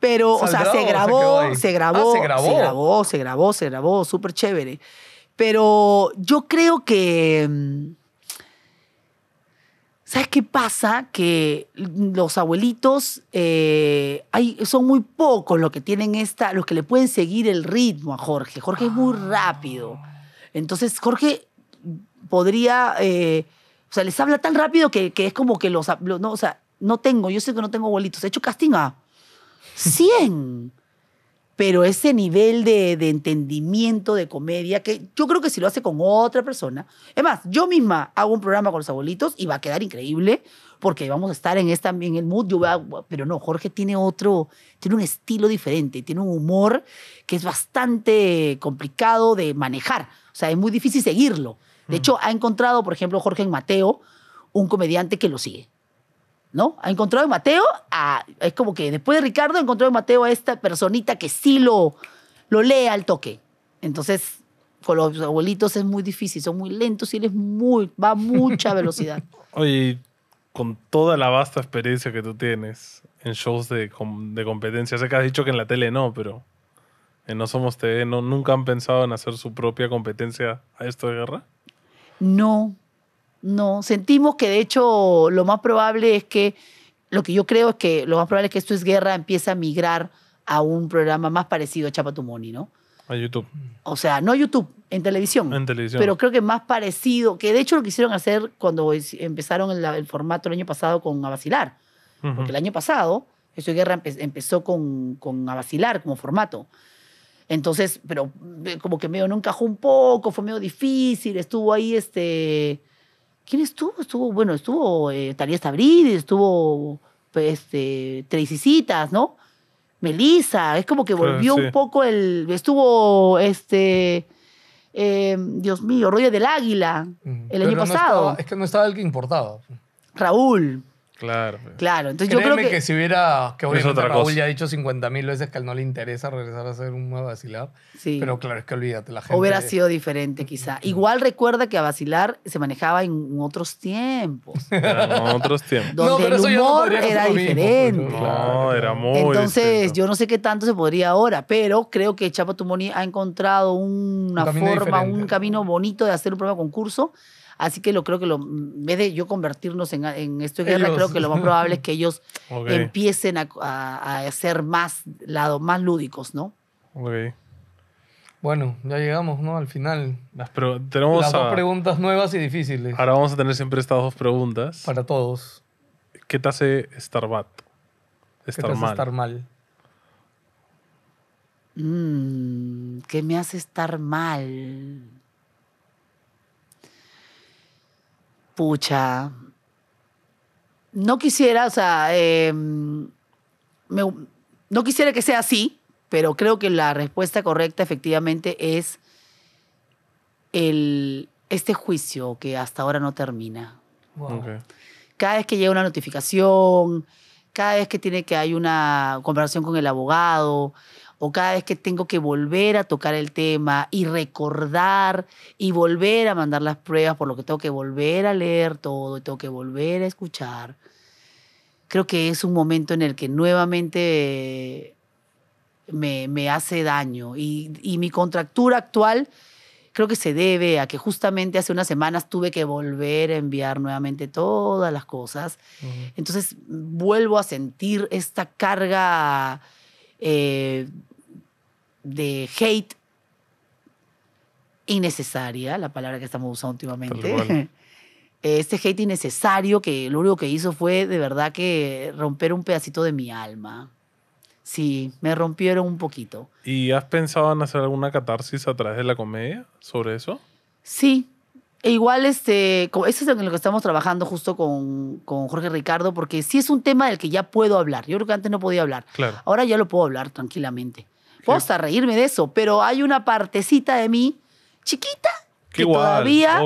pero, o sea, se ah, grabó, se, grabó, se grabó, se grabó, se grabó, súper chévere. Pero yo creo que. Mm, ¿Sabes qué pasa? Que los abuelitos eh, hay, son muy pocos los que tienen esta, los que le pueden seguir el ritmo a Jorge. Jorge es muy ah. rápido. Entonces, Jorge podría, eh, o sea, les habla tan rápido que, es como que los, no, o sea, no tengo, yo sé que no tengo abuelitos, he hecho casting a 100. Pero ese nivel de, entendimiento de comedia, que yo creo que si lo hace con otra persona, es más, yo misma hago un programa con los abuelitos y va a quedar increíble, porque vamos a estar en, esta, en el mood, yo pero no, Jorge tiene otro, tiene un estilo diferente, tiene un humor que es bastante complicado de manejar, o sea, es muy difícil seguirlo. De hecho, ha encontrado, por ejemplo, Jorge en Mateo, un comediante que lo sigue. ¿No? Ha encontrado en Mateo Es como que después de Ricardo, ha encontrado en Mateo a esta personita que sí lo, lo lee al toque. Entonces, con los abuelitos es muy difícil, son muy lentos y muy, va mucha velocidad. Oye, con toda la vasta experiencia que tú tienes en shows de, competencia, sé que has dicho que en la tele no, pero en No Somos TV, ¿no, ¿nunca han pensado en hacer su propia competencia a esto de guerra? No, no. Sentimos que de hecho lo más probable es que, lo que yo creo es que lo más probable es que esto es guerra, empieza a migrar a un programa más parecido a Chapatumoni, ¿no? A YouTube. O sea, no YouTube, en televisión. En televisión. Pero creo que más parecido, que de hecho lo quisieron hacer cuando empezaron el, formato el año pasado con A Vacilar. Porque el año pasado, Esto Guerra empezó con, con A Vacilar como formato. Entonces, pero eh, como que medio no encajó un poco, fue medio difícil, estuvo ahí este... ¿Quién estuvo? Estuvo, bueno, estuvo eh, Talía estuvo este, Tracy Citas, ¿no? Melissa, es como que volvió un poco el... Estuvo este... Eh, Dios mío, Rollo del Águila, el año pasado. es que no estaba el que importaba. Raúl. Claro. Claro, entonces Créeme yo creo que... si hubiera, que obviamente Raúl ya ha dicho 50 mil veces que a él no le interesa regresar a hacer un vacilar. sí. pero claro, es que olvídate, la gente... Hubiera sido diferente quizá. Igual recuerda que a vacilar se manejaba en otros tiempos. En otros tiempos. Donde no, pero el humor era diferente. no, era muy Entonces, yo no sé qué tanto se podría ahora, pero creo que Chapa Tumoni ha encontrado una forma, un camino bonito de hacer un programa concurso Así que lo creo que lo, en vez de yo convertirnos en, esto de guerra, creo que lo más probable es que ellos empiecen a, a, ser más, lado, más lúdicos, ¿no? Ok. Bueno, ya llegamos, ¿no? Al final. Las, tenemos preguntas nuevas y difíciles. Ahora vamos a tener siempre estas dos preguntas. Para todos. ¿Qué te hace estar ¿Qué te hace mal. estar mal? Mm, ¿Qué me hace estar mal? pucha, no quisiera, o sea, em, no quisiera que sea así, pero creo que la respuesta correcta efectivamente es el, este juicio que hasta ahora no termina. Cada vez que llega una notificación, cada vez que tiene que hay una conversación con el abogado, o cada vez que tengo que volver a tocar el tema y recordar y volver a mandar las pruebas, por lo que tengo que volver a leer todo y tengo que volver a escuchar, creo que es un momento en el que nuevamente me, hace daño. Y, y mi contractura actual creo que se debe a que justamente hace unas semanas tuve que volver a enviar nuevamente todas las cosas. Entonces vuelvo a sentir esta carga eh, de hate innecesaria, la palabra que estamos usando últimamente. Este hate innecesario que lo único que hizo fue de verdad que romper un pedacito de mi alma. Sí, me rompieron un poquito. ¿Y has pensado en hacer alguna catarsis a través de la comedia sobre eso? Sí. E igual, este, eso es en lo que estamos trabajando justo con, con, Jorge Ricardo, porque sí es un tema del que ya puedo hablar. Yo creo que antes no podía hablar. Ahora ya lo puedo hablar tranquilamente. Puedo hasta reírme de eso, pero hay una partecita de mí, chiquita, que, todavía,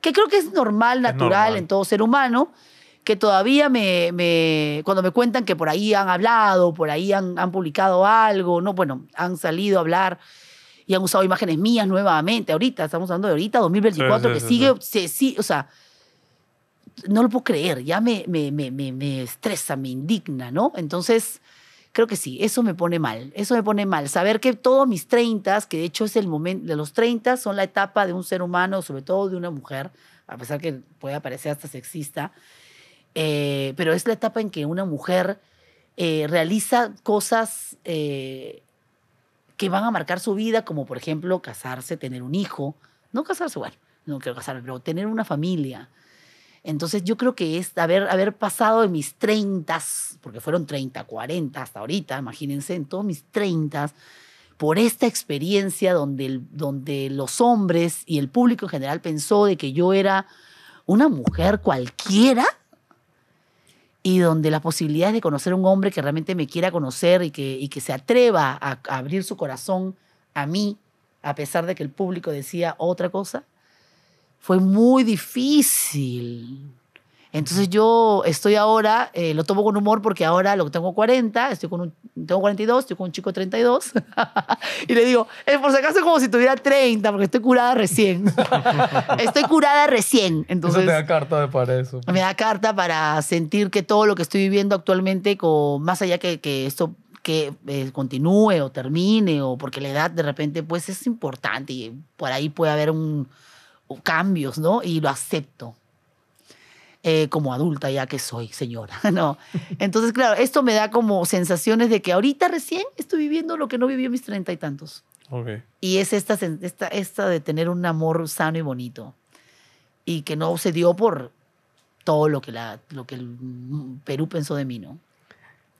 que creo que es normal, natural en todo ser humano, que todavía me, me, cuando me cuentan que por ahí han hablado, por ahí han, han publicado algo, no, bueno, han salido a hablar y han usado imágenes mías nuevamente, ahorita, estamos hablando de ahorita, 2024, que sigue, sí. o sea, no lo puedo creer, ya me, me, me, me, estresa, me indigna, ¿no? Entonces, Creo que sí, eso me pone mal, eso me pone mal. Saber que todos mis 30, que de hecho es el momento, de los 30 son la etapa de un ser humano, sobre todo de una mujer, a pesar que puede parecer hasta sexista, eh, pero es la etapa en que una mujer eh, realiza cosas eh, que van a marcar su vida, como por ejemplo casarse, tener un hijo, no casarse, bueno, no quiero casarme, pero tener una familia, entonces yo creo que es haber, haber pasado de mis 30, porque fueron 30, 40 hasta ahorita, imagínense, en todos mis 30, por esta experiencia donde, donde los hombres y el público en general pensó de que yo era una mujer cualquiera y donde las posibilidades de conocer un hombre que realmente me quiera conocer y que, que se atreva a abrir su corazón a mí, a pesar de que el público decía otra cosa, fue muy difícil. Entonces yo estoy ahora, eh, lo tomo con humor porque ahora lo tengo 40, estoy con un, tengo 42, estoy con un chico 32. y le digo, eh, por si acaso es como si tuviera 30, porque estoy curada recién. estoy curada recién. Entonces, me da carta para eso. Me da carta para sentir que todo lo que estoy viviendo actualmente, con, más allá que, que esto que eh, continúe o termine, o porque la edad de repente pues es importante y por ahí puede haber un cambios, ¿no? Y lo acepto. Eh, como adulta ya que soy, señora, ¿no? Entonces, claro, esto me da como sensaciones de que ahorita recién estoy viviendo lo que no viví mis treinta y tantos. Okay. Y es esta, esta, esta de tener un amor sano y bonito. Y que no se dio por todo lo que, la, lo que el Perú pensó de mí, ¿no?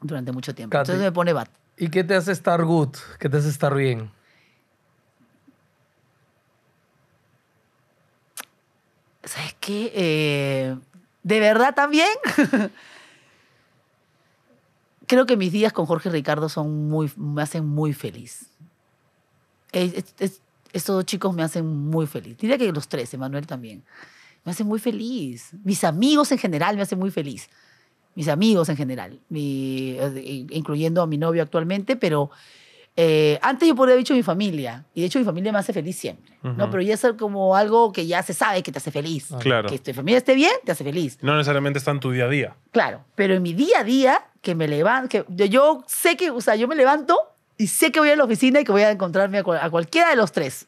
Durante mucho tiempo. Entonces me pone bat. ¿Y qué te hace estar good? ¿Qué te hace estar bien? ¿sabes qué? Eh, ¿De verdad también? Creo que mis días con Jorge Ricardo son muy, me hacen muy feliz. estos dos chicos me hacen muy feliz. Diría que los tres, Emanuel también. Me hacen muy feliz. Mis amigos en general me hacen muy feliz. Mis amigos en general, eh, incluyendo a mi novio actualmente, pero eh, antes yo podría haber dicho mi familia, y de hecho mi familia me hace feliz siempre, ¿no? Pero ya es como algo que ya se sabe que te hace feliz. Claro. Que tu familia esté bien, te hace feliz. No necesariamente está en tu día a día. Claro, pero en mi día a día, que me levanto, que yo, sé que, o sea, yo me levanto y sé que voy a la oficina y que voy a encontrarme a cualquiera de los tres.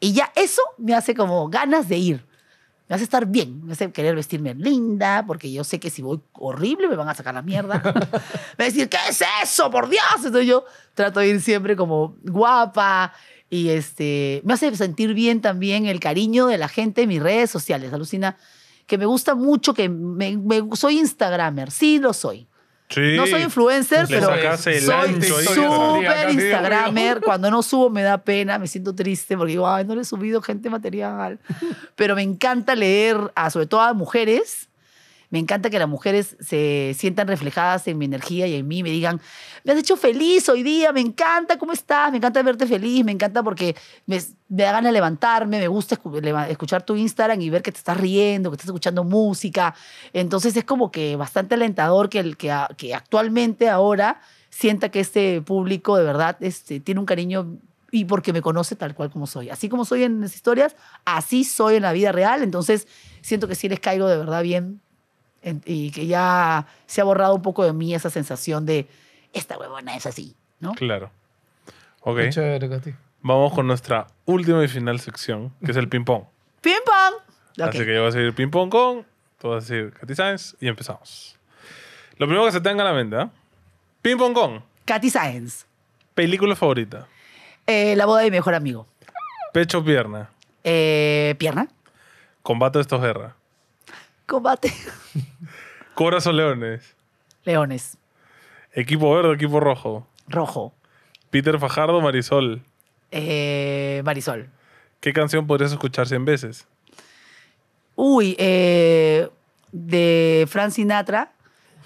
Y ya eso me hace como ganas de ir me hace estar bien, me hace querer vestirme linda, porque yo sé que si voy horrible me van a sacar la mierda. me decir, ¿qué es eso? Por Dios. Entonces yo trato de ir siempre como guapa y este, me hace sentir bien también el cariño de la gente en mis redes sociales, alucina, que me gusta mucho, que me, soy Instagramer, sí lo soy. No soy influencer, pero soy súper Instagramer. Cuando no subo me da pena, me siento triste porque digo, ay, no le he subido gente material. pero me encanta leer, a, sobre todo a mujeres, me encanta que las mujeres se sientan reflejadas en mi energía y en mí, me digan, me has hecho feliz hoy día, me encanta, ¿cómo estás? Me encanta verte feliz, me encanta porque me, hagan da ganas de levantarme, me gusta escuchar tu Instagram y ver que te estás riendo, que estás escuchando música. Entonces es como que bastante alentador que, el, que, que actualmente ahora sienta que este público de verdad este, tiene un cariño y porque me conoce tal cual como soy. Así como soy en las historias, así soy en la vida real. Entonces siento que sí les caigo de verdad bien y que ya se ha borrado un poco de mí esa sensación de esta huevona es así, ¿no? Claro. Ok. Vamos con nuestra última y final sección, que es el ping-pong. ¡Ping-pong! Así que yo voy a seguir ping-pong con, tú vas a decir Katy y empezamos. Lo primero que se tenga en la mente, ping ¿ah? Ping-pong con. Katy Science Película favorita. Eh, la boda de mi mejor amigo. Pecho, pierna. Eh, pierna. Combate de estos guerras Combate. Corazón leones? Leones. Equipo verde, equipo rojo. Rojo. Peter Fajardo, Marisol. Eh, Marisol. ¿Qué canción podrías escuchar cien veces? Uy, eh, de Frank Sinatra.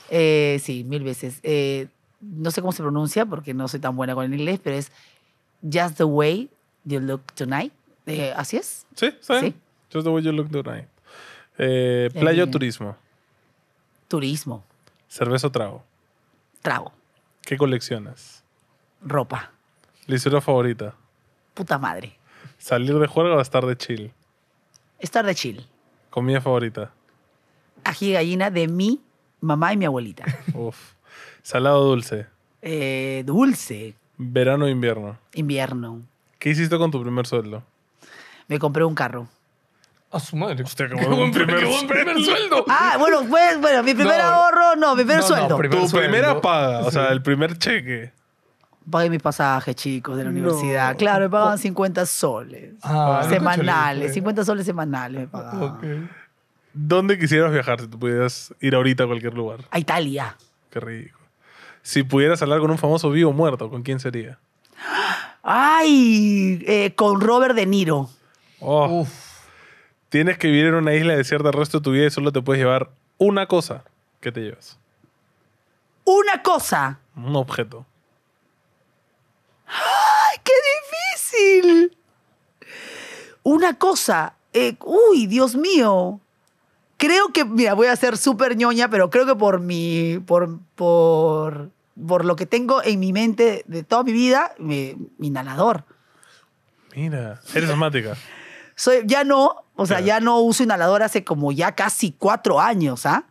Eh, sí, mil veces. no sé cómo se pronuncia porque no soy tan buena con el inglés, pero es Just the Way You Look Tonight. ¿Así es? Sí, sí. Just the Way You Look Tonight. Eh, eh, playa o turismo. Turismo. Cerveza trago. Trago. ¿Qué coleccionas? Ropa. ¿Lisura favorita. Puta madre. ¿Salir de juego o estar de chill? Estar de chill. ¿Comida favorita? Ají gallina de mi mamá y mi abuelita. ¿Salado dulce? Eh, dulce. ¿Verano o invierno? Invierno. ¿Qué hiciste con tu primer sueldo? Me compré un carro. A su madre. qué primer, primer, sueldo. Ah, bueno, pues, bueno, mi primer ahorro, no, mi primer sueldo. tu primera paga, o sea, el primer cheque. Pagué mi pasaje, chicos, de la universidad. Claro, me pagaban 50 soles. Ah, semanales, 50 soles semanales me ¿Dónde quisieras viajar si tú pudieras ir ahorita a cualquier lugar? A Italia. Qué rico. Si pudieras hablar con un famoso vivo o muerto, ¿con quién sería? Ay, eh, con Robert De Niro. Oh. Uf. Tienes que vivir en una isla desierta el resto de tu vida y solo te puedes llevar una cosa. ¿Qué te llevas? Una cosa. Un objeto. ¡Ay, qué difícil! Una cosa. Eh, uy, Dios mío. Creo que, mira, voy a ser súper ñoña, pero creo que por mi, por, por, por lo que tengo en mi mente de toda mi vida, mi, eh, mi inhalador. Mira, eres asmática ya no, o sea, ya no uso inhalador hace como ya casi cuatro años, ¿ah?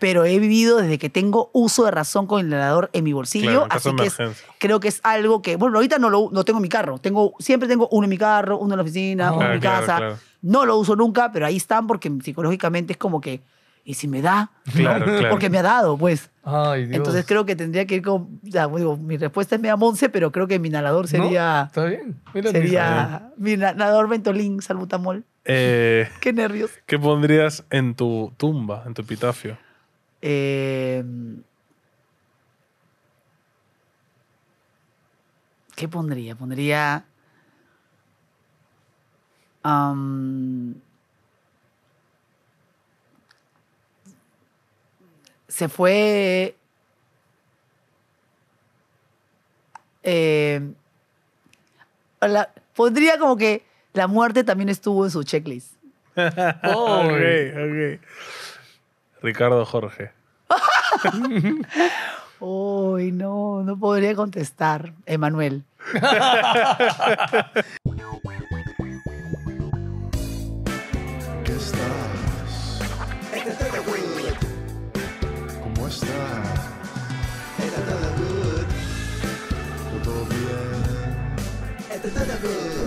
Pero he vivido desde que tengo uso de razón con inhalador en mi bolsillo, así que creo que es algo que, bueno, ahorita no lo no tengo en mi carro, tengo, siempre tengo uno en mi carro, uno en la oficina, ah, uno en mi casa, no lo uso nunca, pero ahí están porque psicológicamente es como que ¿y si me da? Claro, Porque me ha dado, pues. Ay, Dios. Entonces creo que tendría que ir con. digo, mi respuesta es media Monse, pero creo que mi nadador sería. ¿No? Está bien. Mira sería mi nadador Ventolín, salbutamol. Eh, Qué nervios. ¿Qué pondrías en tu tumba, en tu epitafio? Em, ¿Qué pondría? Pondría. Um, se fue eh, como que la muerte también estuvo en su checklist. Ricardo Jorge. Uy, no, no podría contestar, Emanuel. It's another good.